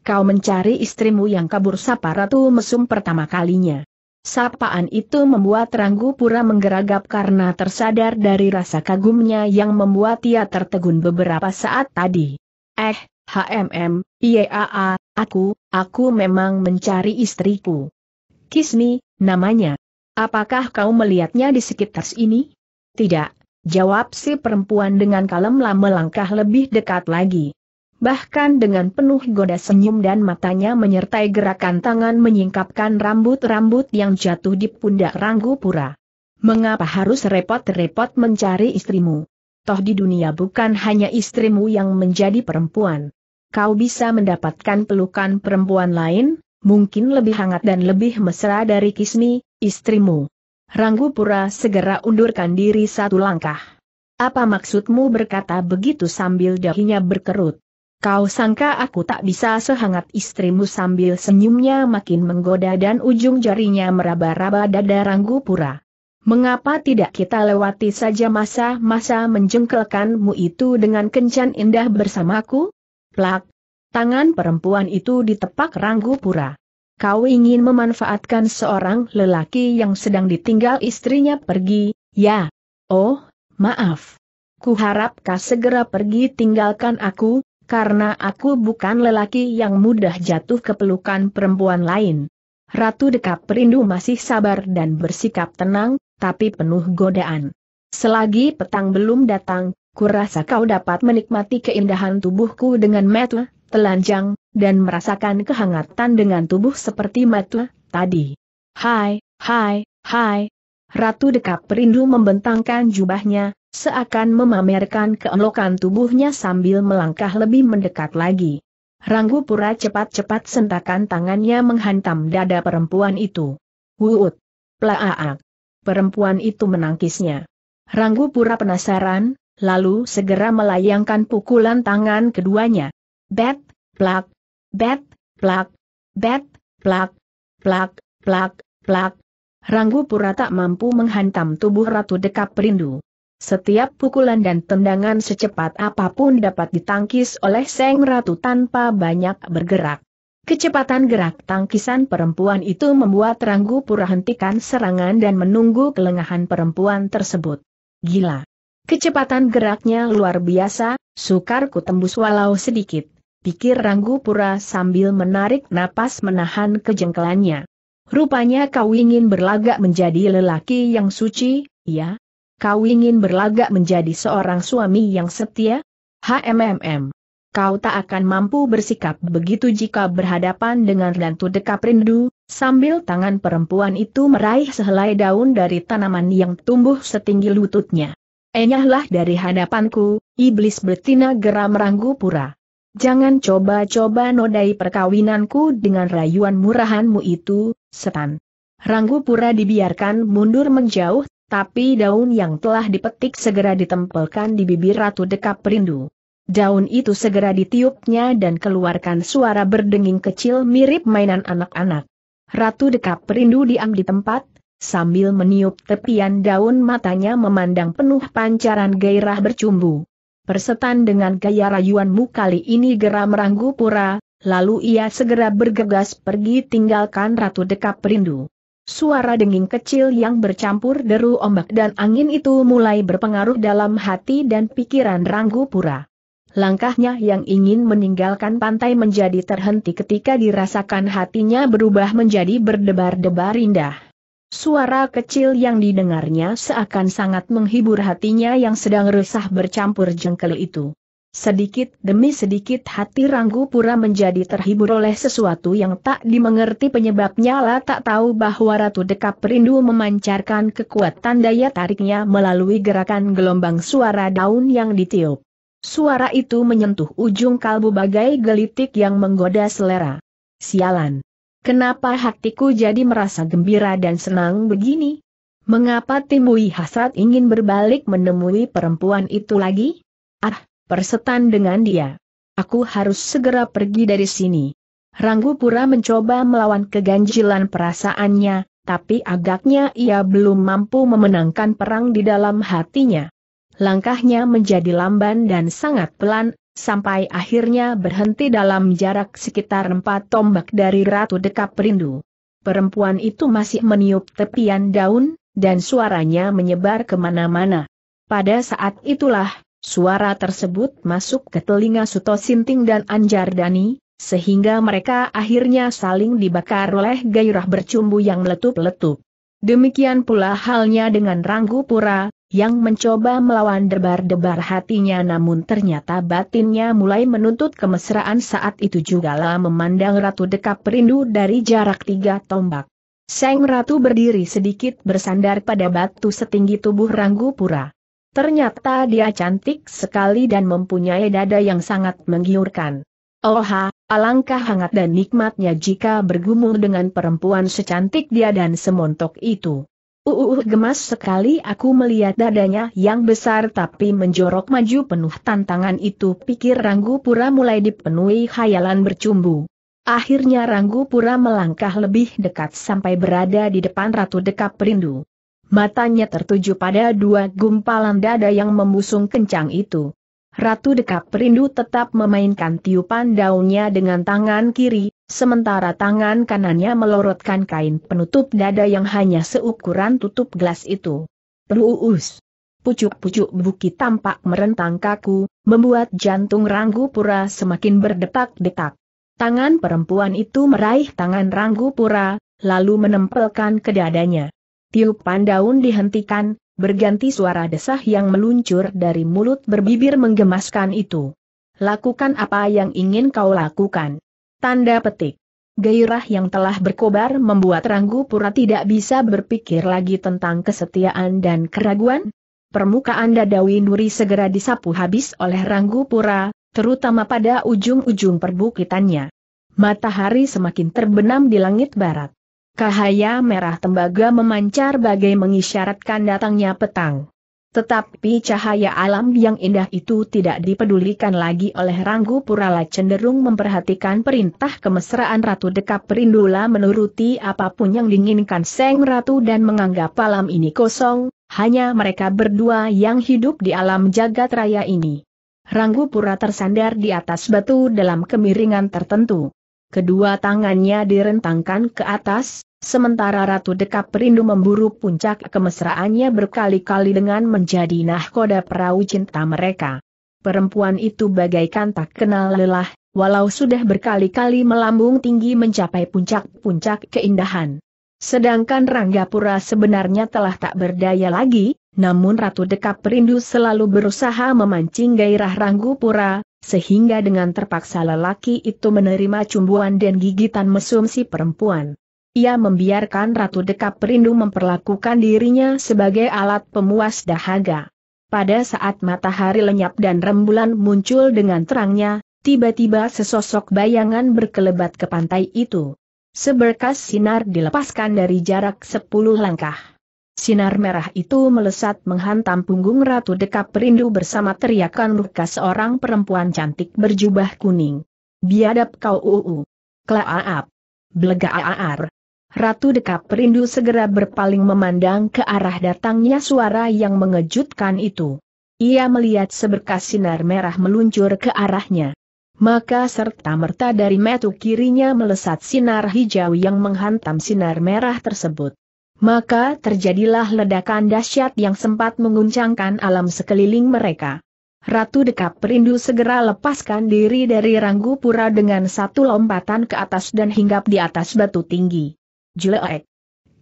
Kau mencari istrimu yang kabur sapa Ratu Mesum pertama kalinya. Sapaan itu membuat Ranggu Pura menggeragap karena tersadar dari rasa kagumnya yang membuat ia tertegun beberapa saat tadi. Eh, HMM, IAA, ah, aku, aku memang mencari istriku. Kisni, namanya. Apakah kau melihatnya di sekitar sini? Tidak, Jawab si perempuan dengan kalem lama langkah lebih dekat lagi. Bahkan dengan penuh goda senyum dan matanya menyertai gerakan tangan menyingkapkan rambut-rambut yang jatuh di pundak Ranggupura. Mengapa harus repot-repot mencari istrimu? Toh di dunia bukan hanya istrimu yang menjadi perempuan. Kau bisa mendapatkan pelukan perempuan lain, mungkin lebih hangat dan lebih mesra dari Kismi, istrimu. Ranggupura segera undurkan diri satu langkah. Apa maksudmu berkata begitu sambil dahinya berkerut? Kau sangka aku tak bisa sehangat istrimu sambil senyumnya makin menggoda dan ujung jarinya meraba-raba dada Ranggupura. Mengapa tidak kita lewati saja masa-masa menjengkelkanmu itu dengan kencan indah bersamaku? Plak! Tangan perempuan itu ditepak Ranggupura kau ingin memanfaatkan seorang lelaki yang sedang ditinggal istrinya pergi, ya? Oh, maaf. Kuharap kau segera pergi tinggalkan aku, karena aku bukan lelaki yang mudah jatuh ke pelukan perempuan lain. Ratu Dekap Perindu masih sabar dan bersikap tenang, tapi penuh godaan. Selagi petang belum datang, kurasa kau dapat menikmati keindahan tubuhku dengan metu, telanjang, dan merasakan kehangatan dengan tubuh seperti mata tadi. Hai, hai, hai. Ratu Dekap Perindu membentangkan jubahnya, seakan memamerkan keelokan tubuhnya sambil melangkah lebih mendekat lagi. Ranggu Pura cepat-cepat sentakan tangannya menghantam dada perempuan itu. Wuut! Plaaak! Perempuan itu menangkisnya. Ranggu Pura penasaran, lalu segera melayangkan pukulan tangan keduanya. Bet, plak, bet, plak, bet, plak, plak, plak, plak. Ranggu Pura tak mampu menghantam tubuh Ratu Dekap perindu. Setiap pukulan dan tendangan secepat apapun dapat ditangkis oleh Seng Ratu tanpa banyak bergerak. Kecepatan gerak tangkisan perempuan itu membuat Ranggu Pura hentikan serangan dan menunggu kelengahan perempuan tersebut. Gila! Kecepatan geraknya luar biasa, sukar ku tembus walau sedikit pikir Ranggupura sambil menarik napas menahan kejengkelannya. Rupanya kau ingin berlagak menjadi lelaki yang suci, ya? Kau ingin berlagak menjadi seorang suami yang setia? HMMM. Kau tak akan mampu bersikap begitu jika berhadapan dengan Rantu Dekap Rindu, sambil tangan perempuan itu meraih sehelai daun dari tanaman yang tumbuh setinggi lututnya. Enyahlah dari hadapanku, iblis betina geram Ranggupura. Jangan coba-coba nodai perkawinanku dengan rayuan murahanmu itu, setan. Ranggupura dibiarkan mundur menjauh, tapi daun yang telah dipetik segera ditempelkan di bibir Ratu Dekap Perindu. Daun itu segera ditiupnya dan keluarkan suara berdenging kecil mirip mainan anak-anak. Ratu Dekap Perindu diam di tempat, sambil meniup tepian daun matanya memandang penuh pancaran gairah bercumbu. Persetan dengan gaya rayuanmu kali ini geram Ranggupura, lalu ia segera bergegas pergi tinggalkan Ratu Dekap Perindu. Suara denging kecil yang bercampur deru ombak dan angin itu mulai berpengaruh dalam hati dan pikiran Ranggupura. Langkahnya yang ingin meninggalkan pantai menjadi terhenti ketika dirasakan hatinya berubah menjadi berdebar-debar indah. Suara kecil yang didengarnya seakan sangat menghibur hatinya yang sedang resah bercampur jengkel itu. Sedikit demi sedikit hati Ranggu Pura menjadi terhibur oleh sesuatu yang tak dimengerti penyebabnya lah tak tahu bahwa Ratu Dekap perindu memancarkan kekuatan daya tariknya melalui gerakan gelombang suara daun yang ditiup. Suara itu menyentuh ujung kalbu bagai gelitik yang menggoda selera. Sialan. Kenapa hatiku jadi merasa gembira dan senang begini? Mengapa timbui hasrat ingin berbalik menemui perempuan itu lagi? Ah, persetan dengan dia. Aku harus segera pergi dari sini. Ranggupura mencoba melawan keganjilan perasaannya, tapi agaknya ia belum mampu memenangkan perang di dalam hatinya. Langkahnya menjadi lamban dan sangat pelan, sampai akhirnya berhenti dalam jarak sekitar empat tombak dari Ratu Dekap Rindu. Perempuan itu masih meniup tepian daun, dan suaranya menyebar kemana-mana. Pada saat itulah, suara tersebut masuk ke telinga Suto Sinting dan Anjar Dani, sehingga mereka akhirnya saling dibakar oleh gairah bercumbu yang meletup-letup. Demikian pula halnya dengan Ranggupura, yang mencoba melawan debar-debar hatinya namun ternyata batinnya mulai menuntut kemesraan saat itu juga lah memandang Ratu Dekap perindu dari jarak tiga tombak. Seng Ratu berdiri sedikit bersandar pada batu setinggi tubuh Ranggupura. Ternyata dia cantik sekali dan mempunyai dada yang sangat menggiurkan. Oha, alangkah hangat dan nikmatnya jika bergumul dengan perempuan secantik dia dan semontok itu. Uuuh, gemas sekali aku melihat dadanya yang besar tapi menjorok maju penuh tantangan itu pikir Ranggu Pura mulai dipenuhi khayalan bercumbu. Akhirnya Ranggu Pura melangkah lebih dekat sampai berada di depan Ratu Dekap Rindu. Matanya tertuju pada dua gumpalan dada yang membusung kencang itu. Ratu Dekap Rindu tetap memainkan tiupan daunnya dengan tangan kiri, sementara tangan kanannya melorotkan kain penutup dada yang hanya seukuran tutup gelas itu. Peluus. Pucuk-pucuk bukit tampak merentang kaku, membuat jantung Ranggu Pura semakin berdetak-detak. Tangan perempuan itu meraih tangan Ranggu Pura, lalu menempelkan ke dadanya. Tiupan daun dihentikan, berganti suara desah yang meluncur dari mulut berbibir menggemaskan itu. Lakukan apa yang ingin kau lakukan. Tanda petik. Gairah yang telah berkobar membuat Ranggu Pura tidak bisa berpikir lagi tentang kesetiaan dan keraguan. Permukaan dada segera disapu habis oleh Ranggu Pura, terutama pada ujung-ujung perbukitannya. Matahari semakin terbenam di langit barat. Cahaya merah tembaga memancar bagai mengisyaratkan datangnya petang. Tetapi cahaya alam yang indah itu tidak dipedulikan lagi oleh Ranggu Purala cenderung memperhatikan perintah kemesraan Ratu Dekap Perindula menuruti apapun yang diinginkan Seng Ratu dan menganggap alam ini kosong, hanya mereka berdua yang hidup di alam jagat raya ini. Ranggu Pura tersandar di atas batu dalam kemiringan tertentu. Kedua tangannya direntangkan ke atas, Sementara Ratu Dekap Perindu memburu puncak kemesraannya berkali-kali dengan menjadi nahkoda perahu cinta mereka. Perempuan itu bagaikan tak kenal lelah, walau sudah berkali-kali melambung tinggi mencapai puncak-puncak keindahan. Sedangkan Ranggapura sebenarnya telah tak berdaya lagi, namun Ratu Dekap Perindu selalu berusaha memancing gairah Ranggupura, sehingga dengan terpaksa lelaki itu menerima cumbuan dan gigitan mesum si perempuan. Ia membiarkan Ratu Dekap Perindu memperlakukan dirinya sebagai alat pemuas dahaga. Pada saat matahari lenyap dan rembulan muncul dengan terangnya, tiba-tiba sesosok bayangan berkelebat ke pantai itu. Seberkas sinar dilepaskan dari jarak sepuluh langkah. Sinar merah itu melesat menghantam punggung Ratu Dekap Perindu bersama teriakan luka seorang perempuan cantik berjubah kuning. Biadab kau uu. Klaaap. Blegaaar. Ratu Dekap Perindu segera berpaling memandang ke arah datangnya suara yang mengejutkan itu. Ia melihat seberkas sinar merah meluncur ke arahnya. Maka serta-merta dari metu kirinya melesat sinar hijau yang menghantam sinar merah tersebut. Maka terjadilah ledakan dahsyat yang sempat menguncangkan alam sekeliling mereka. Ratu Dekap Perindu segera lepaskan diri dari Ranggu Pura dengan satu lompatan ke atas dan hinggap di atas batu tinggi. Jelek.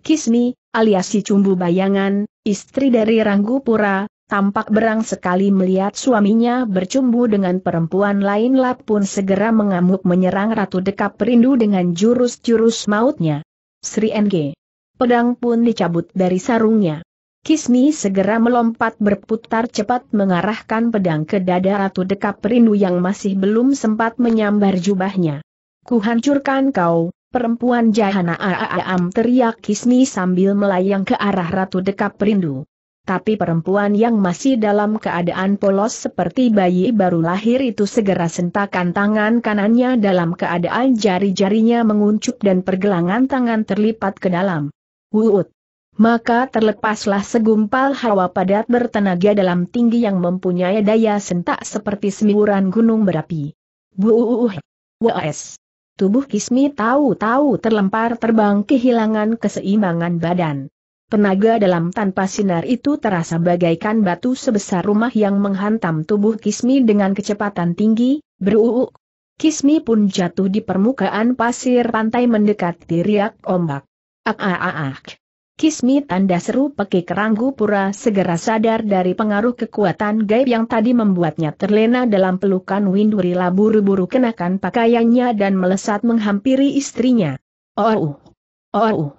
Kismi, alias si cumbu bayangan, istri dari Ranggupura, tampak berang sekali melihat suaminya bercumbu dengan perempuan lain lap pun segera mengamuk menyerang Ratu Dekap Rindu dengan jurus-jurus mautnya. Sri NG. Pedang pun dicabut dari sarungnya. Kismi segera melompat berputar cepat mengarahkan pedang ke dada Ratu Dekap Rindu yang masih belum sempat menyambar jubahnya. Kuhancurkan kau, Perempuan jahana aaam teriak Kisni sambil melayang ke arah Ratu Dekap perindu. Tapi perempuan yang masih dalam keadaan polos seperti bayi baru lahir itu segera sentakan tangan kanannya dalam keadaan jari-jarinya menguncup dan pergelangan tangan terlipat ke dalam. Wuut! Maka terlepaslah segumpal hawa padat bertenaga dalam tinggi yang mempunyai daya sentak seperti semburan gunung berapi. Wuuuh! Ws. Tubuh Kismi tahu-tahu terlempar terbang kehilangan keseimbangan badan. Tenaga dalam tanpa sinar itu terasa bagaikan batu sebesar rumah yang menghantam tubuh Kismi dengan kecepatan tinggi, beruuk. Kismi pun jatuh di permukaan pasir pantai mendekati riak ombak. Ak-ak-ak. Ah, ah, ah, Kismit Anda seru peki keranggu pura segera sadar dari pengaruh kekuatan gaib yang tadi membuatnya terlena dalam pelukan Windurila buru-buru kenakan pakaiannya dan melesat menghampiri istrinya. Oh, oh, oh.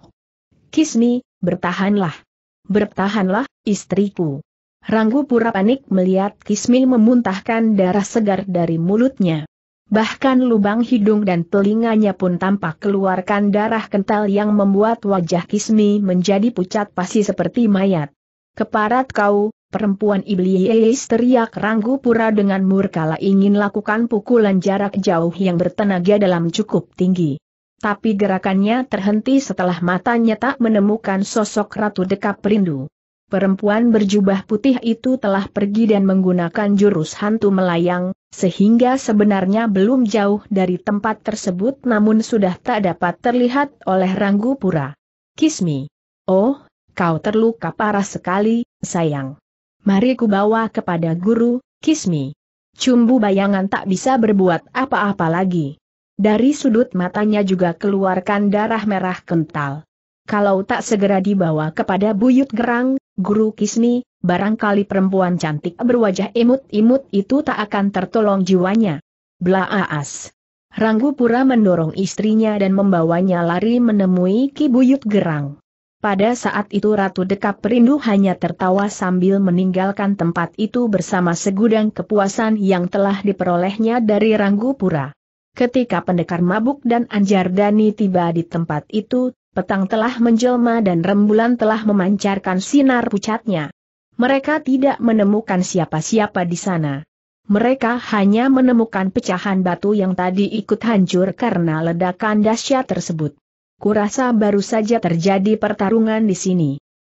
Kismi, bertahanlah. Bertahanlah, istriku. Ranggu pura panik melihat Kismi memuntahkan darah segar dari mulutnya bahkan lubang hidung dan telinganya pun tampak keluarkan darah kental yang membuat wajah Kismi menjadi pucat pasi seperti mayat. Keparat kau, perempuan iblis teriak Ranggu Pura dengan murkala ingin lakukan pukulan jarak jauh yang bertenaga dalam cukup tinggi. Tapi gerakannya terhenti setelah matanya tak menemukan sosok Ratu Dekap Rindu. Perempuan berjubah putih itu telah pergi dan menggunakan jurus hantu melayang, sehingga sebenarnya belum jauh dari tempat tersebut namun sudah tak dapat terlihat oleh Ranggu Pura. Kismi. Oh, kau terluka parah sekali, sayang. Mari ku bawa kepada guru, Kismi. Cumbu bayangan tak bisa berbuat apa-apa lagi. Dari sudut matanya juga keluarkan darah merah kental. Kalau tak segera dibawa kepada buyut gerang, Guru Kismi, barangkali perempuan cantik berwajah imut-imut itu tak akan tertolong jiwanya. Blaaas. Ranggupura mendorong istrinya dan membawanya lari menemui Ki Buyut Gerang. Pada saat itu Ratu Dekap Perindu hanya tertawa sambil meninggalkan tempat itu bersama segudang kepuasan yang telah diperolehnya dari Ranggupura. Ketika pendekar mabuk dan Anjardani tiba di tempat itu, Petang telah menjelma dan rembulan telah memancarkan sinar pucatnya. Mereka tidak menemukan siapa-siapa di sana. Mereka hanya menemukan pecahan batu yang tadi ikut hancur karena ledakan dahsyat tersebut. Kurasa baru saja terjadi pertarungan di sini.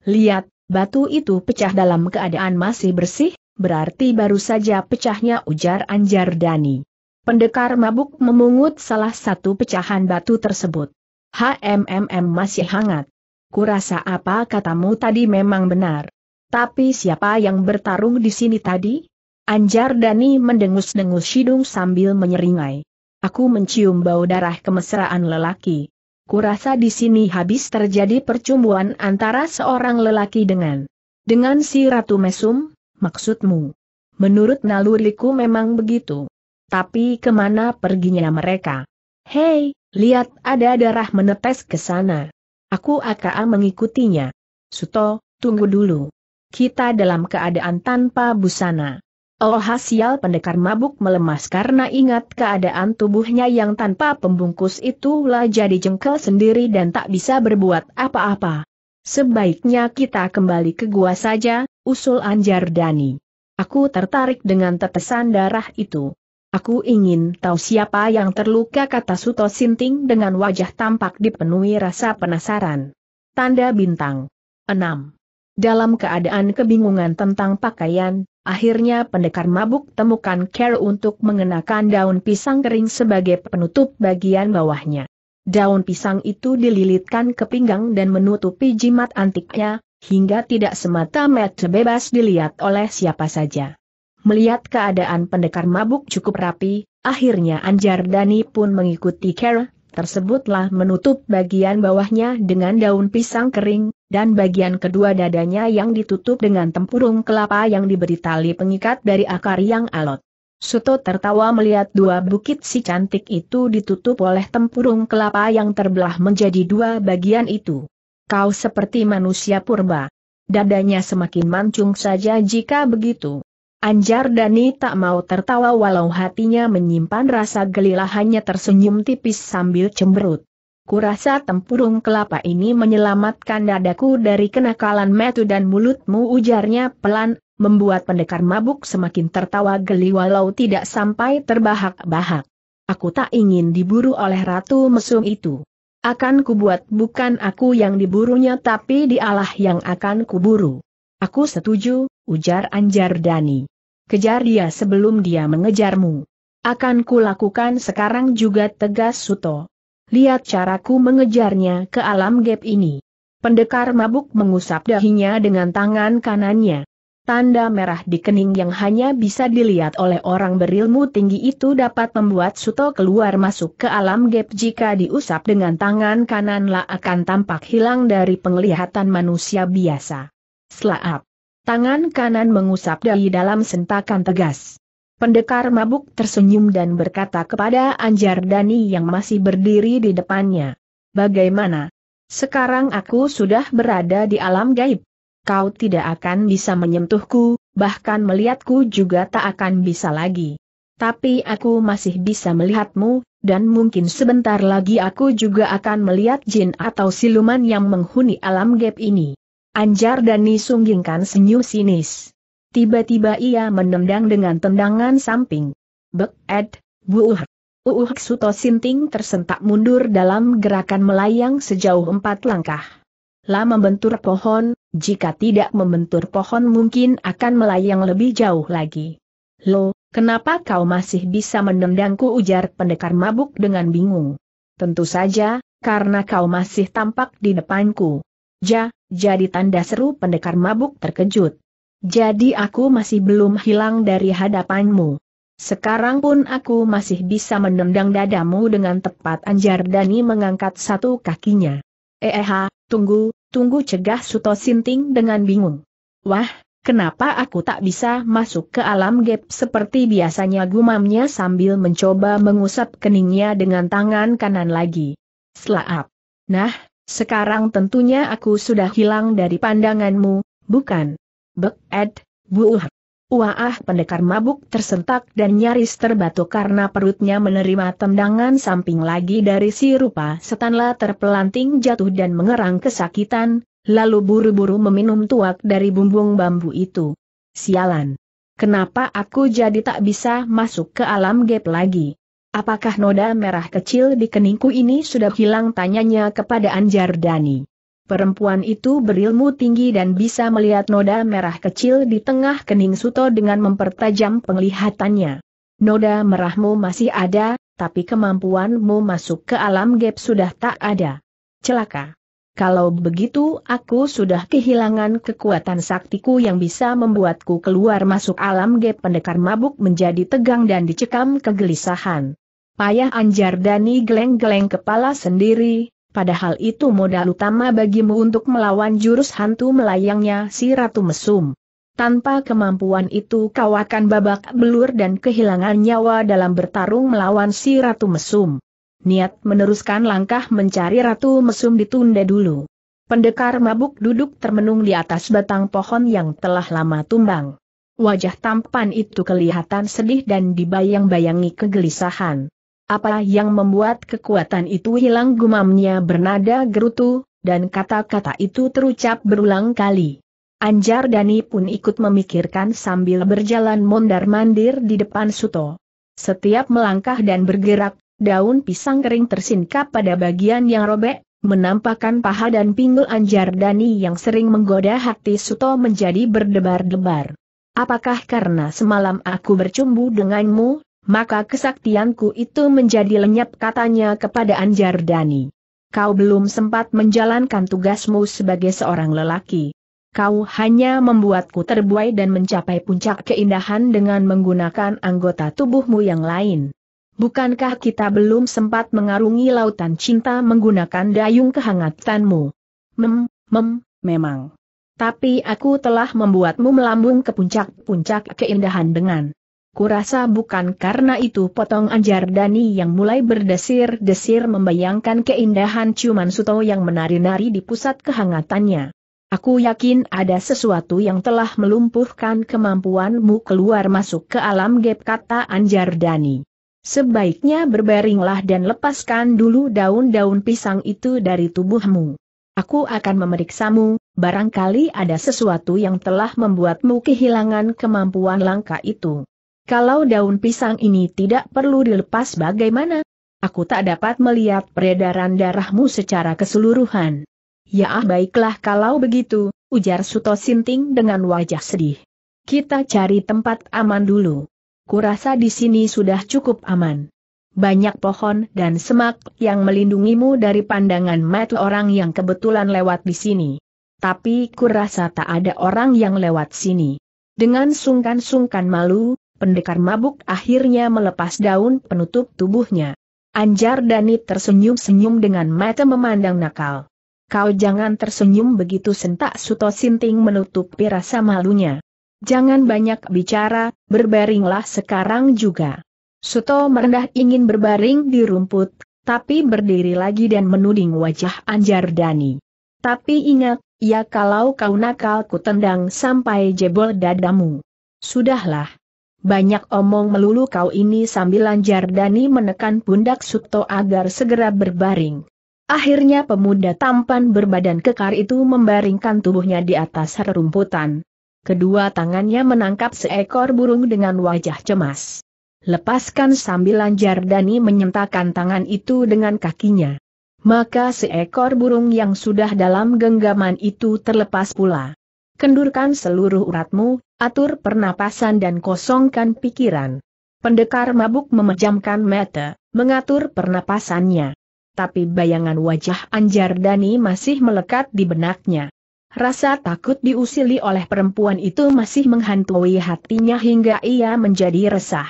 Lihat, batu itu pecah dalam keadaan masih bersih, berarti baru saja pecahnya ujar Anjar Dani. Pendekar mabuk memungut salah satu pecahan batu tersebut. HMMM masih hangat. Kurasa apa katamu tadi memang benar. Tapi siapa yang bertarung di sini tadi? Anjar Dani mendengus-dengus hidung sambil menyeringai. Aku mencium bau darah kemesraan lelaki. Kurasa di sini habis terjadi percumbuan antara seorang lelaki dengan dengan si Ratu Mesum, maksudmu. Menurut naluriku memang begitu. Tapi kemana perginya mereka? Hei, Lihat ada darah menetes ke sana. Aku akan mengikutinya. Suto, tunggu dulu. Kita dalam keadaan tanpa busana. Oh hasil pendekar mabuk melemas karena ingat keadaan tubuhnya yang tanpa pembungkus itulah jadi jengkel sendiri dan tak bisa berbuat apa-apa. Sebaiknya kita kembali ke gua saja, usul Anjar Dani. Aku tertarik dengan tetesan darah itu. Aku ingin tahu siapa yang terluka kata Suto Sinting dengan wajah tampak dipenuhi rasa penasaran. Tanda bintang. 6. Dalam keadaan kebingungan tentang pakaian, akhirnya pendekar mabuk temukan care untuk mengenakan daun pisang kering sebagai penutup bagian bawahnya. Daun pisang itu dililitkan ke pinggang dan menutupi jimat antiknya, hingga tidak semata-mata bebas dilihat oleh siapa saja. Melihat keadaan pendekar mabuk cukup rapi, akhirnya Anjar Dani pun mengikuti Kera, tersebutlah menutup bagian bawahnya dengan daun pisang kering, dan bagian kedua dadanya yang ditutup dengan tempurung kelapa yang diberi tali pengikat dari akar yang alot. Suto tertawa melihat dua bukit si cantik itu ditutup oleh tempurung kelapa yang terbelah menjadi dua bagian itu. Kau seperti manusia purba. Dadanya semakin mancung saja jika begitu. Anjar Dani tak mau tertawa walau hatinya menyimpan rasa gelilah hanya tersenyum tipis sambil cemberut. Kurasa tempurung kelapa ini menyelamatkan dadaku dari kenakalan metu dan mulutmu ujarnya pelan, membuat pendekar mabuk semakin tertawa geli walau tidak sampai terbahak-bahak. Aku tak ingin diburu oleh Ratu Mesum itu. Akan kubuat bukan aku yang diburunya tapi dialah yang akan kuburu. Aku setuju, ujar Anjar Dani kejar dia sebelum dia mengejarmu. Akan kulakukan sekarang juga tegas Suto. Lihat caraku mengejarnya ke alam gap ini. Pendekar mabuk mengusap dahinya dengan tangan kanannya. Tanda merah di kening yang hanya bisa dilihat oleh orang berilmu tinggi itu dapat membuat Suto keluar masuk ke alam gap jika diusap dengan tangan kananlah akan tampak hilang dari penglihatan manusia biasa. Selaap. Tangan kanan mengusap dai dalam sentakan tegas. Pendekar mabuk tersenyum dan berkata kepada Anjar Dani yang masih berdiri di depannya. Bagaimana? Sekarang aku sudah berada di alam gaib. Kau tidak akan bisa menyentuhku, bahkan melihatku juga tak akan bisa lagi. Tapi aku masih bisa melihatmu, dan mungkin sebentar lagi aku juga akan melihat jin atau siluman yang menghuni alam gaib ini. Anjar Dani sunggingkan senyum sinis. Tiba-tiba ia menendang dengan tendangan samping. Bek ed, buuh. Uuh Suto Sinting tersentak mundur dalam gerakan melayang sejauh empat langkah. Lama membentur pohon, jika tidak membentur pohon mungkin akan melayang lebih jauh lagi. Lo, kenapa kau masih bisa menendangku ujar pendekar mabuk dengan bingung? Tentu saja, karena kau masih tampak di depanku. Ja, jadi tanda seru pendekar mabuk terkejut. Jadi aku masih belum hilang dari hadapanmu. Sekarang pun aku masih bisa menendang dadamu dengan tepat anjar Dani mengangkat satu kakinya. Eh, eh tunggu, tunggu cegah Suto Sinting dengan bingung. Wah, kenapa aku tak bisa masuk ke alam gap seperti biasanya gumamnya sambil mencoba mengusap keningnya dengan tangan kanan lagi. Slaap. Nah, sekarang tentunya aku sudah hilang dari pandanganmu, bukan? Bek, Ed, buuh. Wah pendekar mabuk tersentak dan nyaris terbatuk karena perutnya menerima tendangan samping lagi dari si rupa setanlah terpelanting jatuh dan mengerang kesakitan, lalu buru-buru meminum tuak dari bumbung bambu itu. Sialan! Kenapa aku jadi tak bisa masuk ke alam gap lagi? Apakah noda merah kecil di keningku ini sudah hilang tanyanya kepada Anjar Dani. Perempuan itu berilmu tinggi dan bisa melihat noda merah kecil di tengah kening Suto dengan mempertajam penglihatannya. Noda merahmu masih ada, tapi kemampuanmu masuk ke alam gap sudah tak ada. Celaka. Kalau begitu aku sudah kehilangan kekuatan saktiku yang bisa membuatku keluar masuk alam gap pendekar mabuk menjadi tegang dan dicekam kegelisahan. Payah anjar Dani geleng-geleng kepala sendiri, padahal itu modal utama bagimu untuk melawan jurus hantu melayangnya si Ratu Mesum. Tanpa kemampuan itu kau akan babak belur dan kehilangan nyawa dalam bertarung melawan si Ratu Mesum. Niat meneruskan langkah mencari Ratu Mesum ditunda dulu. Pendekar mabuk duduk termenung di atas batang pohon yang telah lama tumbang. Wajah tampan itu kelihatan sedih dan dibayang-bayangi kegelisahan. Apa yang membuat kekuatan itu hilang gumamnya bernada gerutu, dan kata-kata itu terucap berulang kali. Anjar Dani pun ikut memikirkan sambil berjalan mondar-mandir di depan Suto. Setiap melangkah dan bergerak, daun pisang kering tersingkap pada bagian yang robek, menampakkan paha dan pinggul Anjar Dani yang sering menggoda hati Suto menjadi berdebar-debar. Apakah karena semalam aku bercumbu denganmu, maka kesaktianku itu menjadi lenyap katanya kepada Anjar Dani. Kau belum sempat menjalankan tugasmu sebagai seorang lelaki. Kau hanya membuatku terbuai dan mencapai puncak keindahan dengan menggunakan anggota tubuhmu yang lain. Bukankah kita belum sempat mengarungi lautan cinta menggunakan dayung kehangatanmu? Mem, mem, memang. Tapi aku telah membuatmu melambung ke puncak-puncak keindahan dengan Kurasa bukan karena itu potong anjar Dani yang mulai berdesir-desir membayangkan keindahan ciuman Suto yang menari-nari di pusat kehangatannya. Aku yakin ada sesuatu yang telah melumpuhkan kemampuanmu keluar masuk ke alam gap kata anjar Dani. Sebaiknya berbaringlah dan lepaskan dulu daun-daun pisang itu dari tubuhmu. Aku akan memeriksamu, barangkali ada sesuatu yang telah membuatmu kehilangan kemampuan langka itu. Kalau daun pisang ini tidak perlu dilepas bagaimana? Aku tak dapat melihat peredaran darahmu secara keseluruhan. Ya ah baiklah kalau begitu, ujar Suto Sinting dengan wajah sedih. Kita cari tempat aman dulu. Kurasa di sini sudah cukup aman. Banyak pohon dan semak yang melindungimu dari pandangan mata orang yang kebetulan lewat di sini. Tapi kurasa tak ada orang yang lewat sini. Dengan sungkan-sungkan malu, pendekar mabuk akhirnya melepas daun penutup tubuhnya. Anjar Dani tersenyum-senyum dengan mata memandang nakal. Kau jangan tersenyum begitu sentak Suto Sinting menutupi rasa malunya. Jangan banyak bicara, berbaringlah sekarang juga. Suto merendah ingin berbaring di rumput, tapi berdiri lagi dan menuding wajah Anjar Dani. Tapi ingat, ya kalau kau nakal ku tendang sampai jebol dadamu. Sudahlah, banyak omong melulu kau ini sambil sambilan Dani menekan pundak Suto agar segera berbaring. Akhirnya pemuda tampan berbadan kekar itu membaringkan tubuhnya di atas rerumputan. Kedua tangannya menangkap seekor burung dengan wajah cemas. Lepaskan sambil sambilan Dani menyentakan tangan itu dengan kakinya. Maka seekor burung yang sudah dalam genggaman itu terlepas pula. Kendurkan seluruh uratmu, atur pernapasan dan kosongkan pikiran. Pendekar mabuk memejamkan mata, mengatur pernapasannya. Tapi bayangan wajah Anjar Dani masih melekat di benaknya. Rasa takut diusili oleh perempuan itu masih menghantui hatinya hingga ia menjadi resah.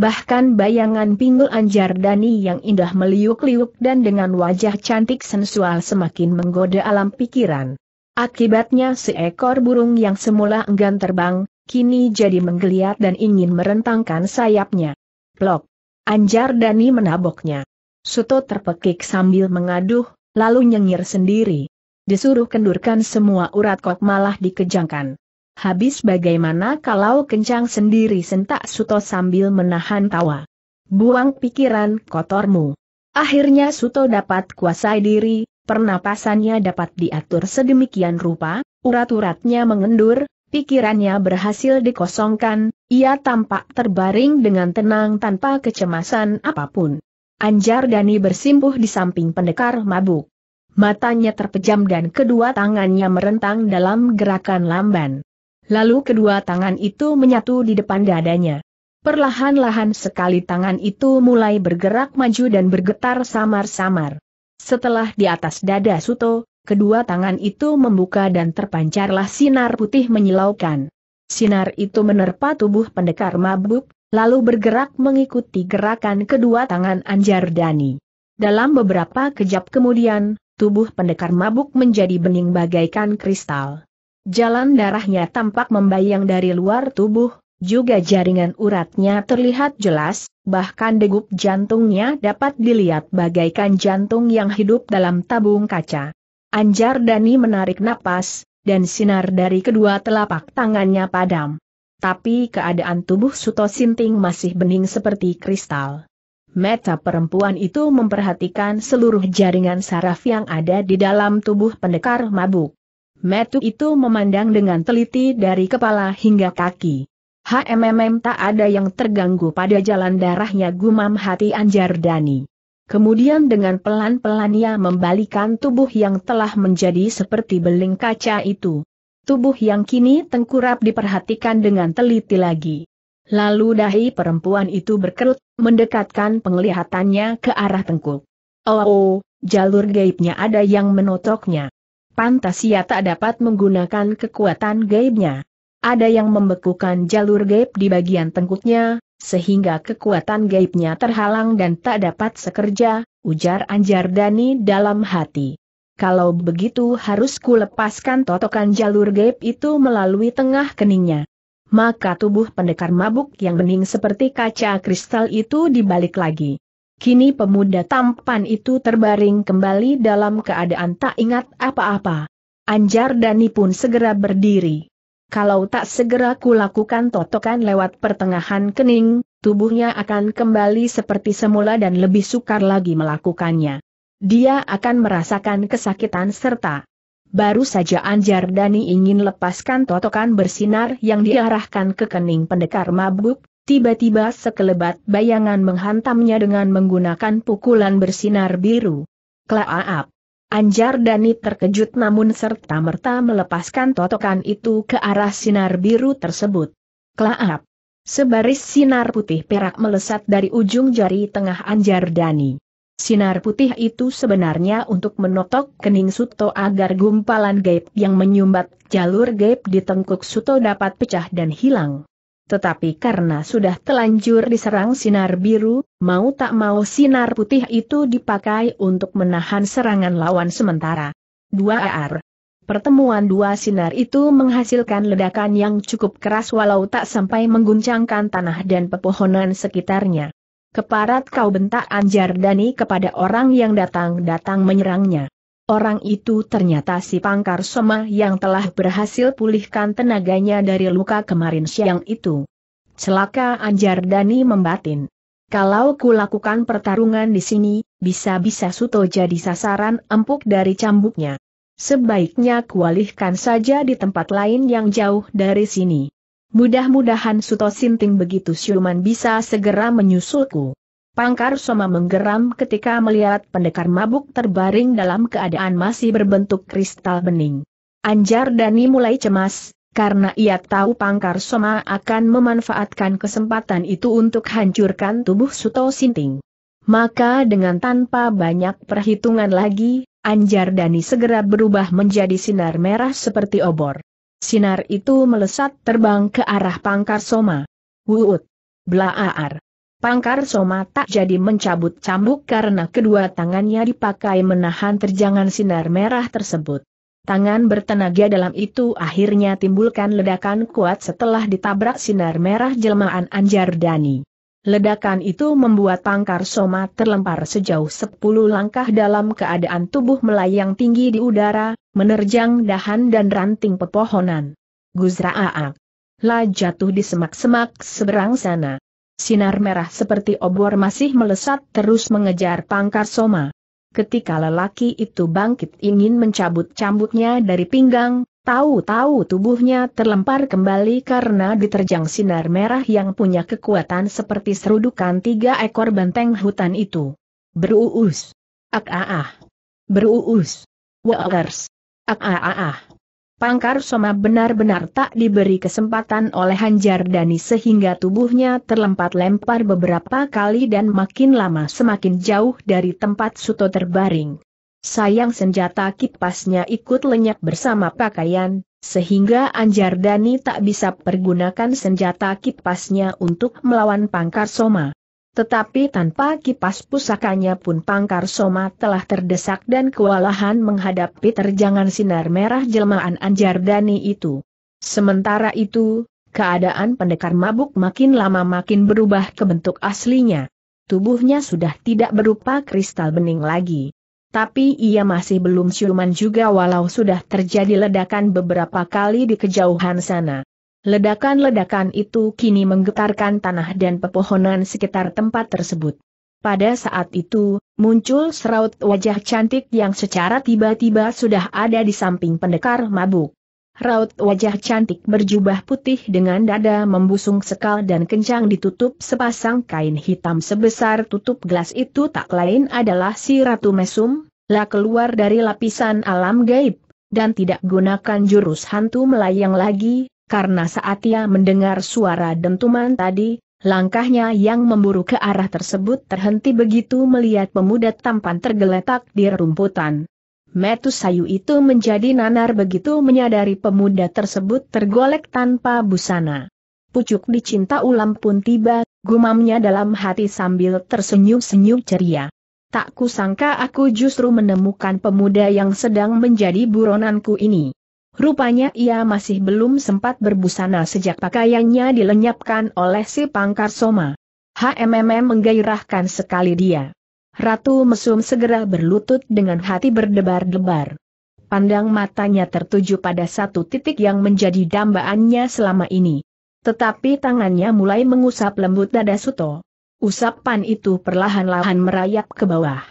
Bahkan bayangan pinggul Anjar Dani yang indah meliuk-liuk dan dengan wajah cantik sensual semakin menggoda alam pikiran. Akibatnya seekor burung yang semula enggan terbang, kini jadi menggeliat dan ingin merentangkan sayapnya. Plok! Anjar Dani menaboknya. Suto terpekik sambil mengaduh, lalu nyengir sendiri. Disuruh kendurkan semua urat kok malah dikejangkan. Habis bagaimana kalau kencang sendiri sentak Suto sambil menahan tawa. Buang pikiran kotormu. Akhirnya Suto dapat kuasai diri, Pernapasannya dapat diatur sedemikian rupa, urat-uratnya mengendur, pikirannya berhasil dikosongkan, ia tampak terbaring dengan tenang tanpa kecemasan apapun. Anjar Dani bersimpuh di samping pendekar mabuk. Matanya terpejam dan kedua tangannya merentang dalam gerakan lamban. Lalu kedua tangan itu menyatu di depan dadanya. Perlahan-lahan sekali tangan itu mulai bergerak maju dan bergetar samar-samar. Setelah di atas dada Suto, kedua tangan itu membuka dan terpancarlah sinar putih menyilaukan. Sinar itu menerpa tubuh pendekar mabuk, lalu bergerak mengikuti gerakan kedua tangan Anjar Dani. Dalam beberapa kejap kemudian, tubuh pendekar mabuk menjadi bening bagaikan kristal. Jalan darahnya tampak membayang dari luar tubuh, juga jaringan uratnya terlihat jelas, bahkan degup jantungnya dapat dilihat bagaikan jantung yang hidup dalam tabung kaca. Anjar Dani menarik napas, dan sinar dari kedua telapak tangannya padam. Tapi keadaan tubuh Suto Sinting masih bening seperti kristal. Meta perempuan itu memperhatikan seluruh jaringan saraf yang ada di dalam tubuh pendekar mabuk. Metu itu memandang dengan teliti dari kepala hingga kaki. HMMM tak ada yang terganggu pada jalan darahnya gumam hati Anjar Dani. Kemudian dengan pelan-pelan ia membalikan tubuh yang telah menjadi seperti beling kaca itu. Tubuh yang kini tengkurap diperhatikan dengan teliti lagi. Lalu dahi perempuan itu berkerut, mendekatkan penglihatannya ke arah tengkuk. Oh, oh jalur gaibnya ada yang menotoknya. Pantas ia tak dapat menggunakan kekuatan gaibnya. Ada yang membekukan jalur gaib di bagian tengkuknya, sehingga kekuatan gaibnya terhalang dan tak dapat sekerja, ujar Anjar Dani dalam hati. Kalau begitu harus ku lepaskan totokan jalur gaib itu melalui tengah keningnya. Maka tubuh pendekar mabuk yang bening seperti kaca kristal itu dibalik lagi. Kini pemuda tampan itu terbaring kembali dalam keadaan tak ingat apa-apa. Anjar Dani pun segera berdiri. Kalau tak segera kulakukan totokan lewat pertengahan kening, tubuhnya akan kembali seperti semula dan lebih sukar lagi melakukannya. Dia akan merasakan kesakitan serta Baru saja Anjar Dani ingin lepaskan totokan bersinar yang diarahkan ke kening pendekar mabuk, tiba-tiba sekelebat bayangan menghantamnya dengan menggunakan pukulan bersinar biru. Klaaap! Anjar Dani terkejut namun serta-merta melepaskan totokan itu ke arah sinar biru tersebut. Kelaap! Sebaris sinar putih perak melesat dari ujung jari tengah Anjar Dani. Sinar putih itu sebenarnya untuk menotok kening Suto agar gumpalan gaib yang menyumbat jalur gaib di tengkuk Suto dapat pecah dan hilang. Tetapi karena sudah telanjur diserang sinar biru, mau tak mau sinar putih itu dipakai untuk menahan serangan lawan sementara. 2AR Pertemuan dua sinar itu menghasilkan ledakan yang cukup keras walau tak sampai mengguncangkan tanah dan pepohonan sekitarnya. Keparat kau bentak Anjar Dani kepada orang yang datang-datang menyerangnya. Orang itu ternyata si Pangkar Soma yang telah berhasil pulihkan tenaganya dari luka kemarin siang itu. Celaka Anjar Dani membatin. Kalau kulakukan pertarungan di sini, bisa-bisa Suto jadi sasaran empuk dari cambuknya. Sebaiknya kualihkan saja di tempat lain yang jauh dari sini. Mudah-mudahan Suto Sinting begitu siuman bisa segera menyusulku. Pangkar Soma menggeram ketika melihat pendekar mabuk terbaring dalam keadaan masih berbentuk kristal bening. Anjar Dani mulai cemas, karena ia tahu Pangkar Soma akan memanfaatkan kesempatan itu untuk hancurkan tubuh Suto Sinting. Maka dengan tanpa banyak perhitungan lagi, Anjar Dani segera berubah menjadi sinar merah seperti obor. Sinar itu melesat terbang ke arah Pangkar Soma. Wuut! Blaaar! Pangkar Soma tak jadi mencabut cambuk karena kedua tangannya dipakai menahan terjangan sinar merah tersebut. Tangan bertenaga dalam itu akhirnya timbulkan ledakan kuat setelah ditabrak sinar merah jelmaan Anjar Dani. Ledakan itu membuat pangkar Soma terlempar sejauh 10 langkah dalam keadaan tubuh melayang tinggi di udara, menerjang dahan dan ranting pepohonan. Guzra'aak. La jatuh di semak-semak seberang sana. Sinar merah seperti obor masih melesat terus mengejar pangkar Soma. Ketika lelaki itu bangkit ingin mencabut cambuknya dari pinggang, tahu-tahu tubuhnya terlempar kembali karena diterjang sinar merah yang punya kekuatan seperti serudukan tiga ekor benteng hutan itu. Beruus. ak Wa-ars. Ak-a-ah. ah Beruus. Wawers. ak a ah ah Pangkar Soma benar-benar tak diberi kesempatan oleh Hanjar Dani sehingga tubuhnya terlempar lempar beberapa kali dan makin lama semakin jauh dari tempat Suto terbaring. Sayang senjata kipasnya ikut lenyap bersama pakaian, sehingga Anjar Dani tak bisa pergunakan senjata kipasnya untuk melawan Pangkar Soma. Tetapi tanpa kipas pusakanya pun Pangkar Soma telah terdesak dan kewalahan menghadapi terjangan sinar merah jelmaan Anjardani itu. Sementara itu, keadaan pendekar mabuk makin lama makin berubah ke bentuk aslinya. Tubuhnya sudah tidak berupa kristal bening lagi. Tapi ia masih belum siuman juga walau sudah terjadi ledakan beberapa kali di kejauhan sana. Ledakan-ledakan itu kini menggetarkan tanah dan pepohonan sekitar tempat tersebut. Pada saat itu, muncul seraut wajah cantik yang secara tiba-tiba sudah ada di samping pendekar mabuk. Raut wajah cantik berjubah putih dengan dada membusung sekal dan kencang ditutup sepasang kain hitam sebesar tutup gelas itu tak lain adalah si Ratu Mesum, lah keluar dari lapisan alam gaib, dan tidak gunakan jurus hantu melayang lagi, karena saat ia mendengar suara dentuman tadi, langkahnya yang memburu ke arah tersebut terhenti begitu melihat pemuda tampan tergeletak di rumputan. Metus sayu itu menjadi nanar begitu menyadari pemuda tersebut tergolek tanpa busana. Pucuk dicinta ulam pun tiba, gumamnya dalam hati sambil tersenyum-senyum ceria. Tak kusangka aku justru menemukan pemuda yang sedang menjadi buronanku ini. Rupanya ia masih belum sempat berbusana sejak pakaiannya dilenyapkan oleh si pangkar soma. Hmmm menggairahkan sekali dia. Ratu Mesum segera berlutut dengan hati berdebar-debar. Pandang matanya tertuju pada satu titik yang menjadi dambaannya selama ini. Tetapi tangannya mulai mengusap lembut dada Suto. Usapan itu perlahan-lahan merayap ke bawah.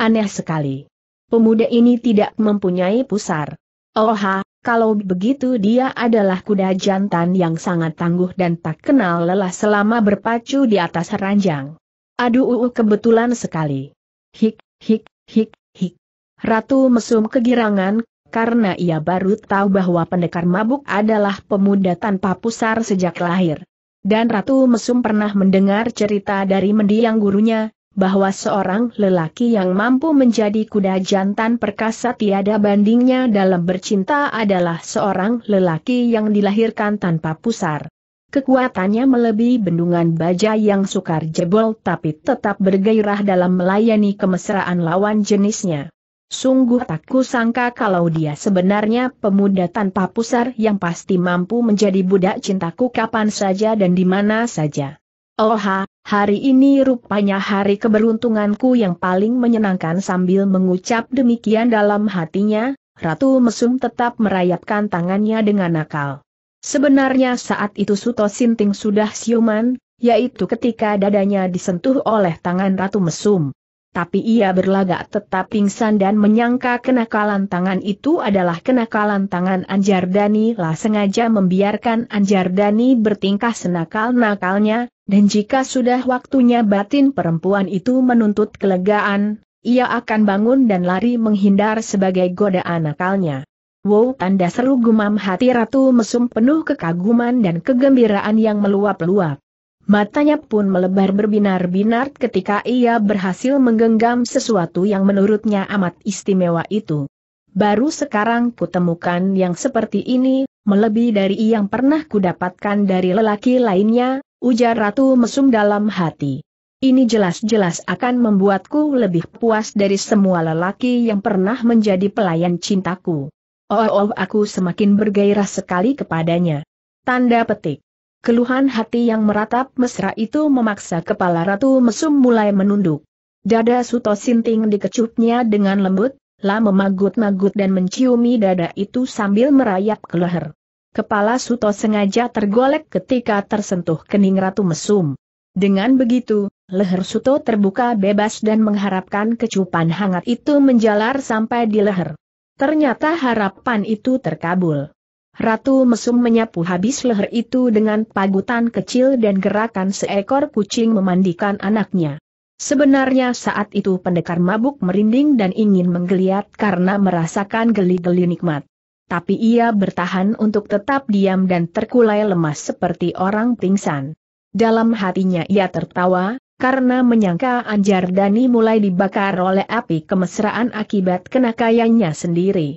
Aneh sekali. Pemuda ini tidak mempunyai pusar. Oha, oh kalau begitu dia adalah kuda jantan yang sangat tangguh dan tak kenal lelah selama berpacu di atas ranjang. Aduh uh, kebetulan sekali. Hik, hik, hik, hik. Ratu mesum kegirangan, karena ia baru tahu bahwa pendekar mabuk adalah pemuda tanpa pusar sejak lahir. Dan Ratu Mesum pernah mendengar cerita dari mendiang gurunya, bahwa seorang lelaki yang mampu menjadi kuda jantan perkasa tiada bandingnya dalam bercinta adalah seorang lelaki yang dilahirkan tanpa pusar. Kekuatannya melebihi bendungan baja yang sukar jebol tapi tetap bergairah dalam melayani kemesraan lawan jenisnya. Sungguh tak kusangka kalau dia sebenarnya pemuda tanpa pusar yang pasti mampu menjadi budak cintaku kapan saja dan di mana saja. Oha, oh hari ini rupanya hari keberuntunganku yang paling menyenangkan sambil mengucap demikian dalam hatinya, Ratu Mesum tetap merayapkan tangannya dengan nakal. Sebenarnya saat itu Suto Sinting sudah siuman, yaitu ketika dadanya disentuh oleh tangan Ratu Mesum tapi ia berlagak tetap pingsan dan menyangka kenakalan tangan itu adalah kenakalan tangan Anjar Dani lah sengaja membiarkan Anjar Dani bertingkah senakal-nakalnya, dan jika sudah waktunya batin perempuan itu menuntut kelegaan, ia akan bangun dan lari menghindar sebagai godaan nakalnya. Wow tanda seru gumam hati Ratu Mesum penuh kekaguman dan kegembiraan yang meluap-luap. Matanya pun melebar berbinar-binar ketika ia berhasil menggenggam sesuatu yang menurutnya amat istimewa itu. Baru sekarang kutemukan yang seperti ini, melebihi dari yang pernah kudapatkan dari lelaki lainnya, ujar Ratu Mesum dalam hati. Ini jelas-jelas akan membuatku lebih puas dari semua lelaki yang pernah menjadi pelayan cintaku. Oh, oh, oh aku semakin bergairah sekali kepadanya. Tanda petik. Keluhan hati yang meratap mesra itu memaksa kepala Ratu Mesum mulai menunduk. Dada Suto Sinting dikecupnya dengan lembut, lama memagut magut dan menciumi dada itu sambil merayap ke leher. Kepala Suto sengaja tergolek ketika tersentuh kening Ratu Mesum. Dengan begitu, leher Suto terbuka bebas dan mengharapkan kecupan hangat itu menjalar sampai di leher. Ternyata harapan itu terkabul. Ratu Mesum menyapu habis leher itu dengan pagutan kecil dan gerakan seekor kucing memandikan anaknya. Sebenarnya saat itu pendekar mabuk merinding dan ingin menggeliat karena merasakan geli-geli nikmat. Tapi ia bertahan untuk tetap diam dan terkulai lemas seperti orang pingsan. Dalam hatinya ia tertawa, karena menyangka Anjar Dani mulai dibakar oleh api kemesraan akibat kenakayannya sendiri.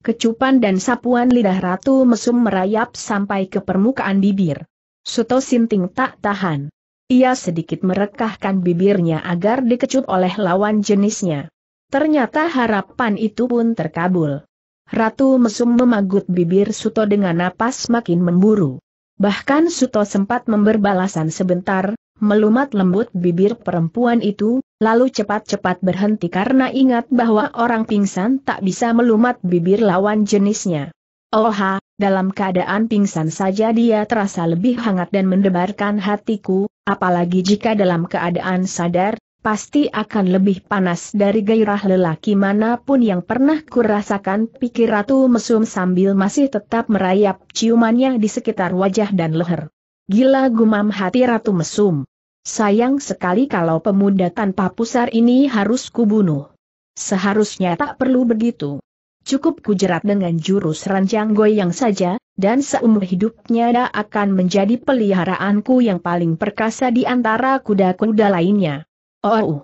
Kecupan dan sapuan lidah Ratu Mesum merayap sampai ke permukaan bibir. Suto Sinting tak tahan. Ia sedikit merekahkan bibirnya agar dikecup oleh lawan jenisnya. Ternyata harapan itu pun terkabul. Ratu Mesum memagut bibir Suto dengan napas makin memburu. Bahkan Suto sempat memberbalasan sebentar, melumat lembut bibir perempuan itu, lalu cepat-cepat berhenti karena ingat bahwa orang pingsan tak bisa melumat bibir lawan jenisnya. Oha, dalam keadaan pingsan saja dia terasa lebih hangat dan mendebarkan hatiku, apalagi jika dalam keadaan sadar, pasti akan lebih panas dari gairah lelaki manapun yang pernah kurasakan pikir Ratu Mesum sambil masih tetap merayap ciumannya di sekitar wajah dan leher. Gila gumam hati Ratu Mesum. Sayang sekali kalau pemuda tanpa pusar ini harus kubunuh. Seharusnya tak perlu begitu. Cukup kujerat dengan jurus ranjang goyang saja, dan seumur hidupnya dia akan menjadi peliharaanku yang paling perkasa di antara kuda-kuda lainnya. Oh, oh.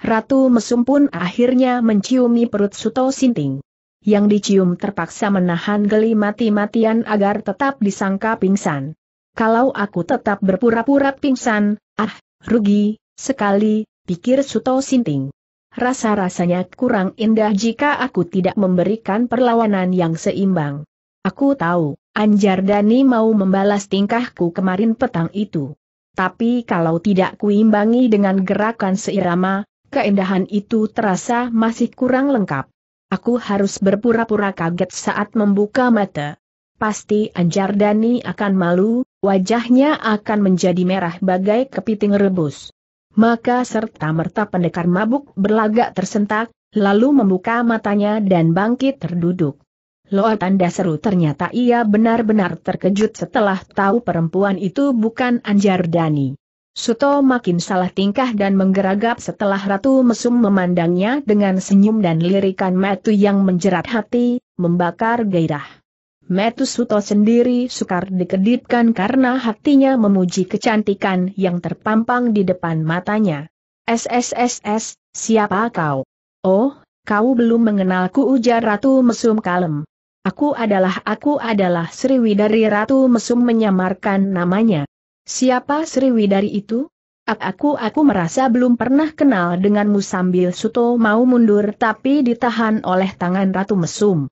Ratu Mesum pun akhirnya menciumi perut Suto Sinting. Yang dicium terpaksa menahan geli mati-matian agar tetap disangka pingsan kalau aku tetap berpura-pura pingsan, ah, rugi, sekali, pikir Suto Sinting. Rasa-rasanya kurang indah jika aku tidak memberikan perlawanan yang seimbang. Aku tahu, Anjar Dani mau membalas tingkahku kemarin petang itu. Tapi kalau tidak kuimbangi dengan gerakan seirama, keindahan itu terasa masih kurang lengkap. Aku harus berpura-pura kaget saat membuka mata. Pasti Anjar Dani akan malu, wajahnya akan menjadi merah bagai kepiting rebus. Maka serta-merta pendekar mabuk berlagak tersentak, lalu membuka matanya dan bangkit terduduk. Loa tanda seru ternyata ia benar-benar terkejut setelah tahu perempuan itu bukan Anjar Dani. Suto makin salah tingkah dan menggeragap setelah Ratu Mesum memandangnya dengan senyum dan lirikan metu yang menjerat hati, membakar gairah. Suto sendiri sukar dikedipkan karena hatinya memuji kecantikan yang terpampang di depan matanya. SSSS, siapa kau? Oh, kau belum mengenalku ujar Ratu Mesum kalem. Aku adalah aku adalah Sriwi dari Ratu Mesum menyamarkan namanya. Siapa Sriwi dari itu? Aku aku merasa belum pernah kenal denganmu sambil Suto mau mundur tapi ditahan oleh tangan Ratu Mesum.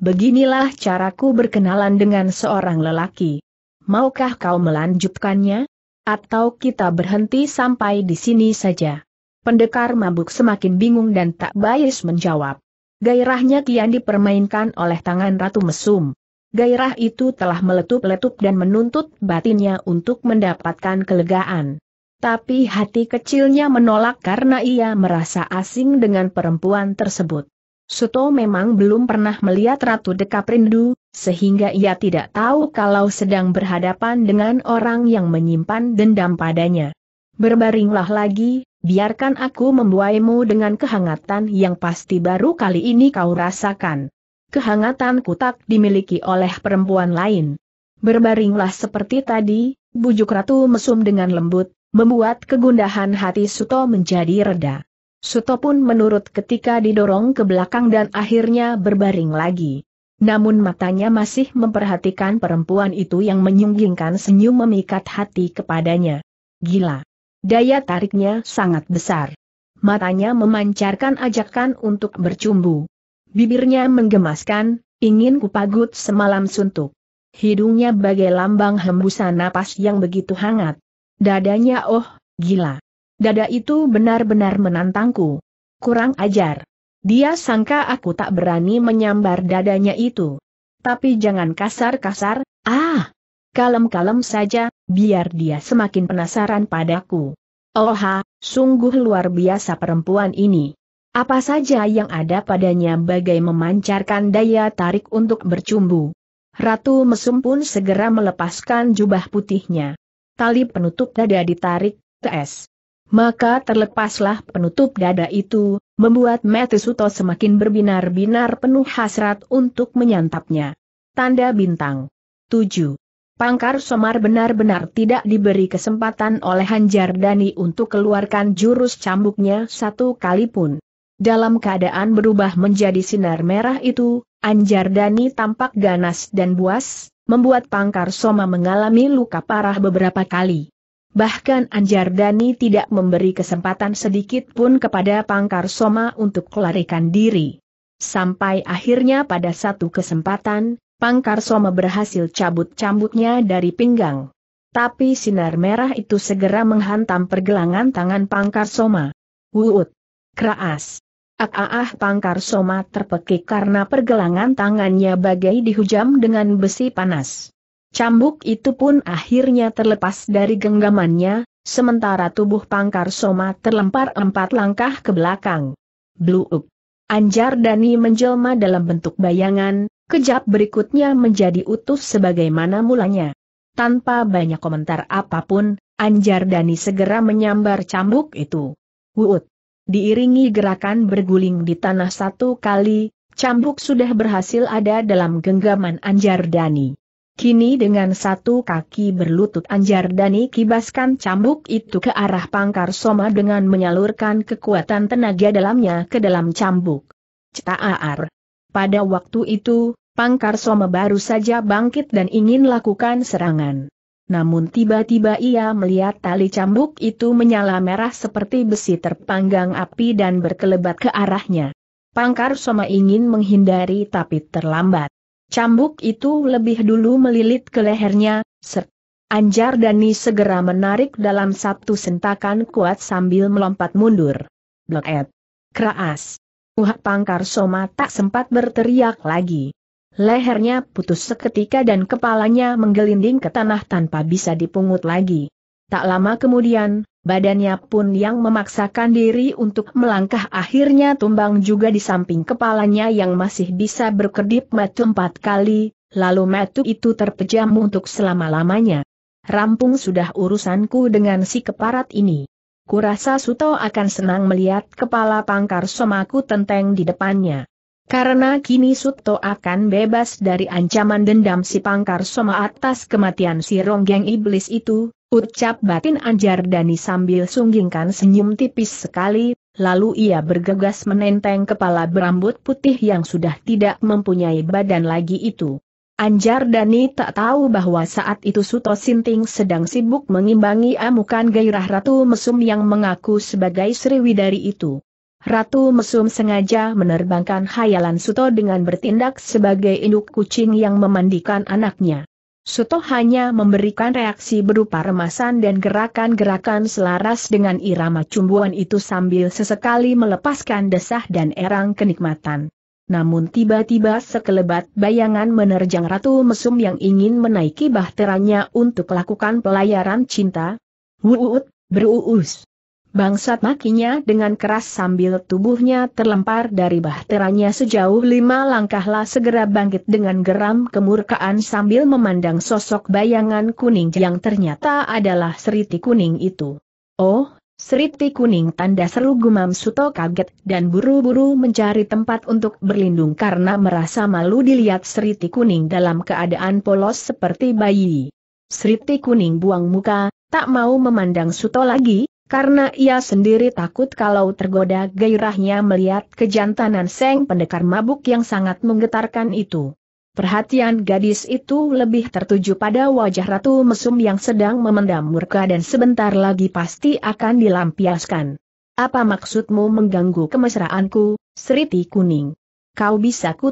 Beginilah caraku berkenalan dengan seorang lelaki. Maukah kau melanjutkannya? Atau kita berhenti sampai di sini saja? Pendekar mabuk semakin bingung dan tak bayis menjawab. Gairahnya kian dipermainkan oleh tangan Ratu Mesum. Gairah itu telah meletup-letup dan menuntut batinnya untuk mendapatkan kelegaan. Tapi hati kecilnya menolak karena ia merasa asing dengan perempuan tersebut. Suto memang belum pernah melihat Ratu Rindu, sehingga ia tidak tahu kalau sedang berhadapan dengan orang yang menyimpan dendam padanya. Berbaringlah lagi, biarkan aku membuaimu dengan kehangatan yang pasti baru kali ini kau rasakan. Kehangatan kutak dimiliki oleh perempuan lain. Berbaringlah seperti tadi, bujuk Ratu Mesum dengan lembut, membuat kegundahan hati Suto menjadi reda. Suto pun menurut ketika didorong ke belakang dan akhirnya berbaring lagi. Namun matanya masih memperhatikan perempuan itu yang menyunggingkan senyum memikat hati kepadanya. Gila. Daya tariknya sangat besar. Matanya memancarkan ajakan untuk bercumbu. Bibirnya menggemaskan, ingin kupagut semalam suntuk. Hidungnya bagai lambang hembusan napas yang begitu hangat. Dadanya oh, gila. Dada itu benar-benar menantangku. Kurang ajar. Dia sangka aku tak berani menyambar dadanya itu. Tapi jangan kasar-kasar, ah! Kalem-kalem saja, biar dia semakin penasaran padaku. Oha, sungguh luar biasa perempuan ini. Apa saja yang ada padanya bagai memancarkan daya tarik untuk bercumbu. Ratu Mesum pun segera melepaskan jubah putihnya. Tali penutup dada ditarik, tes. Maka terlepaslah penutup dada itu, membuat Metisuto semakin berbinar-binar penuh hasrat untuk menyantapnya. Tanda bintang. 7. Pangkar Somar benar-benar tidak diberi kesempatan oleh Hanjar Dani untuk keluarkan jurus cambuknya satu kali pun. Dalam keadaan berubah menjadi sinar merah itu, Anjar Dani tampak ganas dan buas, membuat Pangkar Soma mengalami luka parah beberapa kali. Bahkan Anjar Dani tidak memberi kesempatan sedikit pun kepada Pangkar Soma untuk kelarikan diri. Sampai akhirnya pada satu kesempatan, Pangkar Soma berhasil cabut cambuknya dari pinggang. Tapi sinar merah itu segera menghantam pergelangan tangan Pangkar Soma. Wuut! keras, ah, ah, ah Pangkar Soma terpekik karena pergelangan tangannya bagai dihujam dengan besi panas. Cambuk itu pun akhirnya terlepas dari genggamannya, sementara tubuh pangkar Soma terlempar empat langkah ke belakang. Blue up. Anjar Dani menjelma dalam bentuk bayangan, kejap berikutnya menjadi utuh sebagaimana mulanya. Tanpa banyak komentar apapun, Anjar Dani segera menyambar cambuk itu. Wuut. Diiringi gerakan berguling di tanah satu kali, cambuk sudah berhasil ada dalam genggaman Anjar Dani. Kini dengan satu kaki berlutut Anjar Dani kibaskan cambuk itu ke arah pangkar Soma dengan menyalurkan kekuatan tenaga dalamnya ke dalam cambuk. Cetaar. Pada waktu itu, pangkar Soma baru saja bangkit dan ingin lakukan serangan. Namun tiba-tiba ia melihat tali cambuk itu menyala merah seperti besi terpanggang api dan berkelebat ke arahnya. Pangkar Soma ingin menghindari tapi terlambat. Cambuk itu lebih dulu melilit ke lehernya, ser. Anjar Dani segera menarik dalam satu sentakan kuat sambil melompat mundur. Bleket. Keras. Uhak pangkar Soma tak sempat berteriak lagi. Lehernya putus seketika dan kepalanya menggelinding ke tanah tanpa bisa dipungut lagi. Tak lama kemudian, Badannya pun yang memaksakan diri untuk melangkah akhirnya tumbang juga di samping kepalanya yang masih bisa berkedip metu empat kali, lalu matu itu terpejam untuk selama-lamanya. Rampung sudah urusanku dengan si keparat ini. Kurasa Suto akan senang melihat kepala pangkar somaku tenteng di depannya. Karena kini Suto akan bebas dari ancaman dendam si pangkar soma atas kematian si ronggeng iblis itu, Ucap batin Anjar Dani sambil sunggingkan senyum tipis sekali, lalu ia bergegas menenteng kepala berambut putih yang sudah tidak mempunyai badan lagi itu. Anjar Dani tak tahu bahwa saat itu Suto Sinting sedang sibuk mengimbangi amukan gairah Ratu Mesum yang mengaku sebagai Widari itu. Ratu Mesum sengaja menerbangkan khayalan Suto dengan bertindak sebagai induk kucing yang memandikan anaknya. Suto hanya memberikan reaksi berupa remasan dan gerakan-gerakan selaras dengan irama cumbuan itu sambil sesekali melepaskan desah dan erang kenikmatan. Namun tiba-tiba sekelebat bayangan menerjang Ratu Mesum yang ingin menaiki bahteranya untuk melakukan pelayaran cinta. Wuut, beruus. Bangsat makinya dengan keras sambil tubuhnya terlempar dari bahteranya sejauh lima langkahlah segera bangkit dengan geram kemurkaan sambil memandang sosok bayangan kuning yang ternyata adalah seriti kuning itu. Oh, seriti kuning tanda seru gumam Suto kaget dan buru-buru mencari tempat untuk berlindung karena merasa malu dilihat seriti kuning dalam keadaan polos seperti bayi. Seriti kuning buang muka, tak mau memandang Suto lagi, karena ia sendiri takut kalau tergoda gairahnya melihat kejantanan Seng pendekar mabuk yang sangat menggetarkan itu. Perhatian gadis itu lebih tertuju pada wajah Ratu Mesum yang sedang memendam murka dan sebentar lagi pasti akan dilampiaskan. Apa maksudmu mengganggu kemesraanku, Seriti Kuning? Kau bisa ku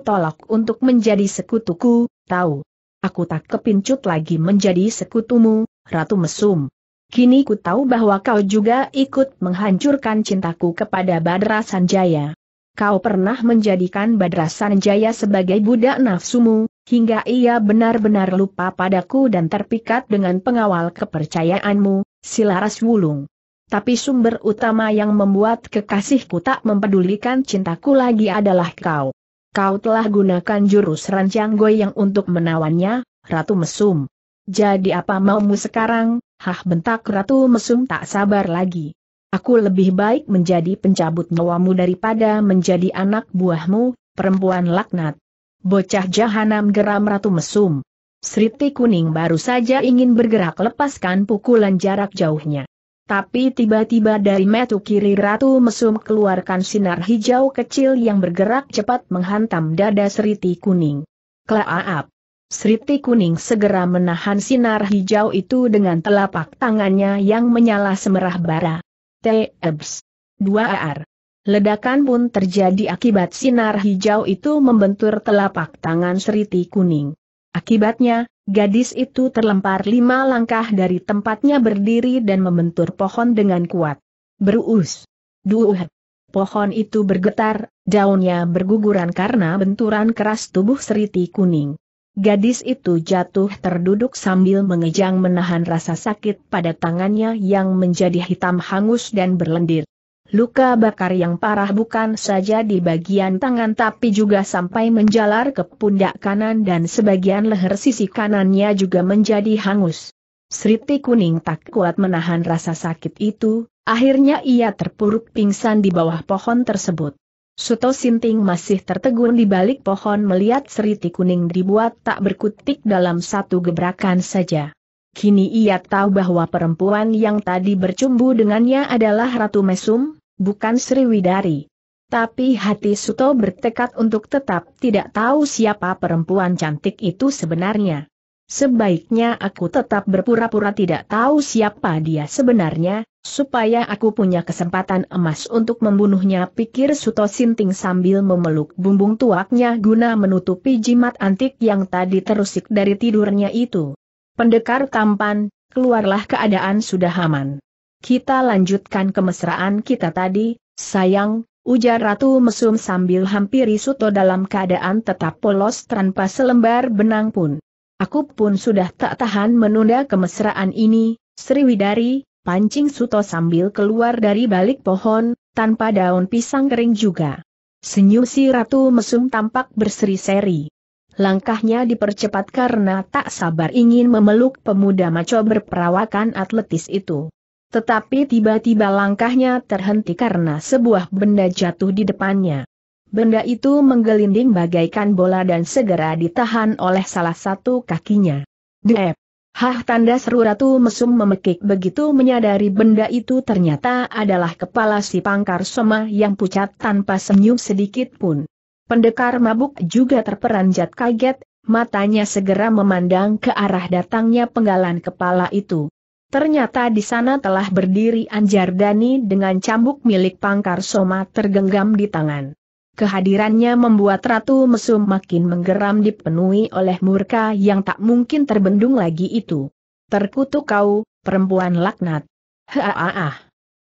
untuk menjadi sekutuku, tahu. Aku tak kepincut lagi menjadi sekutumu, Ratu Mesum. Kini ku tahu bahwa kau juga ikut menghancurkan cintaku kepada Badra Sanjaya. Kau pernah menjadikan Badra Sanjaya sebagai budak nafsumu, hingga ia benar-benar lupa padaku dan terpikat dengan pengawal kepercayaanmu, Silaras Wulung. Tapi sumber utama yang membuat kekasihku tak mempedulikan cintaku lagi adalah kau. Kau telah gunakan jurus rancang goyang untuk menawannya, Ratu Mesum. Jadi apa maumu sekarang, Hah bentak Ratu Mesum tak sabar lagi. Aku lebih baik menjadi pencabut nyawamu daripada menjadi anak buahmu, perempuan laknat. Bocah jahanam geram Ratu Mesum. Sriti Kuning baru saja ingin bergerak lepaskan pukulan jarak jauhnya. Tapi tiba-tiba dari metu kiri Ratu Mesum keluarkan sinar hijau kecil yang bergerak cepat menghantam dada Sriti Kuning. Klaaap! Sriti Kuning segera menahan sinar hijau itu dengan telapak tangannya yang menyala semerah bara. T.E.B.S. 2 ar Ledakan pun terjadi akibat sinar hijau itu membentur telapak tangan Sriti Kuning. Akibatnya, gadis itu terlempar lima langkah dari tempatnya berdiri dan membentur pohon dengan kuat. Beruus. Duh. Pohon itu bergetar, daunnya berguguran karena benturan keras tubuh Sriti Kuning. Gadis itu jatuh terduduk sambil mengejang menahan rasa sakit pada tangannya yang menjadi hitam hangus dan berlendir. Luka bakar yang parah bukan saja di bagian tangan tapi juga sampai menjalar ke pundak kanan dan sebagian leher sisi kanannya juga menjadi hangus. Sriti Kuning tak kuat menahan rasa sakit itu, akhirnya ia terpuruk pingsan di bawah pohon tersebut. Suto Sinting masih tertegun di balik pohon melihat seriti kuning dibuat tak berkutik dalam satu gebrakan saja. Kini ia tahu bahwa perempuan yang tadi bercumbu dengannya adalah Ratu Mesum, bukan Sri Widari. Tapi hati Suto bertekad untuk tetap tidak tahu siapa perempuan cantik itu sebenarnya. Sebaiknya aku tetap berpura-pura tidak tahu siapa dia sebenarnya, supaya aku punya kesempatan emas untuk membunuhnya pikir Suto Sinting sambil memeluk bumbung tuaknya guna menutupi jimat antik yang tadi terusik dari tidurnya itu. Pendekar tampan, keluarlah keadaan sudah aman. Kita lanjutkan kemesraan kita tadi, sayang, ujar Ratu Mesum sambil hampiri Suto dalam keadaan tetap polos tanpa selembar benang pun. Aku pun sudah tak tahan menunda kemesraan ini, Sriwidari, pancing Suto sambil keluar dari balik pohon, tanpa daun pisang kering juga. Senyum si Ratu Mesum tampak berseri-seri. Langkahnya dipercepat karena tak sabar ingin memeluk pemuda maco berperawakan atletis itu. Tetapi tiba-tiba langkahnya terhenti karena sebuah benda jatuh di depannya. Benda itu menggelinding bagaikan bola dan segera ditahan oleh salah satu kakinya. Dep! Hah tanda seru Ratu Mesum memekik begitu menyadari benda itu ternyata adalah kepala si pangkar soma yang pucat tanpa senyum sedikit pun. Pendekar mabuk juga terperanjat kaget, matanya segera memandang ke arah datangnya penggalan kepala itu. Ternyata di sana telah berdiri Anjardani dengan cambuk milik pangkar soma tergenggam di tangan. Kehadirannya membuat Ratu Mesum makin menggeram dipenuhi oleh murka yang tak mungkin terbendung lagi itu. Terkutuk kau, perempuan laknat. Haaah.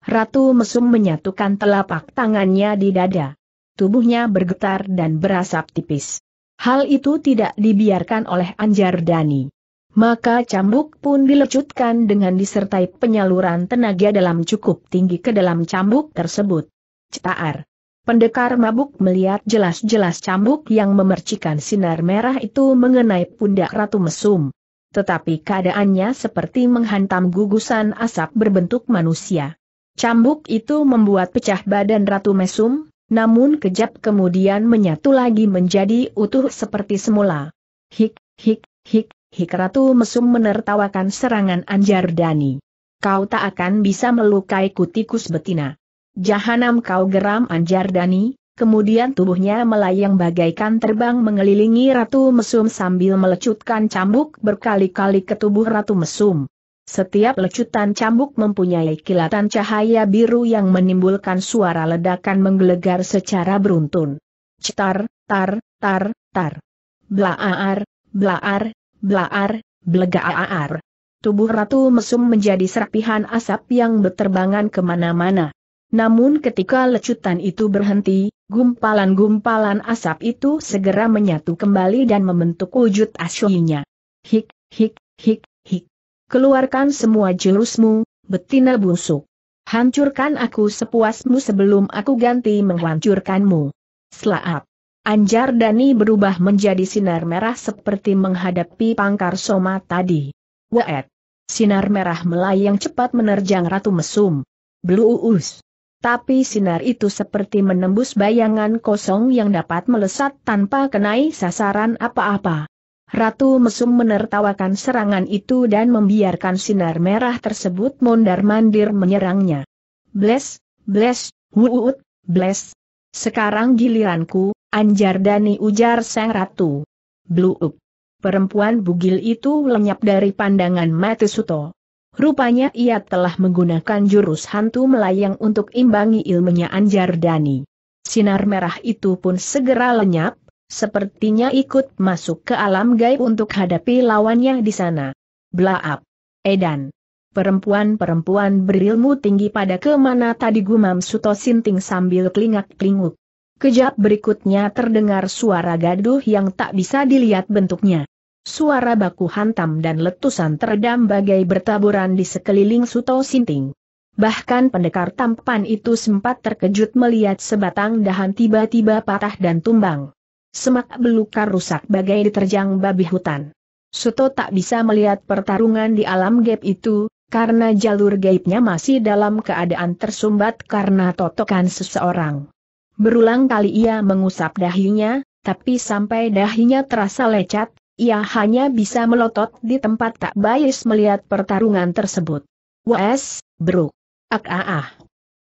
Ratu Mesum menyatukan telapak tangannya di dada. Tubuhnya bergetar dan berasap tipis. Hal itu tidak dibiarkan oleh Anjar Dani. Maka cambuk pun dilecutkan dengan disertai penyaluran tenaga dalam cukup tinggi ke dalam cambuk tersebut. Cetaar. Pendekar mabuk melihat jelas-jelas cambuk yang memercikan sinar merah itu mengenai pundak Ratu Mesum. Tetapi keadaannya seperti menghantam gugusan asap berbentuk manusia. Cambuk itu membuat pecah badan Ratu Mesum, namun kejap kemudian menyatu lagi menjadi utuh seperti semula. Hik, hik, hik, hik Ratu Mesum menertawakan serangan Anjar Dani. Kau tak akan bisa melukai kutikus betina. Jahanam kau geram Anjar Dani, kemudian tubuhnya melayang bagaikan terbang mengelilingi Ratu Mesum sambil melecutkan cambuk berkali-kali ke tubuh Ratu Mesum. Setiap lecutan cambuk mempunyai kilatan cahaya biru yang menimbulkan suara ledakan menggelegar secara beruntun. Cetar, tar, tar, tar. Blaar, blaar, blaar, blegaar. Tubuh Ratu Mesum menjadi serpihan asap yang berterbangan kemana-mana. Namun ketika lecutan itu berhenti, gumpalan-gumpalan asap itu segera menyatu kembali dan membentuk wujud asyuinya. Hik, hik, hik, hik. Keluarkan semua jurusmu, betina busuk. Hancurkan aku sepuasmu sebelum aku ganti menghancurkanmu. Selaap. Anjar Dani berubah menjadi sinar merah seperti menghadapi pangkar soma tadi. Waet. Sinar merah melayang cepat menerjang Ratu Mesum. Us. Tapi sinar itu seperti menembus bayangan kosong yang dapat melesat tanpa kenai sasaran apa-apa. Ratu Mesum menertawakan serangan itu dan membiarkan sinar merah tersebut mondar-mandir menyerangnya. Bless, bless, wuut, bless. Sekarang giliranku, anjar Dani ujar sang ratu. Blue up. Perempuan bugil itu lenyap dari pandangan Matisuto. Rupanya ia telah menggunakan jurus hantu melayang untuk imbangi ilmunya Anjar Dani. Sinar merah itu pun segera lenyap, sepertinya ikut masuk ke alam gaib untuk hadapi lawannya di sana. Blaap. Edan. Perempuan-perempuan berilmu tinggi pada kemana tadi gumam Suto Sinting sambil kelingak-kelinguk. Kejap berikutnya terdengar suara gaduh yang tak bisa dilihat bentuknya. Suara baku hantam dan letusan teredam bagai bertaburan di sekeliling Suto Sinting. Bahkan pendekar tampan itu sempat terkejut melihat sebatang dahan tiba-tiba patah dan tumbang. Semak belukar rusak bagai diterjang babi hutan. Suto tak bisa melihat pertarungan di alam gap itu, karena jalur gaibnya masih dalam keadaan tersumbat karena totokan seseorang. Berulang kali ia mengusap dahinya, tapi sampai dahinya terasa lecet, ia hanya bisa melotot di tempat tak bayis melihat pertarungan tersebut. Wes, bro. Ak ah ah.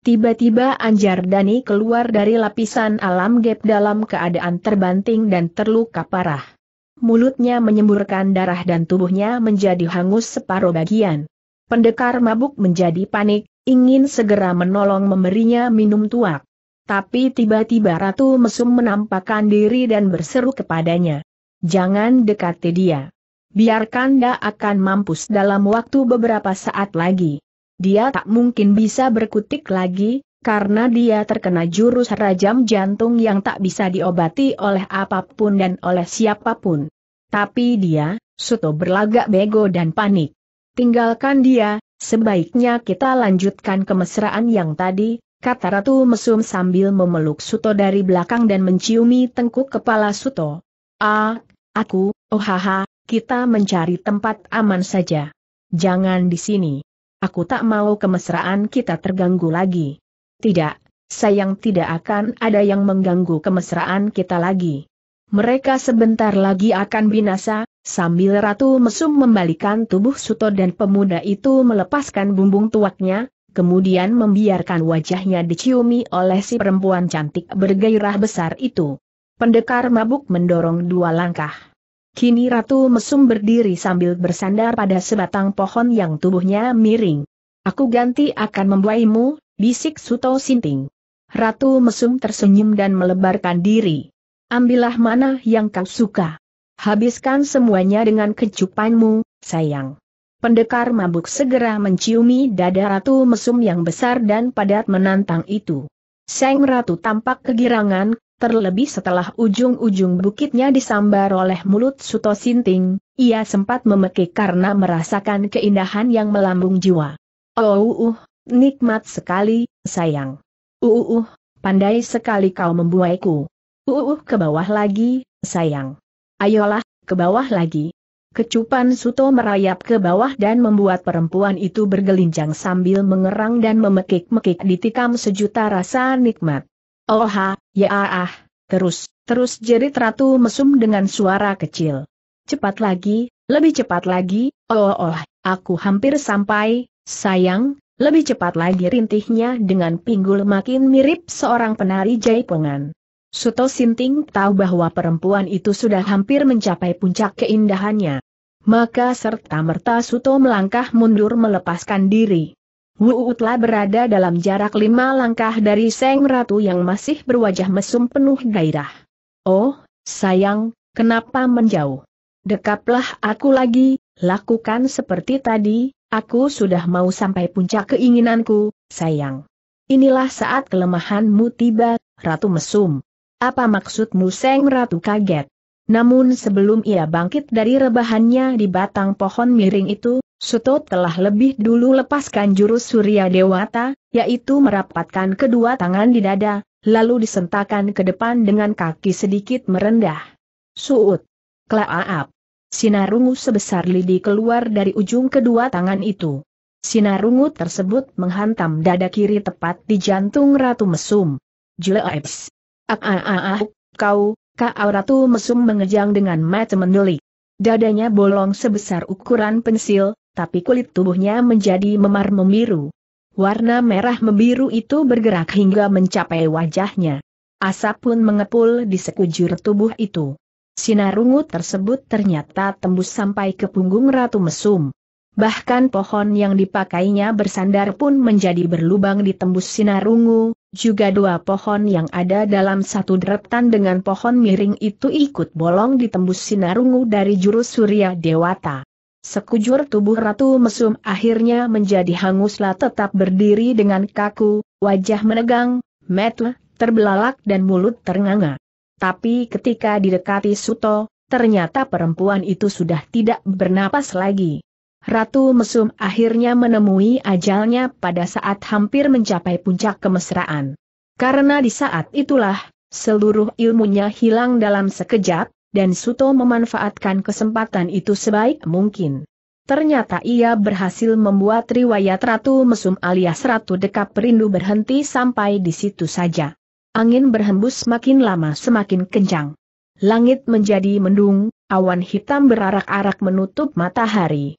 Tiba-tiba Anjar Dani keluar dari lapisan alam gap dalam keadaan terbanting dan terluka parah. Mulutnya menyemburkan darah dan tubuhnya menjadi hangus separuh bagian. Pendekar mabuk menjadi panik, ingin segera menolong memberinya minum tuak. Tapi tiba-tiba Ratu Mesum menampakkan diri dan berseru kepadanya. Jangan dekati dia. Biarkan dia akan mampus dalam waktu beberapa saat lagi. Dia tak mungkin bisa berkutik lagi, karena dia terkena jurus rajam jantung yang tak bisa diobati oleh apapun dan oleh siapapun. Tapi dia, Suto berlagak bego dan panik. Tinggalkan dia, sebaiknya kita lanjutkan kemesraan yang tadi, kata Ratu Mesum sambil memeluk Suto dari belakang dan menciumi tengkuk kepala Suto. Ah, aku, oh haha, kita mencari tempat aman saja. Jangan di sini. Aku tak mau kemesraan kita terganggu lagi. Tidak, sayang tidak akan ada yang mengganggu kemesraan kita lagi. Mereka sebentar lagi akan binasa, sambil Ratu Mesum membalikan tubuh Suto dan pemuda itu melepaskan bumbung tuaknya, kemudian membiarkan wajahnya diciumi oleh si perempuan cantik bergairah besar itu. Pendekar mabuk mendorong dua langkah. Kini Ratu Mesum berdiri sambil bersandar pada sebatang pohon yang tubuhnya miring. Aku ganti akan membuaimu, bisik Suto Sinting. Ratu Mesum tersenyum dan melebarkan diri. Ambillah mana yang kau suka. Habiskan semuanya dengan kecupanmu, sayang. Pendekar mabuk segera menciumi dada Ratu Mesum yang besar dan padat menantang itu. Seng Ratu tampak kegirangan, Terlebih setelah ujung-ujung bukitnya disambar oleh mulut Suto Sinting, ia sempat memekik karena merasakan keindahan yang melambung jiwa. Oh, uh, nikmat sekali, sayang. Uh, uh, uh pandai sekali kau membuaiku. Uh, uh, uh, ke bawah lagi, sayang. Ayolah, ke bawah lagi. Kecupan Suto merayap ke bawah dan membuat perempuan itu bergelincang sambil mengerang dan memekik-mekik ditikam sejuta rasa nikmat. Oh ya ah, ah, terus, terus jerit Ratu Mesum dengan suara kecil. Cepat lagi, lebih cepat lagi, oh, oh oh, aku hampir sampai, sayang, lebih cepat lagi rintihnya dengan pinggul makin mirip seorang penari jaipongan. Suto Sinting tahu bahwa perempuan itu sudah hampir mencapai puncak keindahannya. Maka serta-merta Suto melangkah mundur melepaskan diri. Wu telah berada dalam jarak lima langkah dari Seng Ratu yang masih berwajah mesum penuh gairah. Oh, sayang, kenapa menjauh? Dekaplah aku lagi, lakukan seperti tadi, aku sudah mau sampai puncak keinginanku, sayang. Inilah saat kelemahanmu tiba, Ratu Mesum. Apa maksudmu Seng Ratu kaget? Namun sebelum ia bangkit dari rebahannya di batang pohon miring itu, Suto telah lebih dulu lepaskan jurus Surya Dewata, yaitu merapatkan kedua tangan di dada, lalu disentakan ke depan dengan kaki sedikit merendah. Suut. Klaaap. Sinar ungu sebesar lidi keluar dari ujung kedua tangan itu. Sinar ungu tersebut menghantam dada kiri tepat di jantung Ratu Mesum. Jeleps. Ah, ah, ah, ah kau, kau Ratu Mesum mengejang dengan mata mendelik. Dadanya bolong sebesar ukuran pensil, tapi kulit tubuhnya menjadi memar membiru. Warna merah membiru itu bergerak hingga mencapai wajahnya. Asap pun mengepul di sekujur tubuh itu. Sinar ungu tersebut ternyata tembus sampai ke punggung Ratu Mesum. Bahkan pohon yang dipakainya bersandar pun menjadi berlubang ditembus sinar ungu, juga dua pohon yang ada dalam satu deretan dengan pohon miring itu ikut bolong ditembus sinar ungu dari jurus Surya Dewata. Sekujur tubuh Ratu Mesum akhirnya menjadi hanguslah tetap berdiri dengan kaku, wajah menegang, mata terbelalak dan mulut ternganga. Tapi ketika didekati Suto, ternyata perempuan itu sudah tidak bernapas lagi. Ratu Mesum akhirnya menemui ajalnya pada saat hampir mencapai puncak kemesraan. Karena di saat itulah, seluruh ilmunya hilang dalam sekejap, dan Suto memanfaatkan kesempatan itu sebaik mungkin. Ternyata ia berhasil membuat riwayat Ratu Mesum alias Ratu Dekap Perindu berhenti sampai di situ saja. Angin berhembus makin lama semakin kencang. Langit menjadi mendung, awan hitam berarak-arak menutup matahari.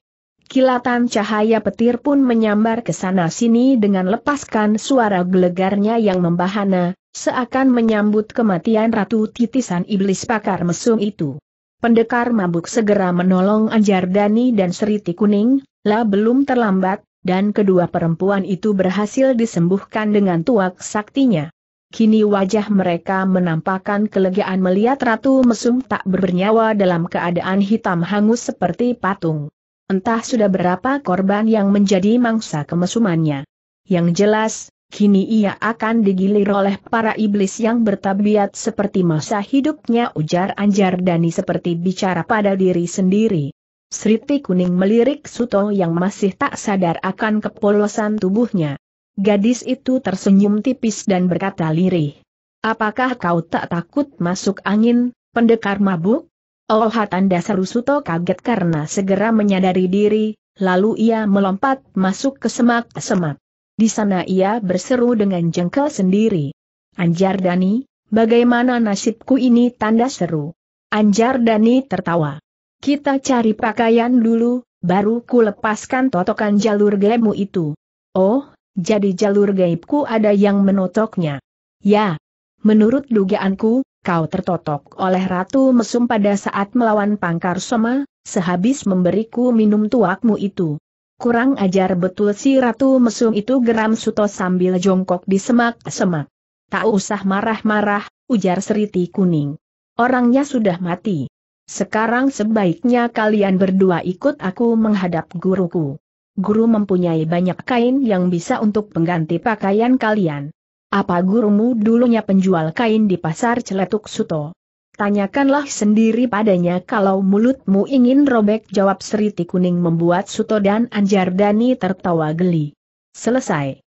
Kilatan cahaya petir pun menyambar ke sana-sini dengan lepaskan suara gelegarnya yang membahana, seakan menyambut kematian Ratu Titisan Iblis Pakar Mesum itu. Pendekar mabuk segera menolong Anjar Dani dan Seriti Kuning, lah belum terlambat, dan kedua perempuan itu berhasil disembuhkan dengan tuak saktinya. Kini wajah mereka menampakkan kelegaan melihat Ratu Mesum tak bernyawa dalam keadaan hitam hangus seperti patung. Entah sudah berapa korban yang menjadi mangsa kemesumannya. Yang jelas, Kini ia akan digilir oleh para iblis yang bertabiat seperti masa hidupnya ujar Anjar Dani seperti bicara pada diri sendiri. Sriti Kuning melirik Suto yang masih tak sadar akan kepolosan tubuhnya. Gadis itu tersenyum tipis dan berkata lirih. Apakah kau tak takut masuk angin, pendekar mabuk? Oh dasar Suto kaget karena segera menyadari diri, lalu ia melompat masuk ke semak-semak. Di sana ia berseru dengan jengkel sendiri. Anjar Dani, bagaimana nasibku ini tanda seru. Anjar Dani tertawa. Kita cari pakaian dulu, baru ku lepaskan totokan jalur gaibmu itu. Oh, jadi jalur gaibku ada yang menotoknya. Ya, menurut dugaanku, kau tertotok oleh Ratu Mesum pada saat melawan Pangkar Soma, sehabis memberiku minum tuakmu itu. Kurang ajar betul si Ratu Mesum itu geram Suto sambil jongkok di semak-semak. Tak usah marah-marah, ujar Seriti Kuning. Orangnya sudah mati. Sekarang sebaiknya kalian berdua ikut aku menghadap guruku. Guru mempunyai banyak kain yang bisa untuk pengganti pakaian kalian. Apa gurumu dulunya penjual kain di pasar Celetuk Suto? Tanyakanlah sendiri padanya kalau mulutmu ingin robek jawab Seriti Kuning membuat Suto dan Anjardani tertawa geli. Selesai.